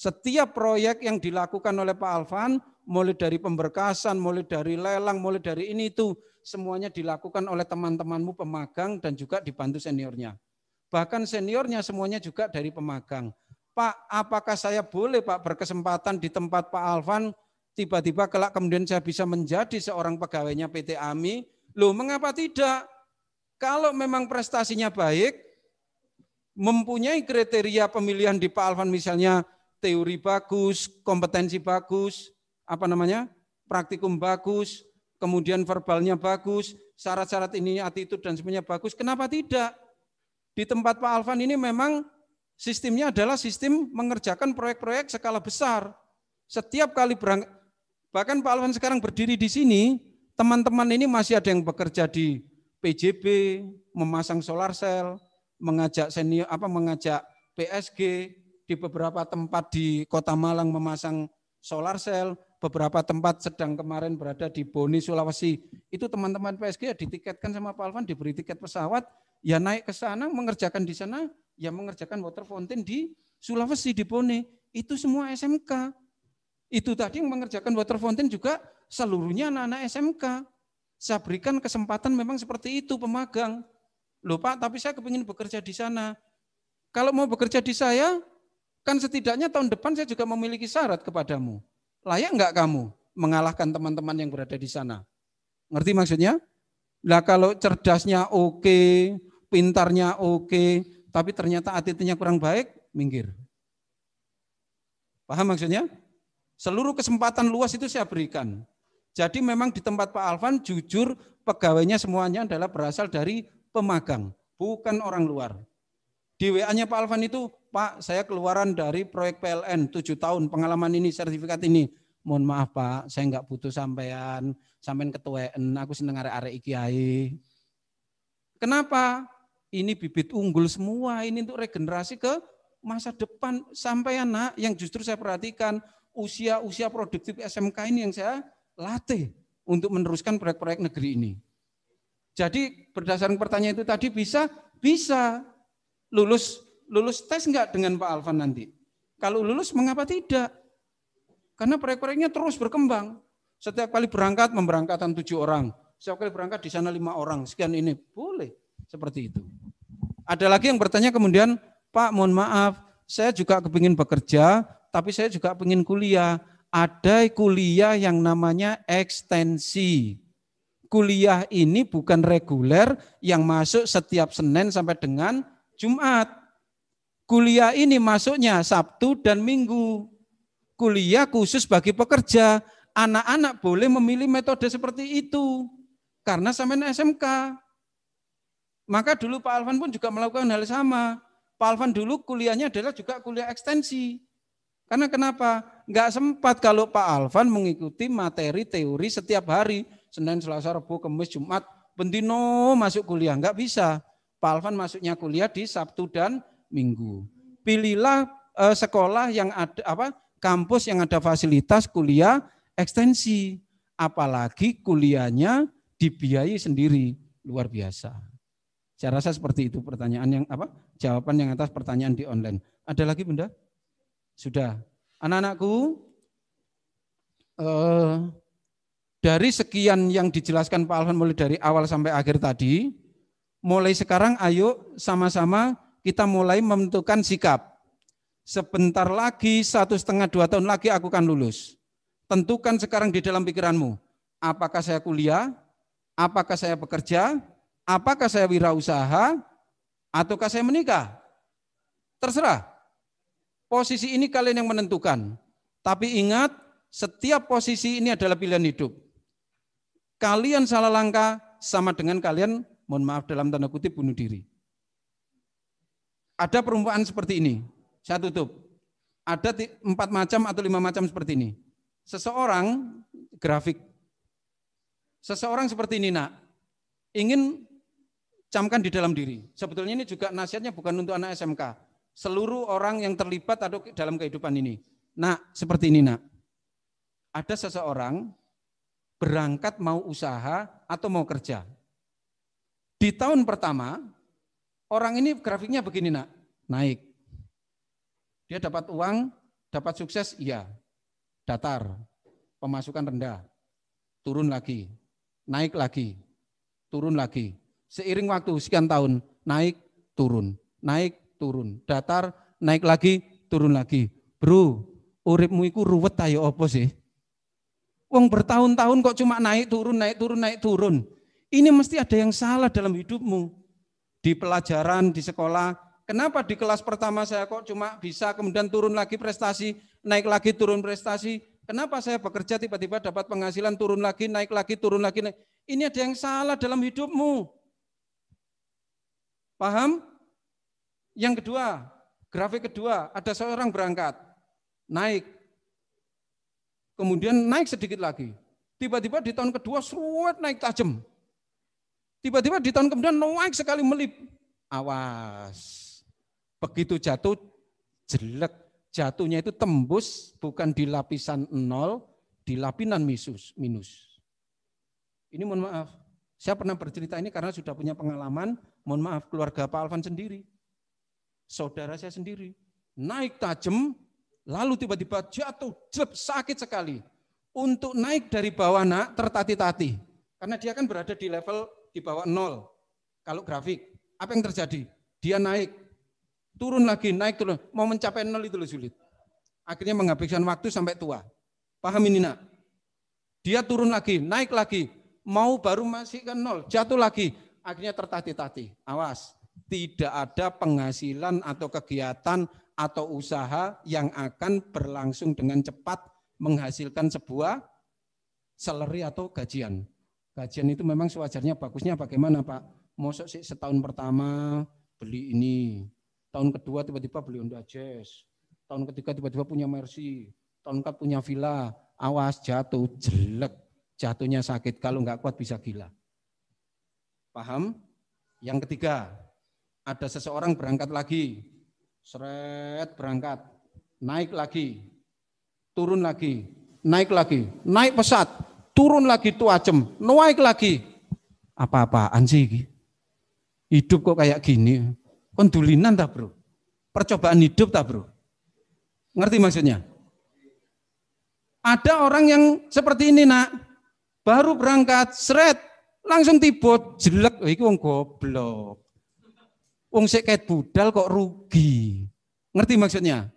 Setiap proyek yang dilakukan oleh Pak Alvan, mulai dari pemberkasan, mulai dari lelang, mulai dari ini itu, semuanya dilakukan oleh teman-temanmu pemagang dan juga dibantu seniornya. Bahkan seniornya semuanya juga dari pemagang. Pak, apakah saya boleh Pak berkesempatan di tempat Pak Alvan, tiba-tiba kelak kemudian saya bisa menjadi seorang pegawainya PT AMI, Loh, mengapa tidak? Kalau memang prestasinya baik, mempunyai kriteria pemilihan di Pak Alvan misalnya teori bagus, kompetensi bagus, apa namanya? praktikum bagus, kemudian verbalnya bagus, syarat-syarat ini attitude dan semuanya bagus. Kenapa tidak? Di tempat Pak Alvan ini memang sistemnya adalah sistem mengerjakan proyek-proyek skala besar. Setiap kali berangkat, bahkan Pak Alvan sekarang berdiri di sini, teman-teman ini masih ada yang bekerja di PJB, memasang solar cell, mengajak senior apa mengajak PSG di beberapa tempat di Kota Malang memasang solar cell, beberapa tempat sedang kemarin berada di Boni Sulawesi. Itu teman-teman PSG ya ditiketkan sama Pak Alvan diberi tiket pesawat, ya naik ke sana mengerjakan di sana, ya mengerjakan water fountain di Sulawesi di Boni. Itu semua SMK. Itu tadi yang mengerjakan water fountain juga seluruhnya anak-anak SMK. Saya berikan kesempatan memang seperti itu pemagang. Loh Pak, tapi saya kepingin bekerja di sana. Kalau mau bekerja di saya, kan setidaknya tahun depan saya juga memiliki syarat kepadamu. Layak enggak kamu mengalahkan teman-teman yang berada di sana? Ngerti maksudnya? Nah kalau cerdasnya oke, pintarnya oke, tapi ternyata atitinya kurang baik, minggir. Paham maksudnya? Seluruh kesempatan luas itu saya berikan. Jadi memang di tempat Pak Alvan jujur pegawainya semuanya adalah berasal dari pemagang, bukan orang luar. Di WA-nya Pak Alvan itu, Pak saya keluaran dari proyek PLN 7 tahun, pengalaman ini, sertifikat ini. Mohon maaf Pak, saya enggak butuh sampean, sampean WN. aku seneng arek-arek ikiai. Kenapa? Ini bibit unggul semua, ini untuk regenerasi ke masa depan sampai anak yang justru saya perhatikan usia-usia produktif SMK ini yang saya latih untuk meneruskan proyek-proyek negeri ini. Jadi berdasarkan pertanyaan itu tadi bisa bisa lulus lulus tes enggak dengan Pak Alvan nanti? Kalau lulus mengapa tidak? Karena proyek-proyeknya terus berkembang. Setiap kali berangkat memberangkatkan tujuh orang, setiap kali berangkat di sana lima orang, sekian ini boleh seperti itu. Ada lagi yang bertanya kemudian, Pak mohon maaf, saya juga kepingin bekerja, tapi saya juga pengen kuliah. Ada kuliah yang namanya ekstensi. Kuliah ini bukan reguler yang masuk setiap Senin sampai dengan Jumat. Kuliah ini masuknya Sabtu dan Minggu. Kuliah khusus bagi pekerja. Anak-anak boleh memilih metode seperti itu. Karena sampai SMK. Maka dulu Pak Alvan pun juga melakukan hal sama. Pak Alvan dulu kuliahnya adalah juga kuliah ekstensi. Karena kenapa? Enggak sempat kalau Pak Alvan mengikuti materi teori setiap hari. Senin, Selasa, Rabu, Kamis, Jumat. Pendino masuk kuliah. Enggak bisa. Pak Alvan masuknya kuliah di Sabtu dan Minggu. Pilihlah eh, sekolah yang ada apa kampus yang ada fasilitas kuliah ekstensi. Apalagi kuliahnya dibiayai sendiri. Luar biasa. Saya rasa seperti itu pertanyaan yang apa? Jawaban yang atas pertanyaan di online. Ada lagi benda? Sudah. Anak-anakku, eh, dari sekian yang dijelaskan Pak Alvan mulai dari awal sampai akhir tadi, mulai sekarang ayo sama-sama kita mulai menentukan sikap. Sebentar lagi, satu setengah dua tahun lagi aku akan lulus. Tentukan sekarang di dalam pikiranmu, apakah saya kuliah, apakah saya bekerja, apakah saya wirausaha, ataukah saya menikah. Terserah posisi ini kalian yang menentukan. Tapi ingat, setiap posisi ini adalah pilihan hidup. Kalian salah langkah sama dengan kalian, mohon maaf dalam tanda kutip, bunuh diri. Ada perumpamaan seperti ini. Saya tutup. Ada empat macam atau lima macam seperti ini. Seseorang, grafik. Seseorang seperti ini, nak. Ingin camkan di dalam diri. Sebetulnya ini juga nasihatnya bukan untuk anak SMK seluruh orang yang terlibat atau dalam kehidupan ini. Nah, seperti ini, Nak. Ada seseorang berangkat mau usaha atau mau kerja. Di tahun pertama, orang ini grafiknya begini, Nak. Naik. Dia dapat uang, dapat sukses, iya. Datar. Pemasukan rendah. Turun lagi. Naik lagi. Turun lagi. Seiring waktu sekian tahun, naik, turun. Naik, turun, datar naik lagi, turun lagi. Bro, uripmu iku ruwet tayo ya apa sih? Wong bertahun-tahun kok cuma naik turun, naik turun, naik turun. Ini mesti ada yang salah dalam hidupmu. Di pelajaran, di sekolah. Kenapa di kelas pertama saya kok cuma bisa kemudian turun lagi prestasi, naik lagi turun prestasi. Kenapa saya bekerja tiba-tiba dapat penghasilan turun lagi, naik lagi, turun lagi. Naik. Ini ada yang salah dalam hidupmu. Paham? Yang kedua, grafik kedua, ada seorang berangkat, naik. Kemudian naik sedikit lagi. Tiba-tiba di tahun kedua seruat naik tajam. Tiba-tiba di tahun kemudian naik sekali melip. Awas. Begitu jatuh, jelek. Jatuhnya itu tembus, bukan di lapisan nol, di lapisan minus. Ini mohon maaf, saya pernah bercerita ini karena sudah punya pengalaman, mohon maaf, keluarga Pak Alvan sendiri saudara saya sendiri. Naik tajam, lalu tiba-tiba jatuh, jeb, sakit sekali. Untuk naik dari bawah nak tertati-tati. Karena dia kan berada di level di bawah nol. Kalau grafik, apa yang terjadi? Dia naik, turun lagi, naik turun. Mau mencapai nol itu loh sulit. Akhirnya menghabiskan waktu sampai tua. Paham ini nak? Dia turun lagi, naik lagi, mau baru masih ke nol, jatuh lagi, akhirnya tertati-tati. Awas, tidak ada penghasilan atau kegiatan atau usaha yang akan berlangsung dengan cepat menghasilkan sebuah seleri atau gajian. Gajian itu memang sewajarnya bagusnya bagaimana Pak? Mosok sih setahun pertama beli ini, tahun kedua tiba-tiba beli Honda Jazz, tahun ketiga tiba-tiba punya Mercy, tahun keempat punya villa, awas jatuh, jelek, jatuhnya sakit, kalau nggak kuat bisa gila. Paham? Yang ketiga, ada seseorang berangkat lagi, seret berangkat, naik lagi, turun lagi, naik lagi, naik pesat, turun lagi acem, naik lagi. Apa-apaan sih Hidup kok kayak gini? Pendulinan tak bro? Percobaan hidup tak bro? Ngerti maksudnya? Ada orang yang seperti ini nak, baru berangkat, seret, langsung tibut, jelek, oh, goblok Wong sik kait budal kok rugi. Ngerti maksudnya?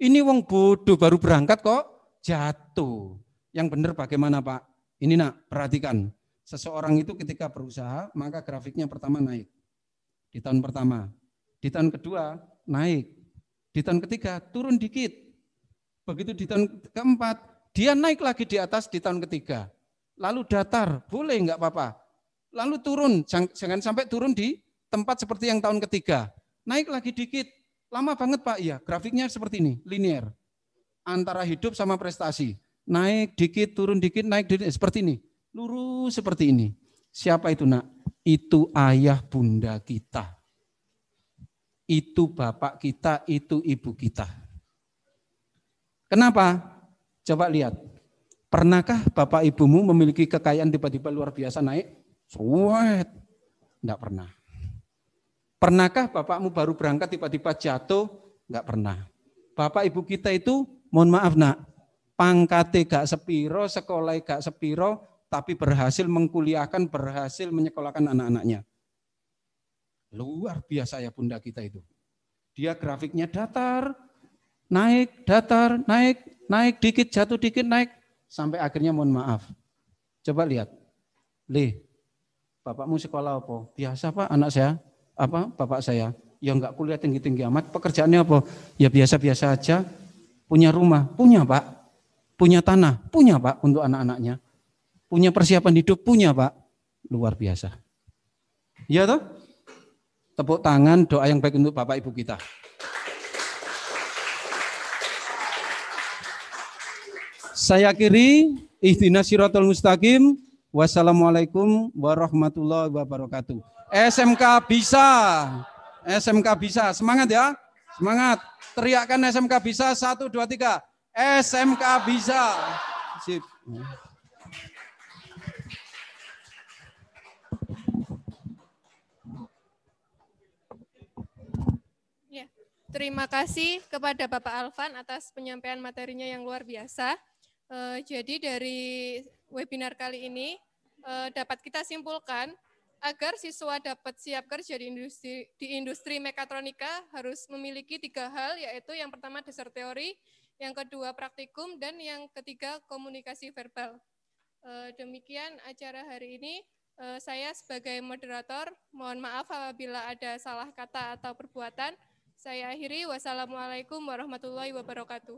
Ini wong bodoh baru berangkat kok jatuh. Yang benar bagaimana Pak? Ini nak perhatikan. Seseorang itu ketika berusaha maka grafiknya pertama naik. Di tahun pertama. Di tahun kedua naik. Di tahun ketiga turun dikit. Begitu di tahun keempat dia naik lagi di atas di tahun ketiga. Lalu datar, boleh enggak apa-apa. Lalu turun, jangan sampai turun di tempat seperti yang tahun ketiga. Naik lagi dikit. Lama banget Pak. Iya, grafiknya seperti ini, linear. Antara hidup sama prestasi. Naik dikit, turun dikit, naik dikit. Eh, seperti ini. Lurus seperti ini. Siapa itu nak? Itu ayah bunda kita. Itu bapak kita, itu ibu kita. Kenapa? Coba lihat. Pernahkah bapak ibumu memiliki kekayaan tiba-tiba luar biasa naik? Suwet. Tidak pernah. Pernahkah bapakmu baru berangkat tiba-tiba jatuh? Enggak pernah. Bapak ibu kita itu, mohon maaf nak, pangkate gak sepiro, sekolah gak sepiro, tapi berhasil mengkuliahkan, berhasil menyekolahkan anak-anaknya. Luar biasa ya bunda kita itu. Dia grafiknya datar, naik, datar, naik, naik, dikit, jatuh dikit, naik. Sampai akhirnya mohon maaf. Coba lihat. Lih, bapakmu sekolah apa? Biasa pak anak saya apa bapak saya yang nggak kuliah tinggi-tinggi amat pekerjaannya apa ya biasa-biasa aja punya rumah punya pak punya tanah punya pak untuk anak-anaknya punya persiapan hidup punya pak luar biasa ya toh tepuk tangan doa yang baik untuk bapak ibu kita saya kiri ihdinas siratal mustaqim wassalamualaikum warahmatullahi wabarakatuh SMK bisa. SMK bisa. Semangat ya. Semangat. Teriakkan SMK bisa. Satu, dua, tiga. SMK bisa. Sip. Ya, terima kasih kepada Bapak Alvan atas penyampaian materinya yang luar biasa. Eh, jadi dari webinar kali ini eh, dapat kita simpulkan agar siswa dapat siap kerja di industri di industri mekatronika harus memiliki tiga hal yaitu yang pertama dasar teori, yang kedua praktikum dan yang ketiga komunikasi verbal. Eh, demikian acara hari ini. Eh, saya sebagai moderator mohon maaf apabila ada salah kata atau perbuatan. Saya akhiri wassalamualaikum warahmatullahi wabarakatuh.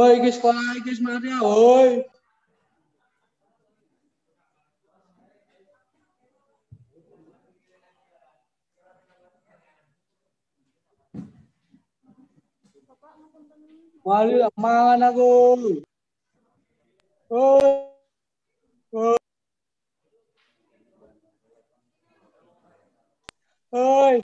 Oiges, coiges, Maria, oi. Maria, mana, Oi. Oi. Oi.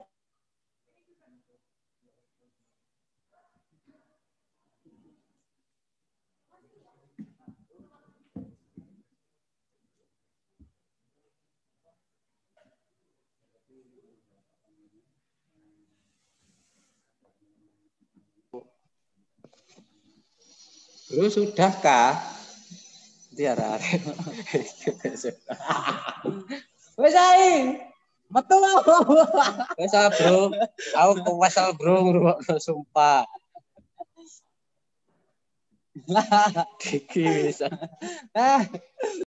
Lu sudahkah? Tiara. Wes ae. Metu aku. Wes bro. Aku kuwesel bro ngrungokno sumpah. Diki bisa. Ah.